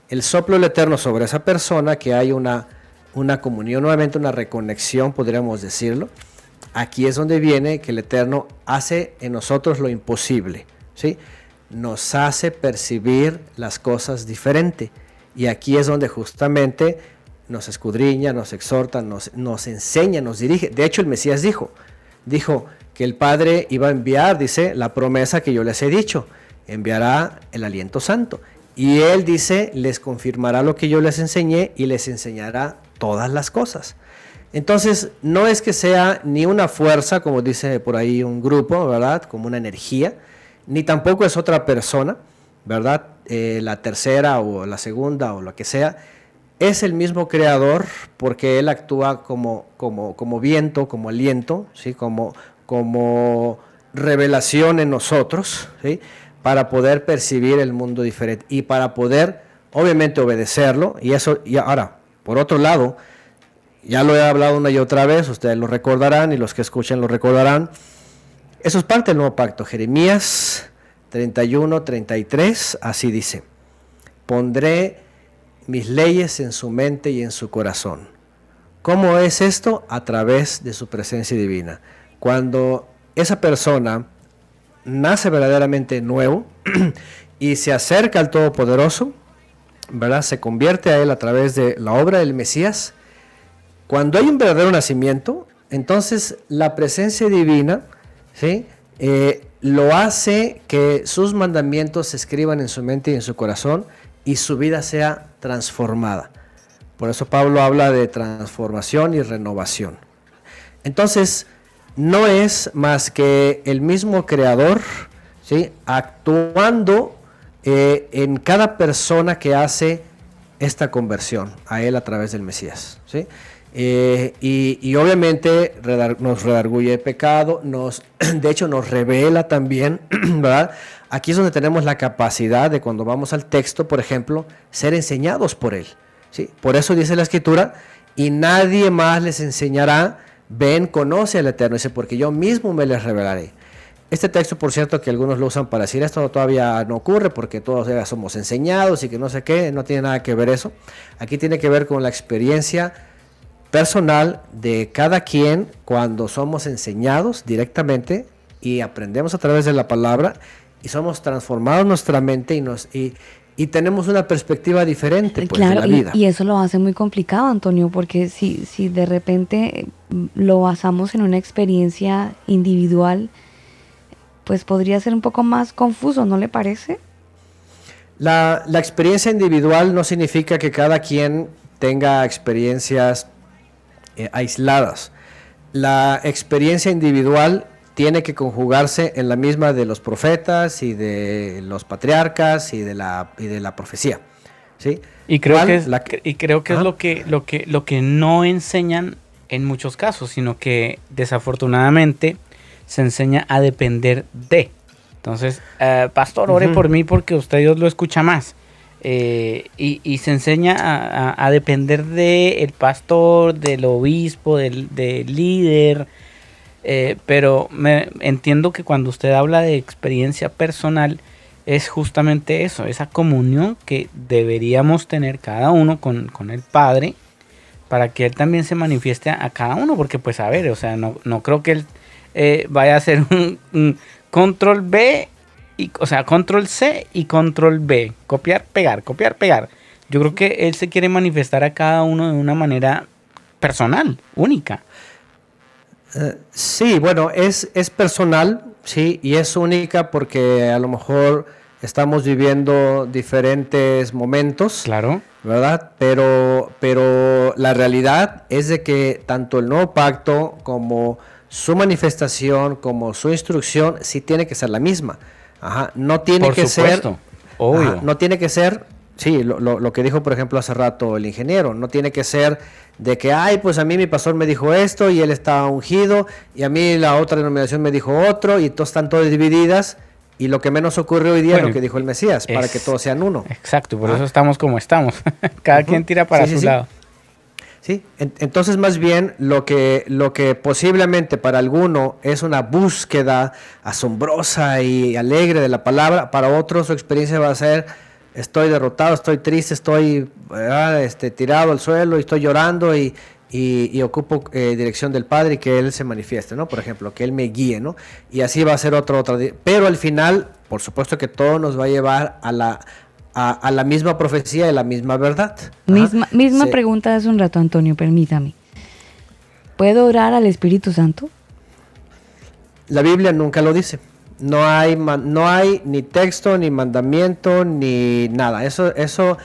el soplo Eterno sobre esa persona, que hay una, una comunión, nuevamente una reconexión, podríamos decirlo, Aquí es donde viene que el Eterno hace en nosotros lo imposible, ¿sí? Nos hace percibir las cosas diferente. Y aquí es donde justamente nos escudriña, nos exhorta, nos, enseña, nos dirige. De hecho, el Mesías dijo, dijo que el Padre iba a enviar, dice, la promesa que yo les he dicho, enviará el aliento santo. Y él dice, les confirmará lo que yo les enseñé y les enseñará todas las cosas. Entonces, no es que sea ni una fuerza, como dice por ahí un grupo, ¿verdad? Como una energía, ni tampoco es otra persona, ¿verdad? Eh, la tercera o la segunda o lo que sea. Es el mismo creador porque él actúa como, viento, como aliento, ¿sí? como, como revelación en nosotros, ¿sí? para poder percibir el mundo diferente y para poder, obviamente, obedecerlo. Y eso, y ahora, por otro lado, ya lo he hablado una y otra vez, ustedes lo recordarán y los que escuchan lo recordarán. Eso es parte del nuevo pacto. Jeremías 31, 33, así dice, pondré mis leyes en su mente y en su corazón. ¿Cómo es esto? A través de su presencia divina. Cuando esa persona nace verdaderamente nuevo y se acerca al Todopoderoso, ¿verdad? Se convierte a él a través de la obra del Mesías, cuando hay un verdadero nacimiento, entonces la presencia divina ¿sí? Eh, lo hace que sus mandamientos se escriban en su mente y en su corazón y su vida sea transformada. Por eso Pablo habla de transformación y renovación. Entonces, no es más que el mismo creador ¿sí? actuando eh, en cada persona que hace esta conversión a él a través del Mesías. ¿sí? Eh, y, obviamente nos redarguye el pecado, nos, de hecho nos revela también, ¿verdad? Aquí es donde tenemos la capacidad de cuando vamos al texto, por ejemplo, ser enseñados por Él. ¿sí? Por eso dice la Escritura, y nadie más les enseñará, ven, conoce al Eterno, dice, porque yo mismo me les revelaré. Este texto, por cierto, que algunos lo usan para decir esto, todavía no ocurre porque todos somos enseñados y que no sé qué, no tiene nada que ver eso. Aquí tiene que ver con la experiencia personal de cada quien cuando somos enseñados directamente y aprendemos a través de la palabra y somos transformados nuestra mente y nos y, y tenemos una perspectiva diferente pues, de la vida. Y, eso lo hace muy complicado, Antonio, porque si, si de repente mm, lo basamos en una experiencia individual, pues podría ser un poco más confuso, ¿no le parece? La, la experiencia individual no significa que cada quien tenga experiencias eh, aisladas. La experiencia individual tiene que conjugarse en la misma de los profetas y de los patriarcas y de la, de la profecía. ¿sí? Y creo que es, y creo que, es lo, que, lo, que, lo que no enseñan en muchos casos, sino que desafortunadamente se enseña a depender de. Entonces, eh, pastor, ore por mí porque usted Dios lo escucha más. Eh, y, se enseña a, depender del pastor, del obispo, del, líder. Eh, pero me, entiendo que cuando usted habla de experiencia personal es justamente eso, esa comunión que deberíamos tener cada uno con, el Padre para que Él también se manifieste a, cada uno, porque pues a ver, o sea, no, creo que Él eh, vaya a ser un control B y, o sea, control C y control B. Copiar, pegar, copiar, pegar. Yo creo que él se quiere manifestar a cada uno de una manera personal, única. Eh, sí, bueno, es, es personal, sí, y es única porque a lo mejor estamos viviendo diferentes momentos. Claro. ¿Verdad? Pero, pero la realidad es de que tanto el nuevo pacto como su manifestación, como su instrucción, sí tiene que ser la misma. Ajá, no tiene que ser. Obvio. no tiene que ser Sí, lo, lo, que dijo, por ejemplo, hace rato el ingeniero, no tiene que ser de que, ay, pues a mí mi pastor me dijo esto y él estaba ungido, y a mí la otra denominación me dijo otro, y todos están todas divididas, y lo que menos ocurre hoy día es lo que dijo el Mesías, para que todos sean uno. Exacto, por ah. eso estamos como estamos, cada quien tira para su lado. ¿sí? Entonces, más bien, lo que, lo que posiblemente para alguno es una búsqueda asombrosa y alegre de la palabra, para otros su experiencia va a ser, estoy derrotado, estoy triste, estoy este, tirado al suelo y estoy llorando y, ocupo eh, dirección del Padre y que Él se manifieste, ¿no? Por ejemplo, que Él me guíe, ¿no? Y así va a ser otro, otra. Pero al final, por supuesto que todo nos va a llevar a la, a, la misma profecía y la misma verdad. Misma, misma pregunta hace un rato, Antonio, permítame. ¿Puedo orar al Espíritu Santo? La Biblia nunca lo dice. No hay, no hay ni texto, ni mandamiento, ni nada. Eso, eso,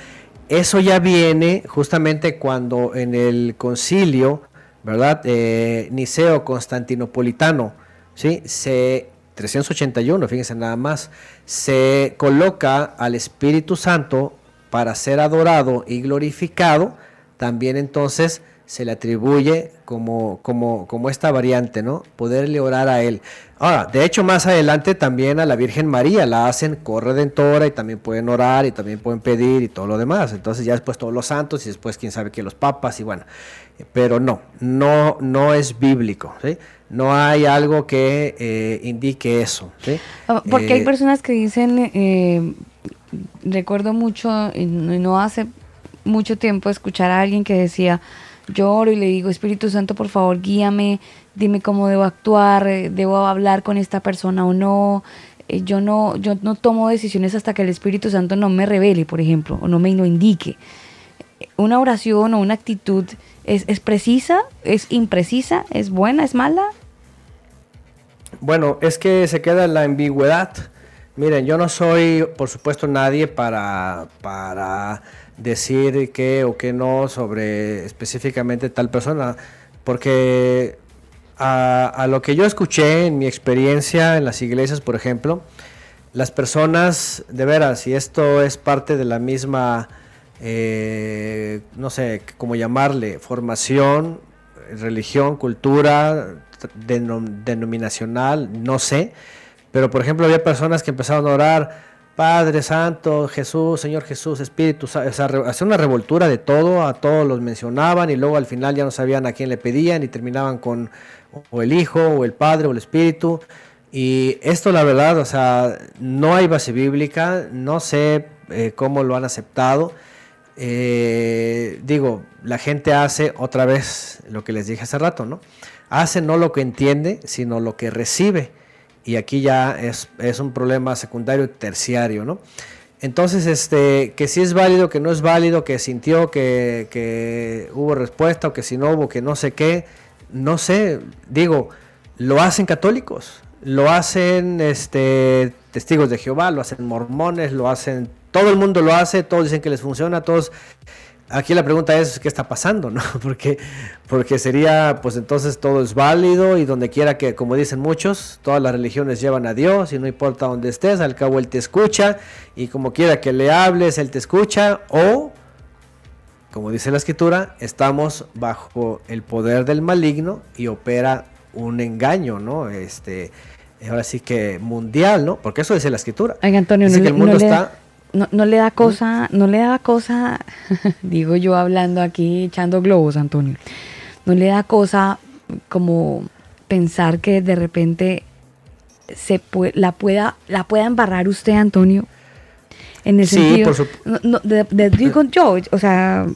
eso ya viene justamente cuando en el concilio, ¿verdad? Eh, Niceo Constantinopolitano, ¿sí? Se 381, fíjense nada más, se coloca al Espíritu Santo para ser adorado y glorificado, también entonces se le atribuye como, como, como esta variante, ¿no? Poderle orar a él. Ahora, de hecho, más adelante también a la Virgen María la hacen corredentora y también pueden orar y también pueden pedir y todo lo demás. Entonces ya después todos los santos y después quién sabe que los papas y bueno pero no, no, no es bíblico. No hay algo que eh, indique eso. Ah, porque hay eh, personas que dicen, eh, recuerdo mucho, no hace mucho tiempo escuchar a alguien que decía, yo oro y le digo, Espíritu Santo, por favor, guíame, dime cómo debo actuar, debo hablar con esta persona o no. Yo no, yo no tomo decisiones hasta que el Espíritu Santo no me revele, por ejemplo, o no me lo indique una oración o una actitud es, precisa, es imprecisa, es buena, es mala? Bueno, es que se queda en la ambigüedad. Miren, yo no soy, por supuesto, nadie para, para decir qué o qué no sobre específicamente tal persona, porque a, a lo que yo escuché en mi experiencia en las iglesias, por ejemplo, las personas, de veras, y esto es parte de la misma eh, no sé cómo llamarle, formación, religión, cultura, denominacional, no sé. Pero por ejemplo había personas que empezaron a orar, Padre Santo, Jesús, Señor Jesús, Espíritu, o sea, una revoltura de todo, a todos los mencionaban y luego al final ya no sabían a quién le pedían y terminaban con o el Hijo, o el Padre, o el Espíritu. Y esto la verdad, o sea, no hay base bíblica, no sé eh, cómo lo han aceptado. Eh, digo, la gente hace otra vez lo que les dije hace rato, ¿no? Hace no lo que entiende, sino lo que recibe. Y aquí ya es, un problema secundario y terciario, ¿no? Entonces, este, que si es válido, que no es válido, que sintió que, que hubo respuesta o que si no hubo, que no sé qué, no sé, digo, lo hacen católicos, lo hacen este, testigos de Jehová, lo hacen mormones, lo hacen, todo el mundo lo hace, todos dicen que les funciona, todos... Aquí la pregunta es qué está pasando, ¿no? Porque, porque sería, pues entonces todo es válido y donde quiera que, como dicen muchos, todas las religiones llevan a Dios y no importa dónde estés, al cabo Él te escucha y como quiera que le hables, Él te escucha o, como dice la escritura, estamos bajo el poder del maligno y opera un engaño, ¿no? Este, ahora sí que mundial, ¿no? Porque eso dice la escritura. Ay, Antonio, no, le, da cosa, no le da cosa, digo yo hablando aquí, echando globos, Antonio, no le da cosa como pensar que de repente se la pueda la pueda embarrar usted, Antonio. En el sentido, de, digo yo, o sea,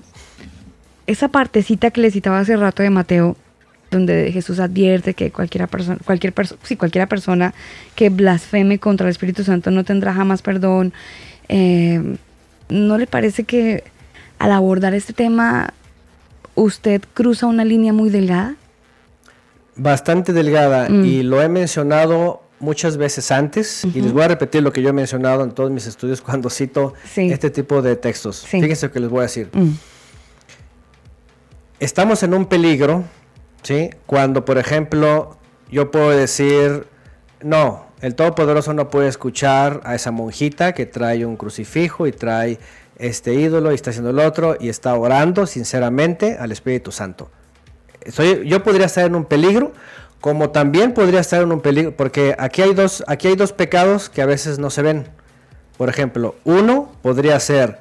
esa partecita que le citaba hace rato de Mateo, donde Jesús advierte que cualquiera persona, cualquier persona, sí, persona que blasfeme contra el Espíritu Santo no tendrá jamás perdón. Em, ¿No le parece que al abordar este tema usted cruza una línea muy delgada? Bastante delgada mm. y lo he mencionado muchas veces antes y les voy a repetir lo que yo he mencionado en todos mis estudios cuando cito este tipo de textos. Fíjense lo que les voy a decir. Mm. Estamos en un peligro cuando, por ejemplo, yo puedo decir, no, el Todopoderoso no puede escuchar a esa monjita que trae un crucifijo y trae este ídolo y está haciendo el otro y está orando sinceramente al Espíritu Santo. yo podría estar en un peligro, como también podría estar en un peligro, porque aquí hay dos, aquí hay dos pecados que a veces no se ven. Por ejemplo, uno podría ser,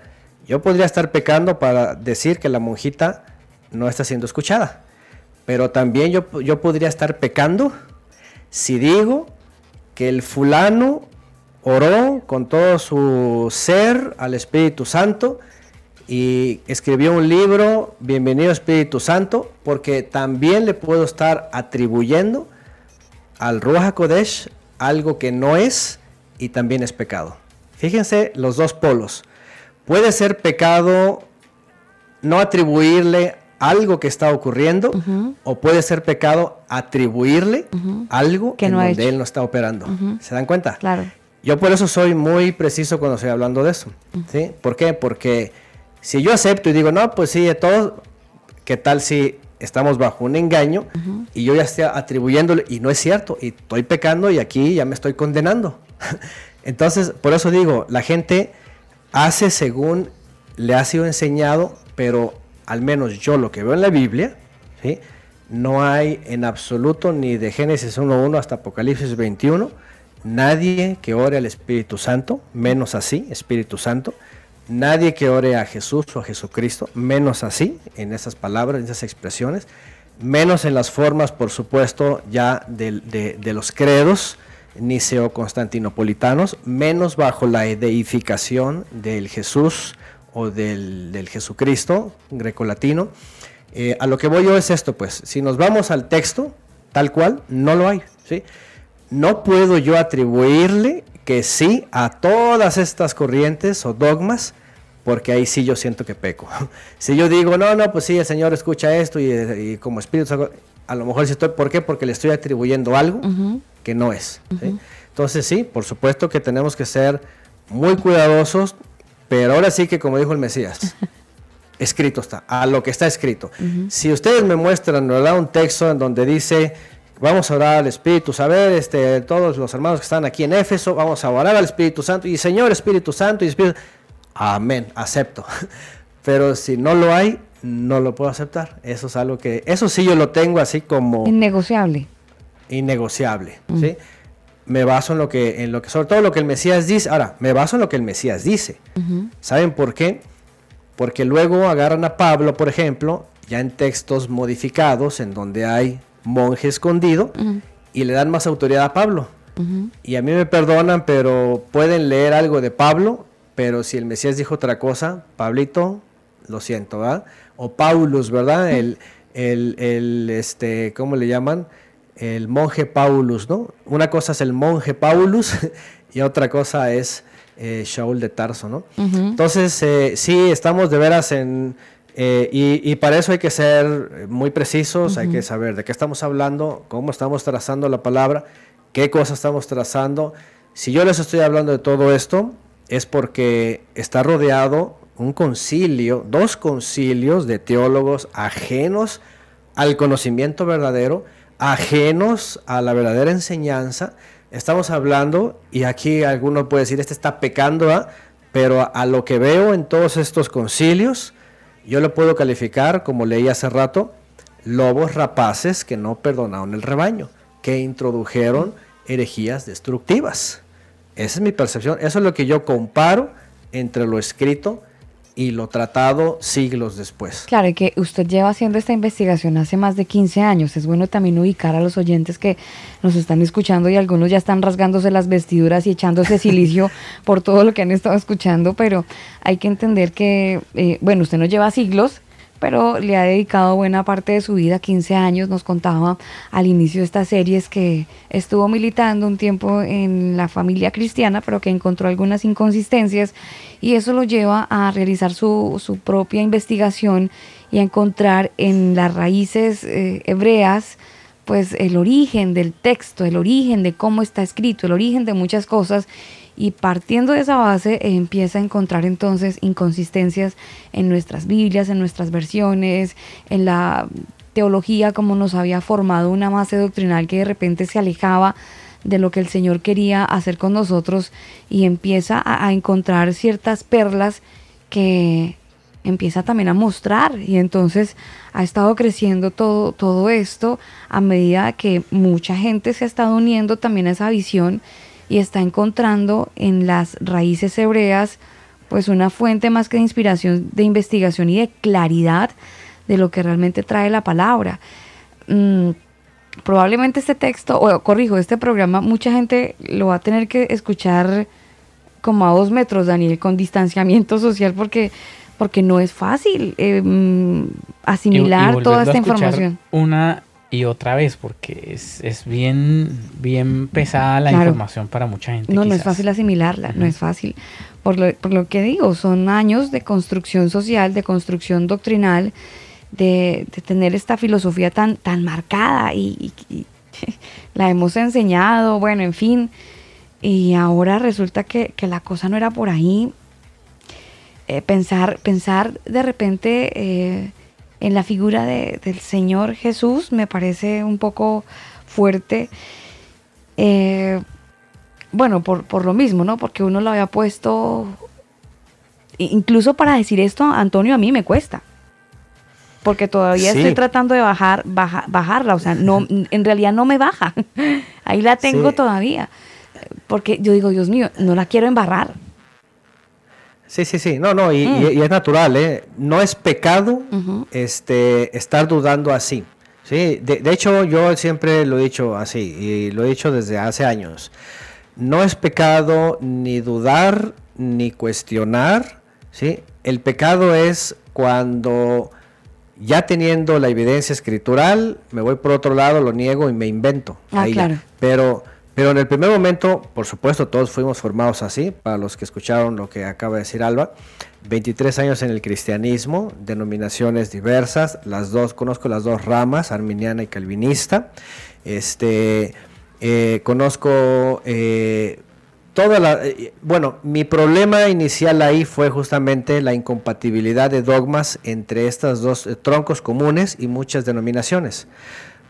yo podría estar pecando para decir que la monjita no está siendo escuchada. Pero también yo, podría estar pecando si digo que el fulano oró con todo su ser al Espíritu Santo y escribió un libro, Bienvenido Espíritu Santo, porque también le puedo estar atribuyendo al Ruach Kodesh algo que no es y también es pecado. Fíjense los dos polos. Puede ser pecado no atribuirle algo que está ocurriendo o puede ser pecado atribuirle algo que donde él no está operando. ¿Se dan cuenta? Claro. Yo por eso soy muy preciso cuando estoy hablando de eso. ¿sí? ¿Por qué? Porque si yo acepto y digo, no, pues sí, de todo. ¿qué tal si estamos bajo un engaño y yo ya estoy atribuyéndole y no es cierto y estoy pecando y aquí ya me estoy condenando? Entonces, por eso digo, la gente hace según le ha sido enseñado, pero al menos yo lo que veo en la Biblia, no hay en absoluto ni de Génesis 1.1 hasta Apocalipsis 21 nadie que ore al Espíritu Santo, menos así, Espíritu Santo, nadie que ore a Jesús o a Jesucristo, menos así, en esas palabras, en esas expresiones, menos en las formas, por supuesto, ya de, de los credos niceo-constantinopolitanos, menos bajo la edificación del Jesús o del, Jesucristo grecolatino. Eh, a lo que voy yo es esto, pues, si nos vamos al texto, tal cual, no lo hay, ¿sí? No puedo yo atribuirle que sí a todas estas corrientes o dogmas, porque ahí sí yo siento que peco. si yo digo, no, no, pues sí, el Señor escucha esto y, como espíritu, a lo mejor si estoy, ¿por qué? Porque le estoy atribuyendo algo que no es. Entonces sí, por supuesto que tenemos que ser muy cuidadosos pero ahora sí que como dijo el Mesías, escrito está, a lo que está escrito. Si ustedes me muestran ¿verdad? un texto en donde dice, vamos a orar al Espíritu, a ver, este, todos los hermanos que están aquí en Éfeso, vamos a orar al Espíritu Santo, y Señor Espíritu Santo, y Espíritu, amén, acepto. Pero si no lo hay, no lo puedo aceptar. Eso es algo que, eso sí yo lo tengo así como... Innegociable. Innegociable, ¿sí? me baso en lo que, en lo que, sobre todo lo que el Mesías dice. Ahora, me baso en lo que el Mesías dice. ¿Saben por qué? Porque luego agarran a Pablo, por ejemplo, ya en textos modificados, en donde hay monje escondido, y le dan más autoridad a Pablo. Y a mí me perdonan, pero pueden leer algo de Pablo, pero si el Mesías dijo otra cosa, Pablito, lo siento, ¿verdad? O Paulus, ¿verdad? El, el, el este, ¿cómo le llaman? el monje Paulus, ¿no? Una cosa es el monje Paulus y otra cosa es eh, Shaul de Tarso, ¿no? Entonces, eh, sí, estamos de veras en... Eh, y, para eso hay que ser muy precisos, hay que saber de qué estamos hablando, cómo estamos trazando la palabra, qué cosas estamos trazando. Si yo les estoy hablando de todo esto, es porque está rodeado un concilio, dos concilios de teólogos ajenos al conocimiento verdadero, ajenos a la verdadera enseñanza. Estamos hablando, y aquí alguno puede decir, este está pecando, ¿ah? pero a, a, lo que veo en todos estos concilios, yo lo puedo calificar, como leí hace rato, lobos rapaces que no perdonaron el rebaño, que introdujeron herejías destructivas. Esa es mi percepción, eso es lo que yo comparo entre lo escrito y lo tratado siglos después. Claro, y que usted lleva haciendo esta investigación hace más de 15 años. Es bueno también ubicar a los oyentes que nos están escuchando y algunos ya están rasgándose las vestiduras y echándose silicio por todo lo que han estado escuchando, pero hay que entender que, eh, bueno, usted no lleva siglos, pero le ha dedicado buena parte de su vida, 15 años, nos contaba al inicio de esta serie, que estuvo militando un tiempo en la familia cristiana, pero que encontró algunas inconsistencias y eso lo lleva a realizar su, propia investigación y a encontrar en las raíces eh, hebreas pues el origen del texto, el origen de cómo está escrito, el origen de muchas cosas y partiendo de esa base eh, empieza a encontrar entonces inconsistencias en nuestras Biblias, en nuestras versiones, en la teología como nos había formado una base doctrinal que de repente se alejaba de lo que el Señor quería hacer con nosotros y empieza a, encontrar ciertas perlas que empieza también a mostrar y entonces ha estado creciendo todo, todo esto a medida que mucha gente se ha estado uniendo también a esa visión y está encontrando en las raíces hebreas pues una fuente más que de inspiración, de investigación y de claridad de lo que realmente trae la palabra. Mm, probablemente este texto, o corrijo, este programa, mucha gente lo va a tener que escuchar como a dos metros, Daniel, con distanciamiento social, porque, porque no es fácil eh, mm, asimilar toda esta información. Una y otra vez, porque es, bien, bien pesada la información para mucha gente. No, no es fácil asimilarla, no es fácil. Por lo, que digo, son años de construcción social, de construcción doctrinal, de, tener esta filosofía tan, tan marcada y, la hemos enseñado, bueno, en fin. Y ahora resulta que, la cosa no era por ahí. Eh, pensar, pensar de repente... Eh, en la figura de, del Señor Jesús me parece un poco fuerte. Eh, bueno, por, lo mismo, ¿no? Porque uno lo había puesto... Incluso para decir esto, Antonio, a mí me cuesta. Porque todavía estoy tratando de bajar, bajarla. O sea, no, en realidad no me baja. Ahí la tengo todavía. Porque yo digo, Dios mío, no la quiero embarrar. Sí, sí, sí. No, no, mm. y, es natural, ¿eh? No es pecado este, estar dudando así. de, hecho yo siempre lo he dicho así y lo he dicho desde hace años. No es pecado ni dudar ni cuestionar, ¿sí? El pecado es cuando ya teniendo la evidencia escritural, me voy por otro lado, lo niego y me invento. Ah, claro. Pero pero en el primer momento, por supuesto, todos fuimos formados así, para los que escucharon lo que acaba de decir Alba. 23 años en el cristianismo, denominaciones diversas, las dos, conozco las dos ramas, arminiana y calvinista. Este, eh, conozco eh, toda la. Eh, bueno, mi problema inicial ahí fue justamente la incompatibilidad de dogmas entre estos dos troncos comunes y muchas denominaciones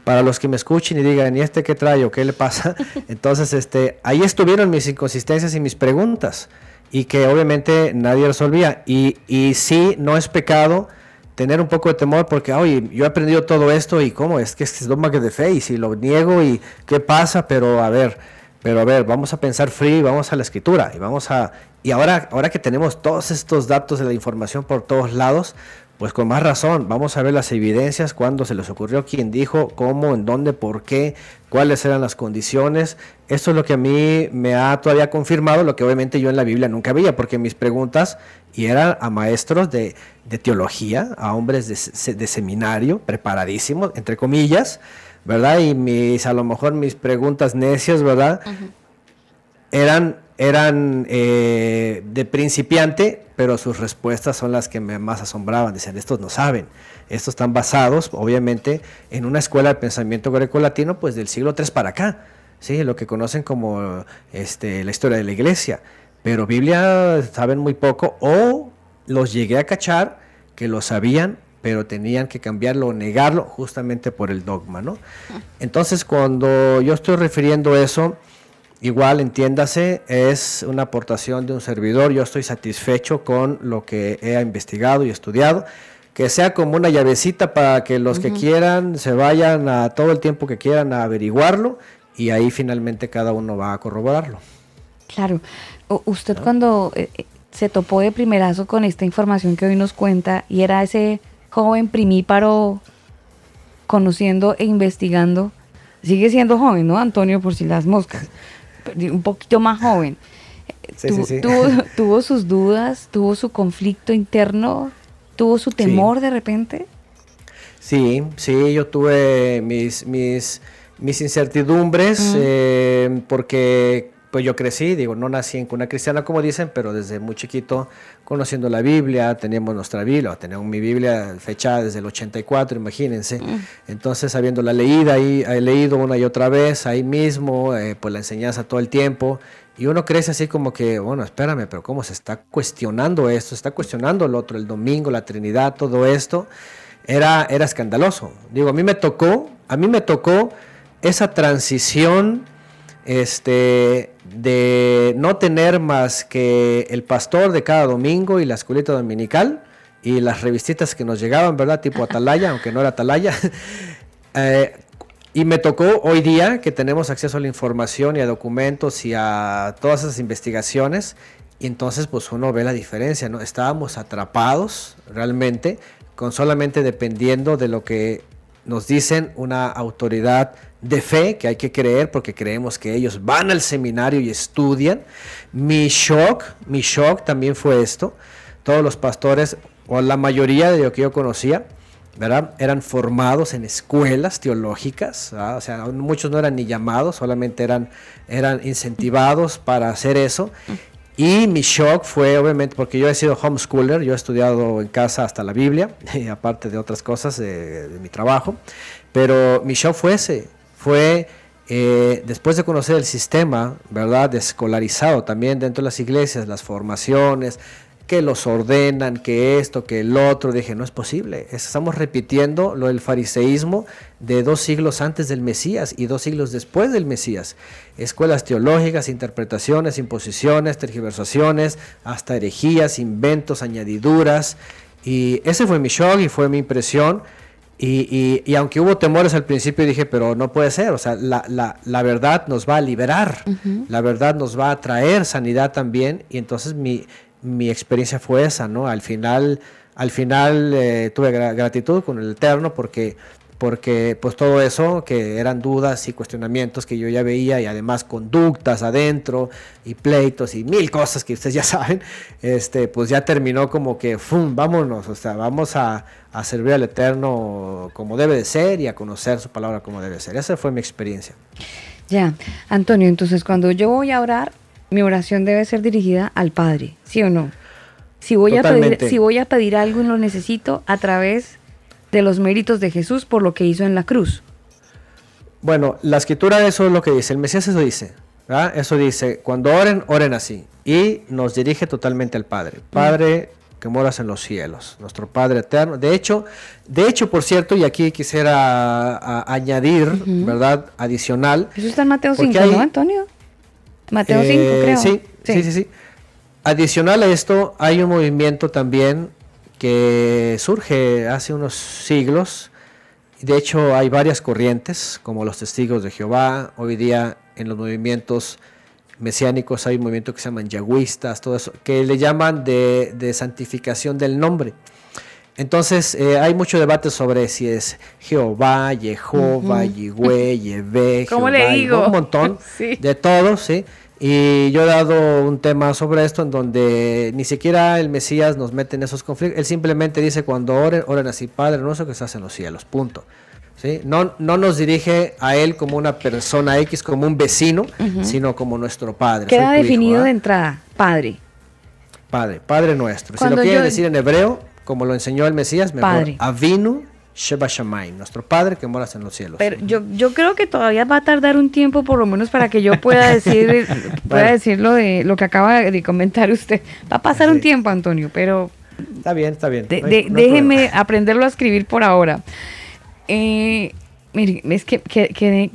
para los que me escuchen y digan, ¿y este qué trae o qué le pasa? Entonces, este, ahí estuvieron mis inconsistencias y mis preguntas y que obviamente nadie resolvía. Y, y sí, no es pecado tener un poco de temor porque, oye, yo he aprendido todo esto y cómo, es que es dogma de fe y si lo niego y qué pasa, pero a ver, pero a ver, vamos a pensar free, vamos a la escritura y vamos a... Y ahora, ahora que tenemos todos estos datos de la información por todos lados, pues con más razón, vamos a ver las evidencias, cuándo se les ocurrió, quién dijo, cómo, en dónde, por qué, cuáles eran las condiciones. Esto es lo que a mí me ha todavía confirmado, lo que obviamente yo en la Biblia nunca veía, porque mis preguntas y eran a maestros de, teología, a hombres de, seminario, preparadísimos, entre comillas, ¿verdad? Y mis, a lo mejor mis preguntas necias, ¿verdad? Eran eran eh, de principiante, pero sus respuestas son las que me más asombraban. decían, estos no saben. Estos están basados, obviamente, en una escuela de pensamiento greco-latino, pues del siglo III para acá. Sí, lo que conocen como este, la historia de la iglesia. Pero Biblia saben muy poco, o los llegué a cachar que lo sabían, pero tenían que cambiarlo o negarlo justamente por el dogma, ¿no? Ah. Entonces, cuando yo estoy refiriendo eso, igual entiéndase, es una aportación de un servidor. Yo estoy satisfecho con lo que he investigado y estudiado. Que sea como una llavecita para que los que quieran se vayan a todo el tiempo que quieran a averiguarlo y ahí finalmente cada uno va a corroborarlo. Claro. usted cuando eh, eh, se topó de primerazo con esta información que hoy nos cuenta y era ese joven primíparo conociendo e investigando, sigue siendo joven, ¿no, Antonio? Por si las moscas un poquito más joven. Tuvo, sus dudas, tuvo su conflicto interno, tuvo su temor de repente. Sí, sí, yo tuve mis, mis, mis incertidumbres eh, porque pues yo crecí, digo, no nací en cuna cristiana como dicen, pero desde muy chiquito conociendo la Biblia, teníamos nuestra Biblia, tenemos mi Biblia fechada desde el 84, imagínense. Mm. Entonces, habiéndola leída ahí, he leído una y otra vez, ahí mismo, eh, pues la enseñanza todo el tiempo. Y uno crece así como que, bueno, espérame, pero ¿cómo se está cuestionando esto? está cuestionando el otro, el domingo, la Trinidad, todo esto. Era, era escandaloso. Digo, a mí me tocó, a mí me tocó esa transición este, de no tener más que el pastor de cada domingo y la escuelita dominical y las revistitas que nos llegaban, ¿verdad? Tipo Atalaya, aunque no era Atalaya. Eh, y me tocó hoy día que tenemos acceso a la información y a documentos y a todas esas investigaciones. Y entonces pues uno ve la diferencia, ¿no? Estábamos atrapados realmente con solamente dependiendo de lo que nos dicen una autoridad de fe, que hay que creer porque creemos que ellos van al seminario y estudian. Mi shock, mi shock también fue esto. Todos los pastores, o la mayoría de lo que yo conocía, ¿verdad? eran formados en escuelas teológicas, o sea, muchos no eran ni llamados, solamente eran, eran incentivados para hacer eso. Y mi shock fue, obviamente, porque yo he sido homeschooler, yo he estudiado en casa hasta la Biblia, y aparte de otras cosas eh, de mi trabajo, pero mi shock fue ese, fue eh, después de conocer el sistema, ¿verdad? De escolarizado también dentro de las iglesias, las formaciones, que los ordenan, que esto, que el otro. Dije, no es posible. Estamos repitiendo lo del fariseísmo de dos siglos antes del Mesías y dos siglos después del Mesías. Escuelas teológicas, interpretaciones, imposiciones, tergiversaciones, hasta herejías, inventos, añadiduras. Y ese fue mi shock y fue mi impresión y, aunque hubo temores al principio, dije, pero no puede ser, o sea, la, verdad nos va a liberar, la verdad nos va a traer sanidad también, y entonces mi, experiencia fue esa, ¿no? Al final, al final eh, tuve gratitud con el Eterno porque porque pues todo eso, que eran dudas y cuestionamientos que yo ya veía y además conductas adentro y pleitos y mil cosas que ustedes ya saben, este, pues ya terminó como que, ¡fum! Vámonos, o sea, vamos a, servir al Eterno como debe de ser y a conocer su palabra como debe ser. Esa fue mi experiencia. Ya, Antonio, entonces cuando yo voy a orar, mi oración debe ser dirigida al Padre, ¿sí o no? Si voy, a si voy a pedir algo y lo necesito, a través de los méritos de Jesús por lo que hizo en la cruz? Bueno, la escritura de eso es lo que dice, el Mesías eso dice, Eso dice, cuando oren, oren así. Y nos dirige totalmente al Padre. Mm. Padre que moras en los cielos, nuestro Padre eterno. De hecho, de hecho, por cierto, y aquí quisiera añadir, ¿verdad? Adicional. Eso está en Mateo 5, ¿no, Antonio? Mateo 5, eh, creo. Sí, sí, sí, sí, Adicional a esto, hay un movimiento también que surge hace unos siglos. De hecho, hay varias corrientes, como los testigos de Jehová. Hoy día, en los movimientos mesiánicos, hay un movimiento que se llaman yagüistas, todo eso, que le llaman de, santificación del nombre. Entonces, eh, hay mucho debate sobre si es Jehová, Jehová, uh -huh. un montón de todos, ¿sí? Y yo he dado un tema sobre esto en donde ni siquiera el Mesías nos mete en esos conflictos. Él simplemente dice cuando oren, oren así, Padre nuestro que estás en los cielos, punto. ¿Sí? No, no nos dirige a él como una persona X, como un vecino, sino como nuestro Padre. Queda definido de entrada, Padre. Padre, Padre nuestro. si lo quiere decir en hebreo, como lo enseñó el Mesías, mejor, Padre. Avinu Sheba nuestro Padre que moras en los cielos. Pero yo, yo creo que todavía va a tardar un tiempo, por lo menos, para que yo pueda decir, pueda decir lo, de, lo que acaba de comentar usted. Va a pasar un tiempo, Antonio, pero... Está bien, está bien. déjeme aprenderlo a escribir por ahora. Eh, mire, es que quedé,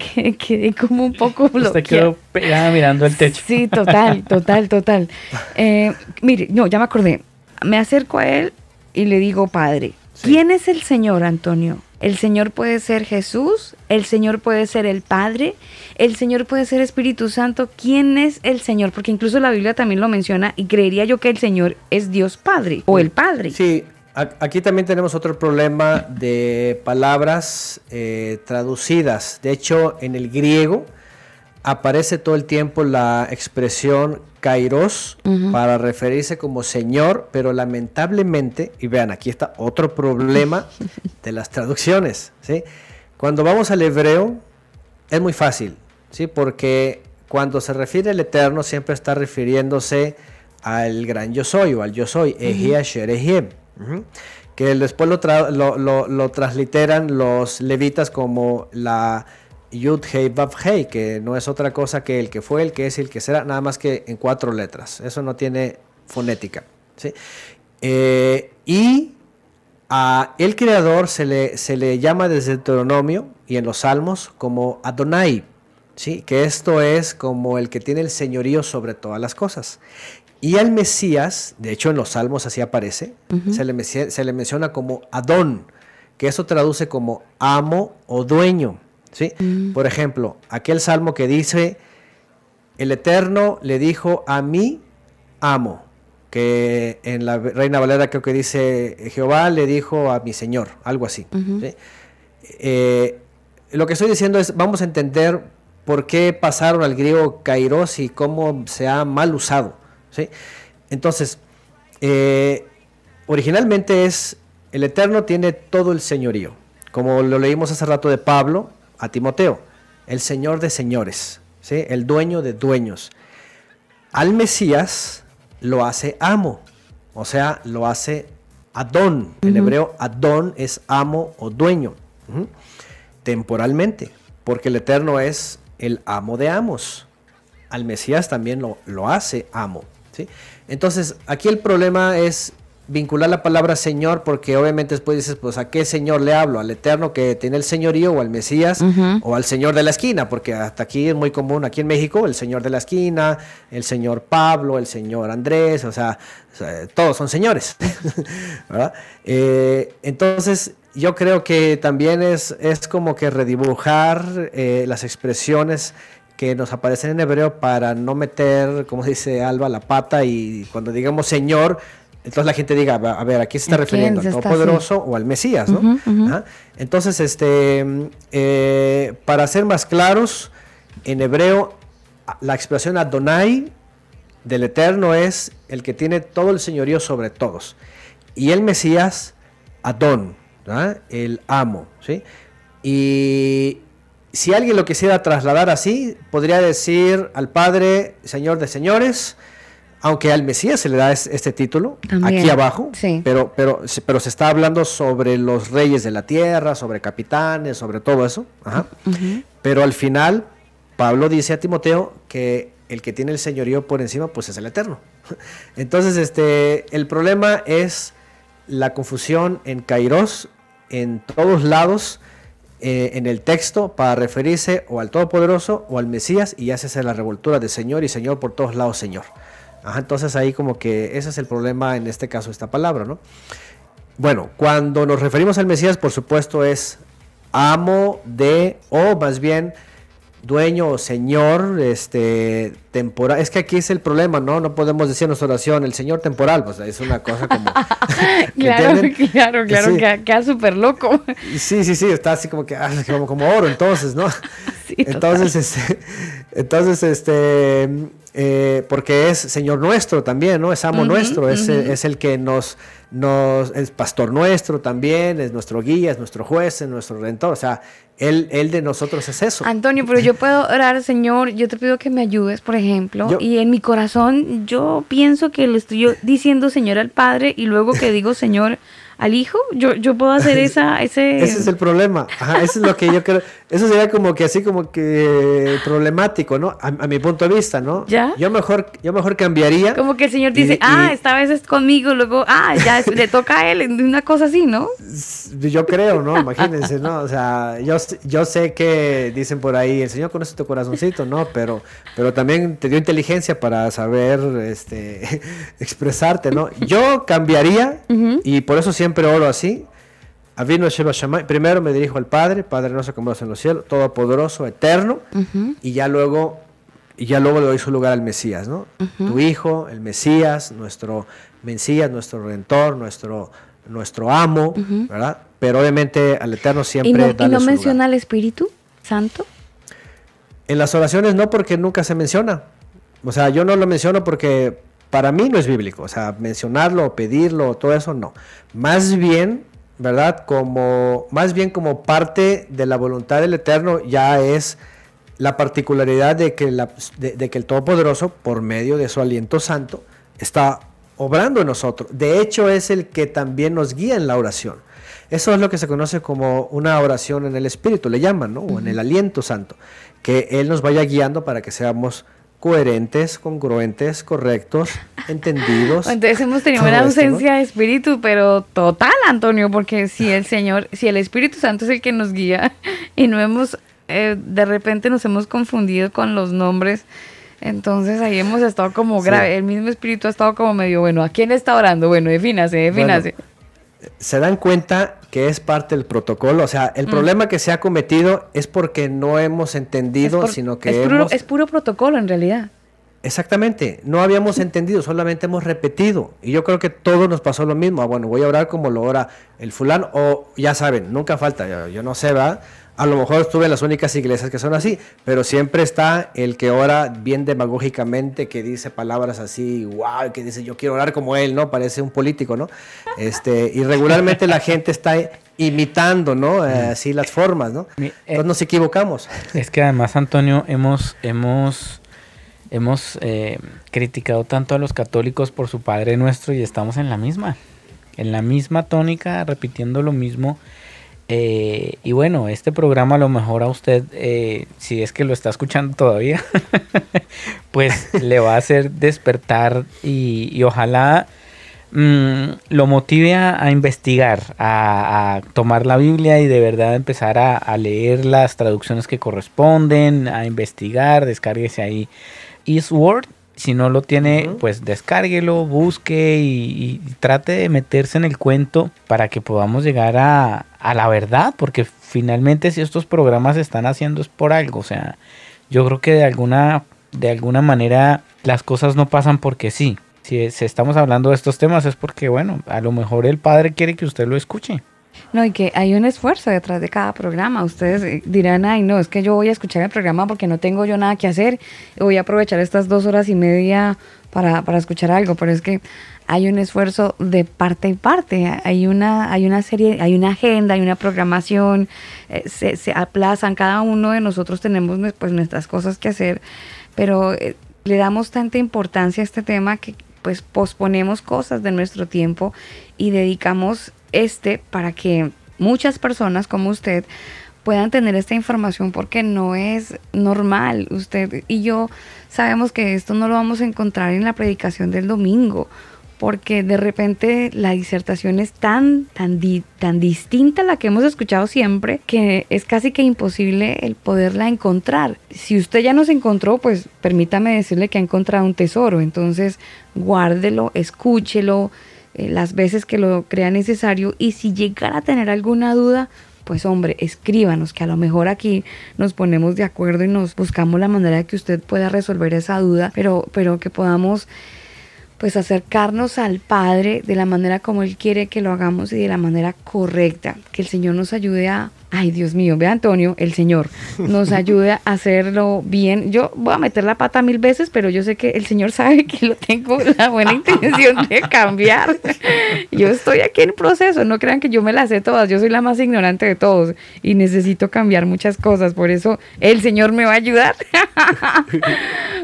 como un poco te quedó pegada mirando el techo. Sí, total, total, total. Eh, mire, no, ya me acordé. Me acerco a él y le digo, padre, ¿Quién es el Señor, Antonio? El Señor puede ser Jesús, el Señor puede ser el Padre, el Señor puede ser Espíritu Santo. ¿Quién es el Señor? Porque incluso la Biblia también lo menciona y creería yo que el Señor es Dios Padre o el Padre. Sí, aquí también tenemos otro problema de palabras eh, traducidas. De hecho, en el griego aparece todo el tiempo la expresión kairos para referirse como señor, pero lamentablemente, y vean, aquí está otro problema de las traducciones, ¿sí? Cuando vamos al hebreo es muy fácil, ¿sí? Porque cuando se refiere al eterno siempre está refiriéndose al gran yo soy o al yo soy, que después lo, lo, lo, transliteran los levitas como la Yud Hei Vav que no es otra cosa que el que fue, el que es y el que será, nada más que en cuatro letras. Eso no tiene fonética. ¿sí? Eh, y a el creador se le, se le llama desde el Deuteronomio y en los Salmos como Adonai, ¿sí? que esto es como el que tiene el señorío sobre todas las cosas. Y al Mesías, de hecho en los Salmos así aparece, se, le, se le menciona como Adón, que eso traduce como amo o dueño. Por ejemplo, aquel salmo que dice, el Eterno le dijo a mí, amo, que en la Reina Valera creo que dice, Jehová le dijo a mi Señor, algo así. Eh, lo que estoy diciendo es, vamos a entender por qué pasaron al griego kairos y cómo se ha mal usado. Entonces, eh, originalmente es, el Eterno tiene todo el señorío. Como lo leímos hace rato de Pablo, a Timoteo, el Señor de señores, el dueño de dueños. Al Mesías lo hace amo, o sea, lo hace Adón. El En hebreo, Adón es amo o dueño, temporalmente, porque el Eterno es el amo de amos. Al Mesías también lo, hace amo. Entonces, aquí el problema es vincular la palabra Señor, porque obviamente después dices, pues a qué Señor le hablo, al Eterno que tiene el Señorío o al Mesías o al Señor de la esquina, porque hasta aquí es muy común, aquí en México, el Señor de la esquina, el Señor Pablo, el Señor Andrés, o sea, todos son señores, eh, entonces, yo creo que también es, es como que redibujar eh, las expresiones que nos aparecen en hebreo para no meter, como dice Alba, la pata y cuando digamos Señor, entonces la gente diga, a ver, ¿a quién se está refiriendo? ¿Al Todopoderoso o al Mesías? ¿no? ¿Ah? Entonces, este, eh, para ser más claros, en hebreo, la expresión Adonai del Eterno es el que tiene todo el señorío sobre todos. Y el Mesías, Adón, el amo. ¿sí? Y si alguien lo quisiera trasladar así, podría decir al Padre, Señor de señores, aunque al Mesías se le da este título, aquí abajo, pero, se está hablando sobre los reyes de la tierra, sobre capitanes, sobre todo eso. Pero al final, Pablo dice a Timoteo que el que tiene el señorío por encima, pues es el eterno. Entonces, este, el problema es la confusión en Kairos, en todos lados, eh, en el texto, para referirse o al Todopoderoso o al Mesías, y hace la revoltura de Señor y Señor por todos lados, Señor entonces ahí como que ese es el problema en este caso, esta palabra, ¿no? Bueno, cuando nos referimos al Mesías, por supuesto es amo de, o más bien dueño o señor este, temporal. Es que aquí es el problema, ¿no? No podemos decir nuestra oración el señor temporal, pues es una cosa como... claro, claro, claro, que queda súper loco. Sí, sí, sí, está así como que, ah, como, oro entonces, ¿no? Sí, entonces, este, entonces, este, eh, porque es Señor nuestro también, ¿no? Es amo nuestro, es, el que nos, nos, es pastor nuestro también, es nuestro guía, es nuestro juez, es nuestro redentor, o sea, él, él de nosotros es eso. Antonio, pero yo puedo orar, Señor, yo te pido que me ayudes, por ejemplo, y en mi corazón yo pienso que le estoy diciendo Señor al Padre y luego que digo Señor al hijo. Yo, yo puedo hacer esa, ese... Ese es el problema. Ajá, eso es lo que yo creo. Eso sería como que así como que problemático, ¿no? A, mi punto de vista, ¿no? Yo mejor, yo mejor cambiaría. Como que el señor dice, ah, esta vez es conmigo, luego, ah, ya le toca a él, una cosa así, ¿no? Yo creo, ¿no? Imagínense, ¿no? O sea, yo, yo sé que dicen por ahí, el señor conoce tu corazoncito, ¿no? Pero, pero también te dio inteligencia para saber este, expresarte, ¿no? Yo cambiaría y por eso siempre siempre oro así. Primero me dirijo al Padre, Padre nuestro que moras en los cielos, todopoderoso, eterno, y ya luego y ya luego le doy su lugar al Mesías, ¿no? Tu hijo, el Mesías, nuestro Mesías, nuestro redentor, nuestro nuestro amo, ¿verdad? Pero obviamente al eterno siempre ¿Y no, ¿y no menciona al Espíritu Santo? En las oraciones no porque nunca se menciona. O sea, yo no lo menciono porque para mí no es bíblico, o sea, mencionarlo, pedirlo, todo eso no. Más bien, ¿verdad? Como, más bien como parte de la voluntad del Eterno ya es la particularidad de que, de que el Todopoderoso, por medio de su aliento santo, está obrando en nosotros. De hecho, es el que también nos guía en la oración. Eso es lo que se conoce como una oración en el Espíritu, le llaman, ¿no? O en el aliento santo, que Él nos vaya guiando para que seamos coherentes, congruentes, correctos, entendidos. Entonces hemos tenido una ausencia de espíritu, pero total, Antonio, porque si el Señor, si el Espíritu Santo es el que nos guía y no hemos, eh, de repente nos hemos confundido con los nombres. Entonces ahí hemos estado como grave, el mismo espíritu ha estado como medio, bueno, ¿a quién está orando? Bueno, defínase, defínase se dan cuenta que es parte del protocolo. O sea, el mm. problema que se ha cometido es porque no hemos entendido, sino que... Es, Puro, es puro protocolo en realidad. Exactamente, no habíamos entendido, solamente hemos repetido. Y yo creo que todo nos pasó lo mismo. Ah, bueno, voy a orar como lo ora el fulano, o ya saben, nunca falta, yo, no sé, va. A lo mejor estuve en las únicas iglesias que son así, pero siempre está el que ora bien demagógicamente, que dice palabras así, guau, que dice yo quiero orar como él, ¿no? Parece un político, ¿no? Este, y regularmente la gente está imitando, ¿no? Mm. así las formas, ¿no? Eh, Entonces nos equivocamos. Es que además, Antonio, hemos, hemos, hemos eh, criticado tanto a los católicos por su Padre Nuestro y estamos en la misma, en la misma tónica, repitiendo lo mismo eh, y bueno, este programa a lo mejor a usted, eh, si es que lo está escuchando todavía, pues le va a hacer despertar y, ojalá mm, lo motive a, investigar, a, tomar la Biblia y de verdad empezar a, leer las traducciones que corresponden, a investigar, descárguese ahí Eastward si no lo tiene, pues descárguelo, busque y, trate de meterse en el cuento para que podamos llegar a, la verdad, porque finalmente si estos programas se están haciendo es por algo, o sea, yo creo que de alguna, de alguna manera las cosas no pasan porque sí. si estamos hablando de estos temas es porque, bueno, a lo mejor el padre quiere que usted lo escuche. No, y que hay un esfuerzo detrás de cada programa. Ustedes eh, dirán, ay, no, es que yo voy a escuchar el programa porque no tengo yo nada que hacer. Voy a aprovechar estas dos horas y media para, escuchar algo, pero es que hay un esfuerzo de parte y parte. Hay una, hay una serie, hay una agenda, hay una programación, eh, se, aplazan. Cada uno de nosotros tenemos pues, nuestras cosas que hacer, pero eh, le damos tanta importancia a este tema que pues posponemos cosas de nuestro tiempo y dedicamos este para que muchas personas como usted puedan tener esta información porque no es normal. Usted y yo sabemos que esto no lo vamos a encontrar en la predicación del domingo porque de repente la disertación es tan, tan, tan distinta a la que hemos escuchado siempre que es casi que imposible el poderla encontrar. Si usted ya nos encontró, pues permítame decirle que ha encontrado un tesoro, entonces guárdelo, escúchelo, eh, las veces que lo crea necesario y si llegara a tener alguna duda, pues hombre, escríbanos, que a lo mejor aquí nos ponemos de acuerdo y nos buscamos la manera de que usted pueda resolver esa duda, pero, pero que podamos pues acercarnos al Padre de la manera como Él quiere que lo hagamos y de la manera correcta. Que el Señor nos ayude a Ay, Dios mío, vea, Antonio, el Señor nos ayuda a hacerlo bien. Yo voy a meter la pata mil veces, pero yo sé que el Señor sabe que lo tengo la buena intención de cambiar. Yo estoy aquí en proceso, no crean que yo me las sé todas, yo soy la más ignorante de todos y necesito cambiar muchas cosas, por eso el Señor me va a ayudar.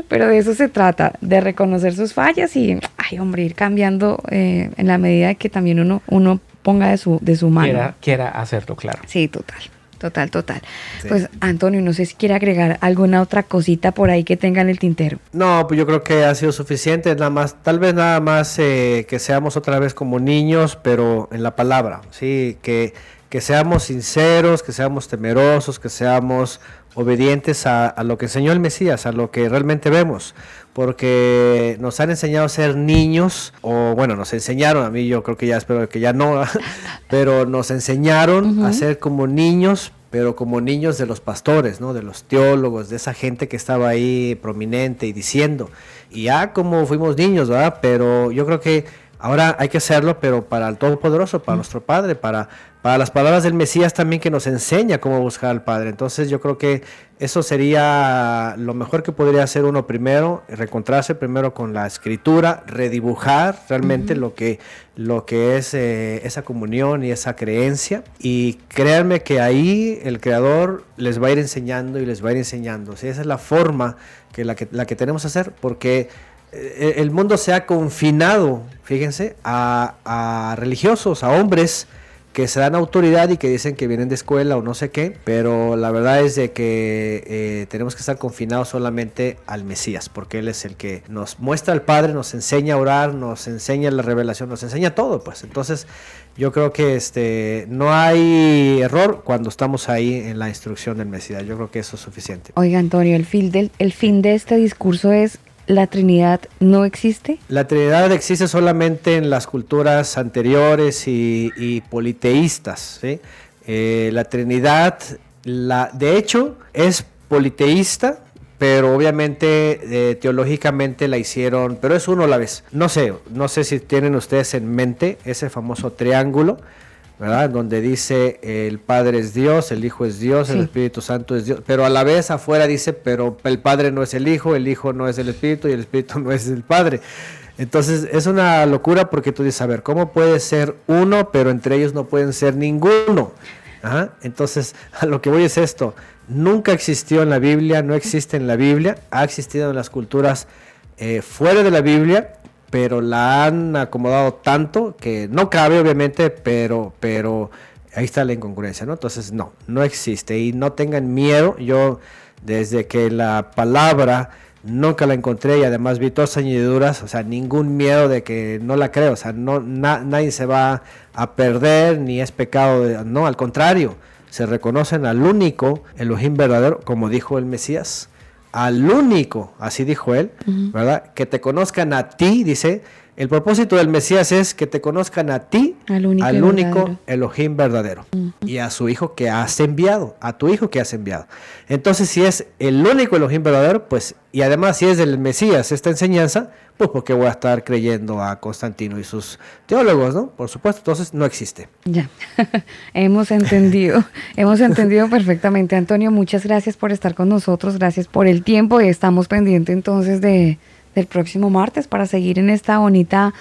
Pero de eso se trata, de reconocer sus fallas y, ay, hombre, ir cambiando eh, en la medida que también uno, uno ponga de su, de su mano. Quiera, hacerlo, claro. Sí, total. Total, total. Pues Antonio, no sé si quiere agregar alguna otra cosita por ahí que tenga el tintero. No, pues yo creo que ha sido suficiente, nada más, tal vez nada más eh, que seamos otra vez como niños, pero en la palabra, sí, que, que seamos sinceros, que seamos temerosos, que seamos obedientes a lo que enseñó el Mesías, a lo que realmente vemos porque nos han enseñado a ser niños, o bueno, nos enseñaron, a mí yo creo que ya espero que ya no, pero nos enseñaron a ser como niños, pero como niños de los pastores, ¿no? de los teólogos, de esa gente que estaba ahí prominente y diciendo. Y ya como fuimos niños, ¿verdad? Pero yo creo que ahora hay que hacerlo, pero para el Todopoderoso, para nuestro Padre, para para las palabras del Mesías también que nos enseña cómo buscar al Padre. Entonces yo creo que eso sería lo mejor que podría hacer uno primero, reencontrarse primero con la escritura, redibujar realmente lo, que, lo que es eh, esa comunión y esa creencia. Y créanme que ahí el Creador les va a ir enseñando y les va a ir enseñando. esa es la forma que la que, tenemos que hacer porque eh, el mundo se ha confinado, fíjense, a religiosos, a hombres que se dan autoridad y que dicen que vienen de escuela o no sé qué, pero la verdad es de que eh, tenemos que estar confinados solamente al Mesías, porque Él es el que nos muestra al Padre, nos enseña a orar, nos enseña la revelación, nos enseña todo, pues entonces yo creo que este, no hay error cuando estamos ahí en la instrucción del Mesías, yo creo que eso es suficiente. Oiga Antonio, el el fin de este discurso es la Trinidad no existe? La Trinidad existe solamente en las culturas anteriores y, politeístas. Eh, la Trinidad, la, de hecho, es politeísta, pero obviamente eh, teológicamente la hicieron, pero es uno a la vez. No sé, no sé si tienen ustedes en mente ese famoso triángulo donde dice el Padre es Dios, el Hijo es Dios, el Espíritu Santo es Dios, pero a la vez afuera dice, pero el Padre no es el Hijo, el Hijo no es el Espíritu y el Espíritu no es el Padre. Entonces es una locura porque tú dices, a ver, ¿cómo puede ser uno, pero entre ellos no pueden ser ninguno? Entonces, a lo que voy es esto, nunca existió en la Biblia, no existe en la Biblia, ha existido en las culturas eh, fuera de la Biblia, pero la han acomodado tanto que no cabe, obviamente, pero, pero ahí está la incongruencia, ¿no? Entonces, no, no existe. Y no tengan miedo, yo desde que la palabra nunca la encontré y además vi todas añadiduras, o sea, ningún miedo de que no la creo, o sea, no, nadie se va a perder ni es pecado, no, al contrario, se reconocen al único Elohim verdadero, como dijo el Mesías, al único, así dijo él, ¿verdad? Que te conozcan a ti, dice, el propósito del Mesías es que te conozcan a ti, al único, Elohim verdadero, mm. y a su Hijo que has enviado, a tu Hijo que has enviado. Entonces, si es el único Elohim verdadero, pues, y además si es del Mesías esta enseñanza, pues, porque voy a estar creyendo a Constantino y sus teólogos, no? Por supuesto, entonces no existe. Ya, hemos entendido, hemos entendido perfectamente, Antonio. Muchas gracias por estar con nosotros, gracias por el tiempo y estamos pendientes entonces de del próximo martes para seguir en esta bonita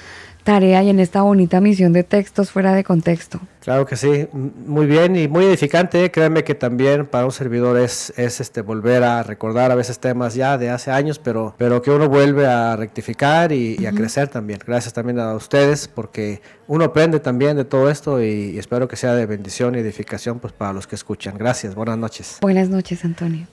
tarea y en esta bonita misión de textos fuera de contexto. Claro que sí, muy bien y muy edificante. ¿eh? Créanme que también para un servidor es, este, volver a recordar a veces temas ya de hace años, pero, pero que uno vuelve a rectificar y, a crecer también. Gracias también a ustedes porque uno aprende también de todo esto y, y espero que sea de bendición y edificación pues, para los que escuchan. Gracias, buenas noches. Buenas noches, Antonio.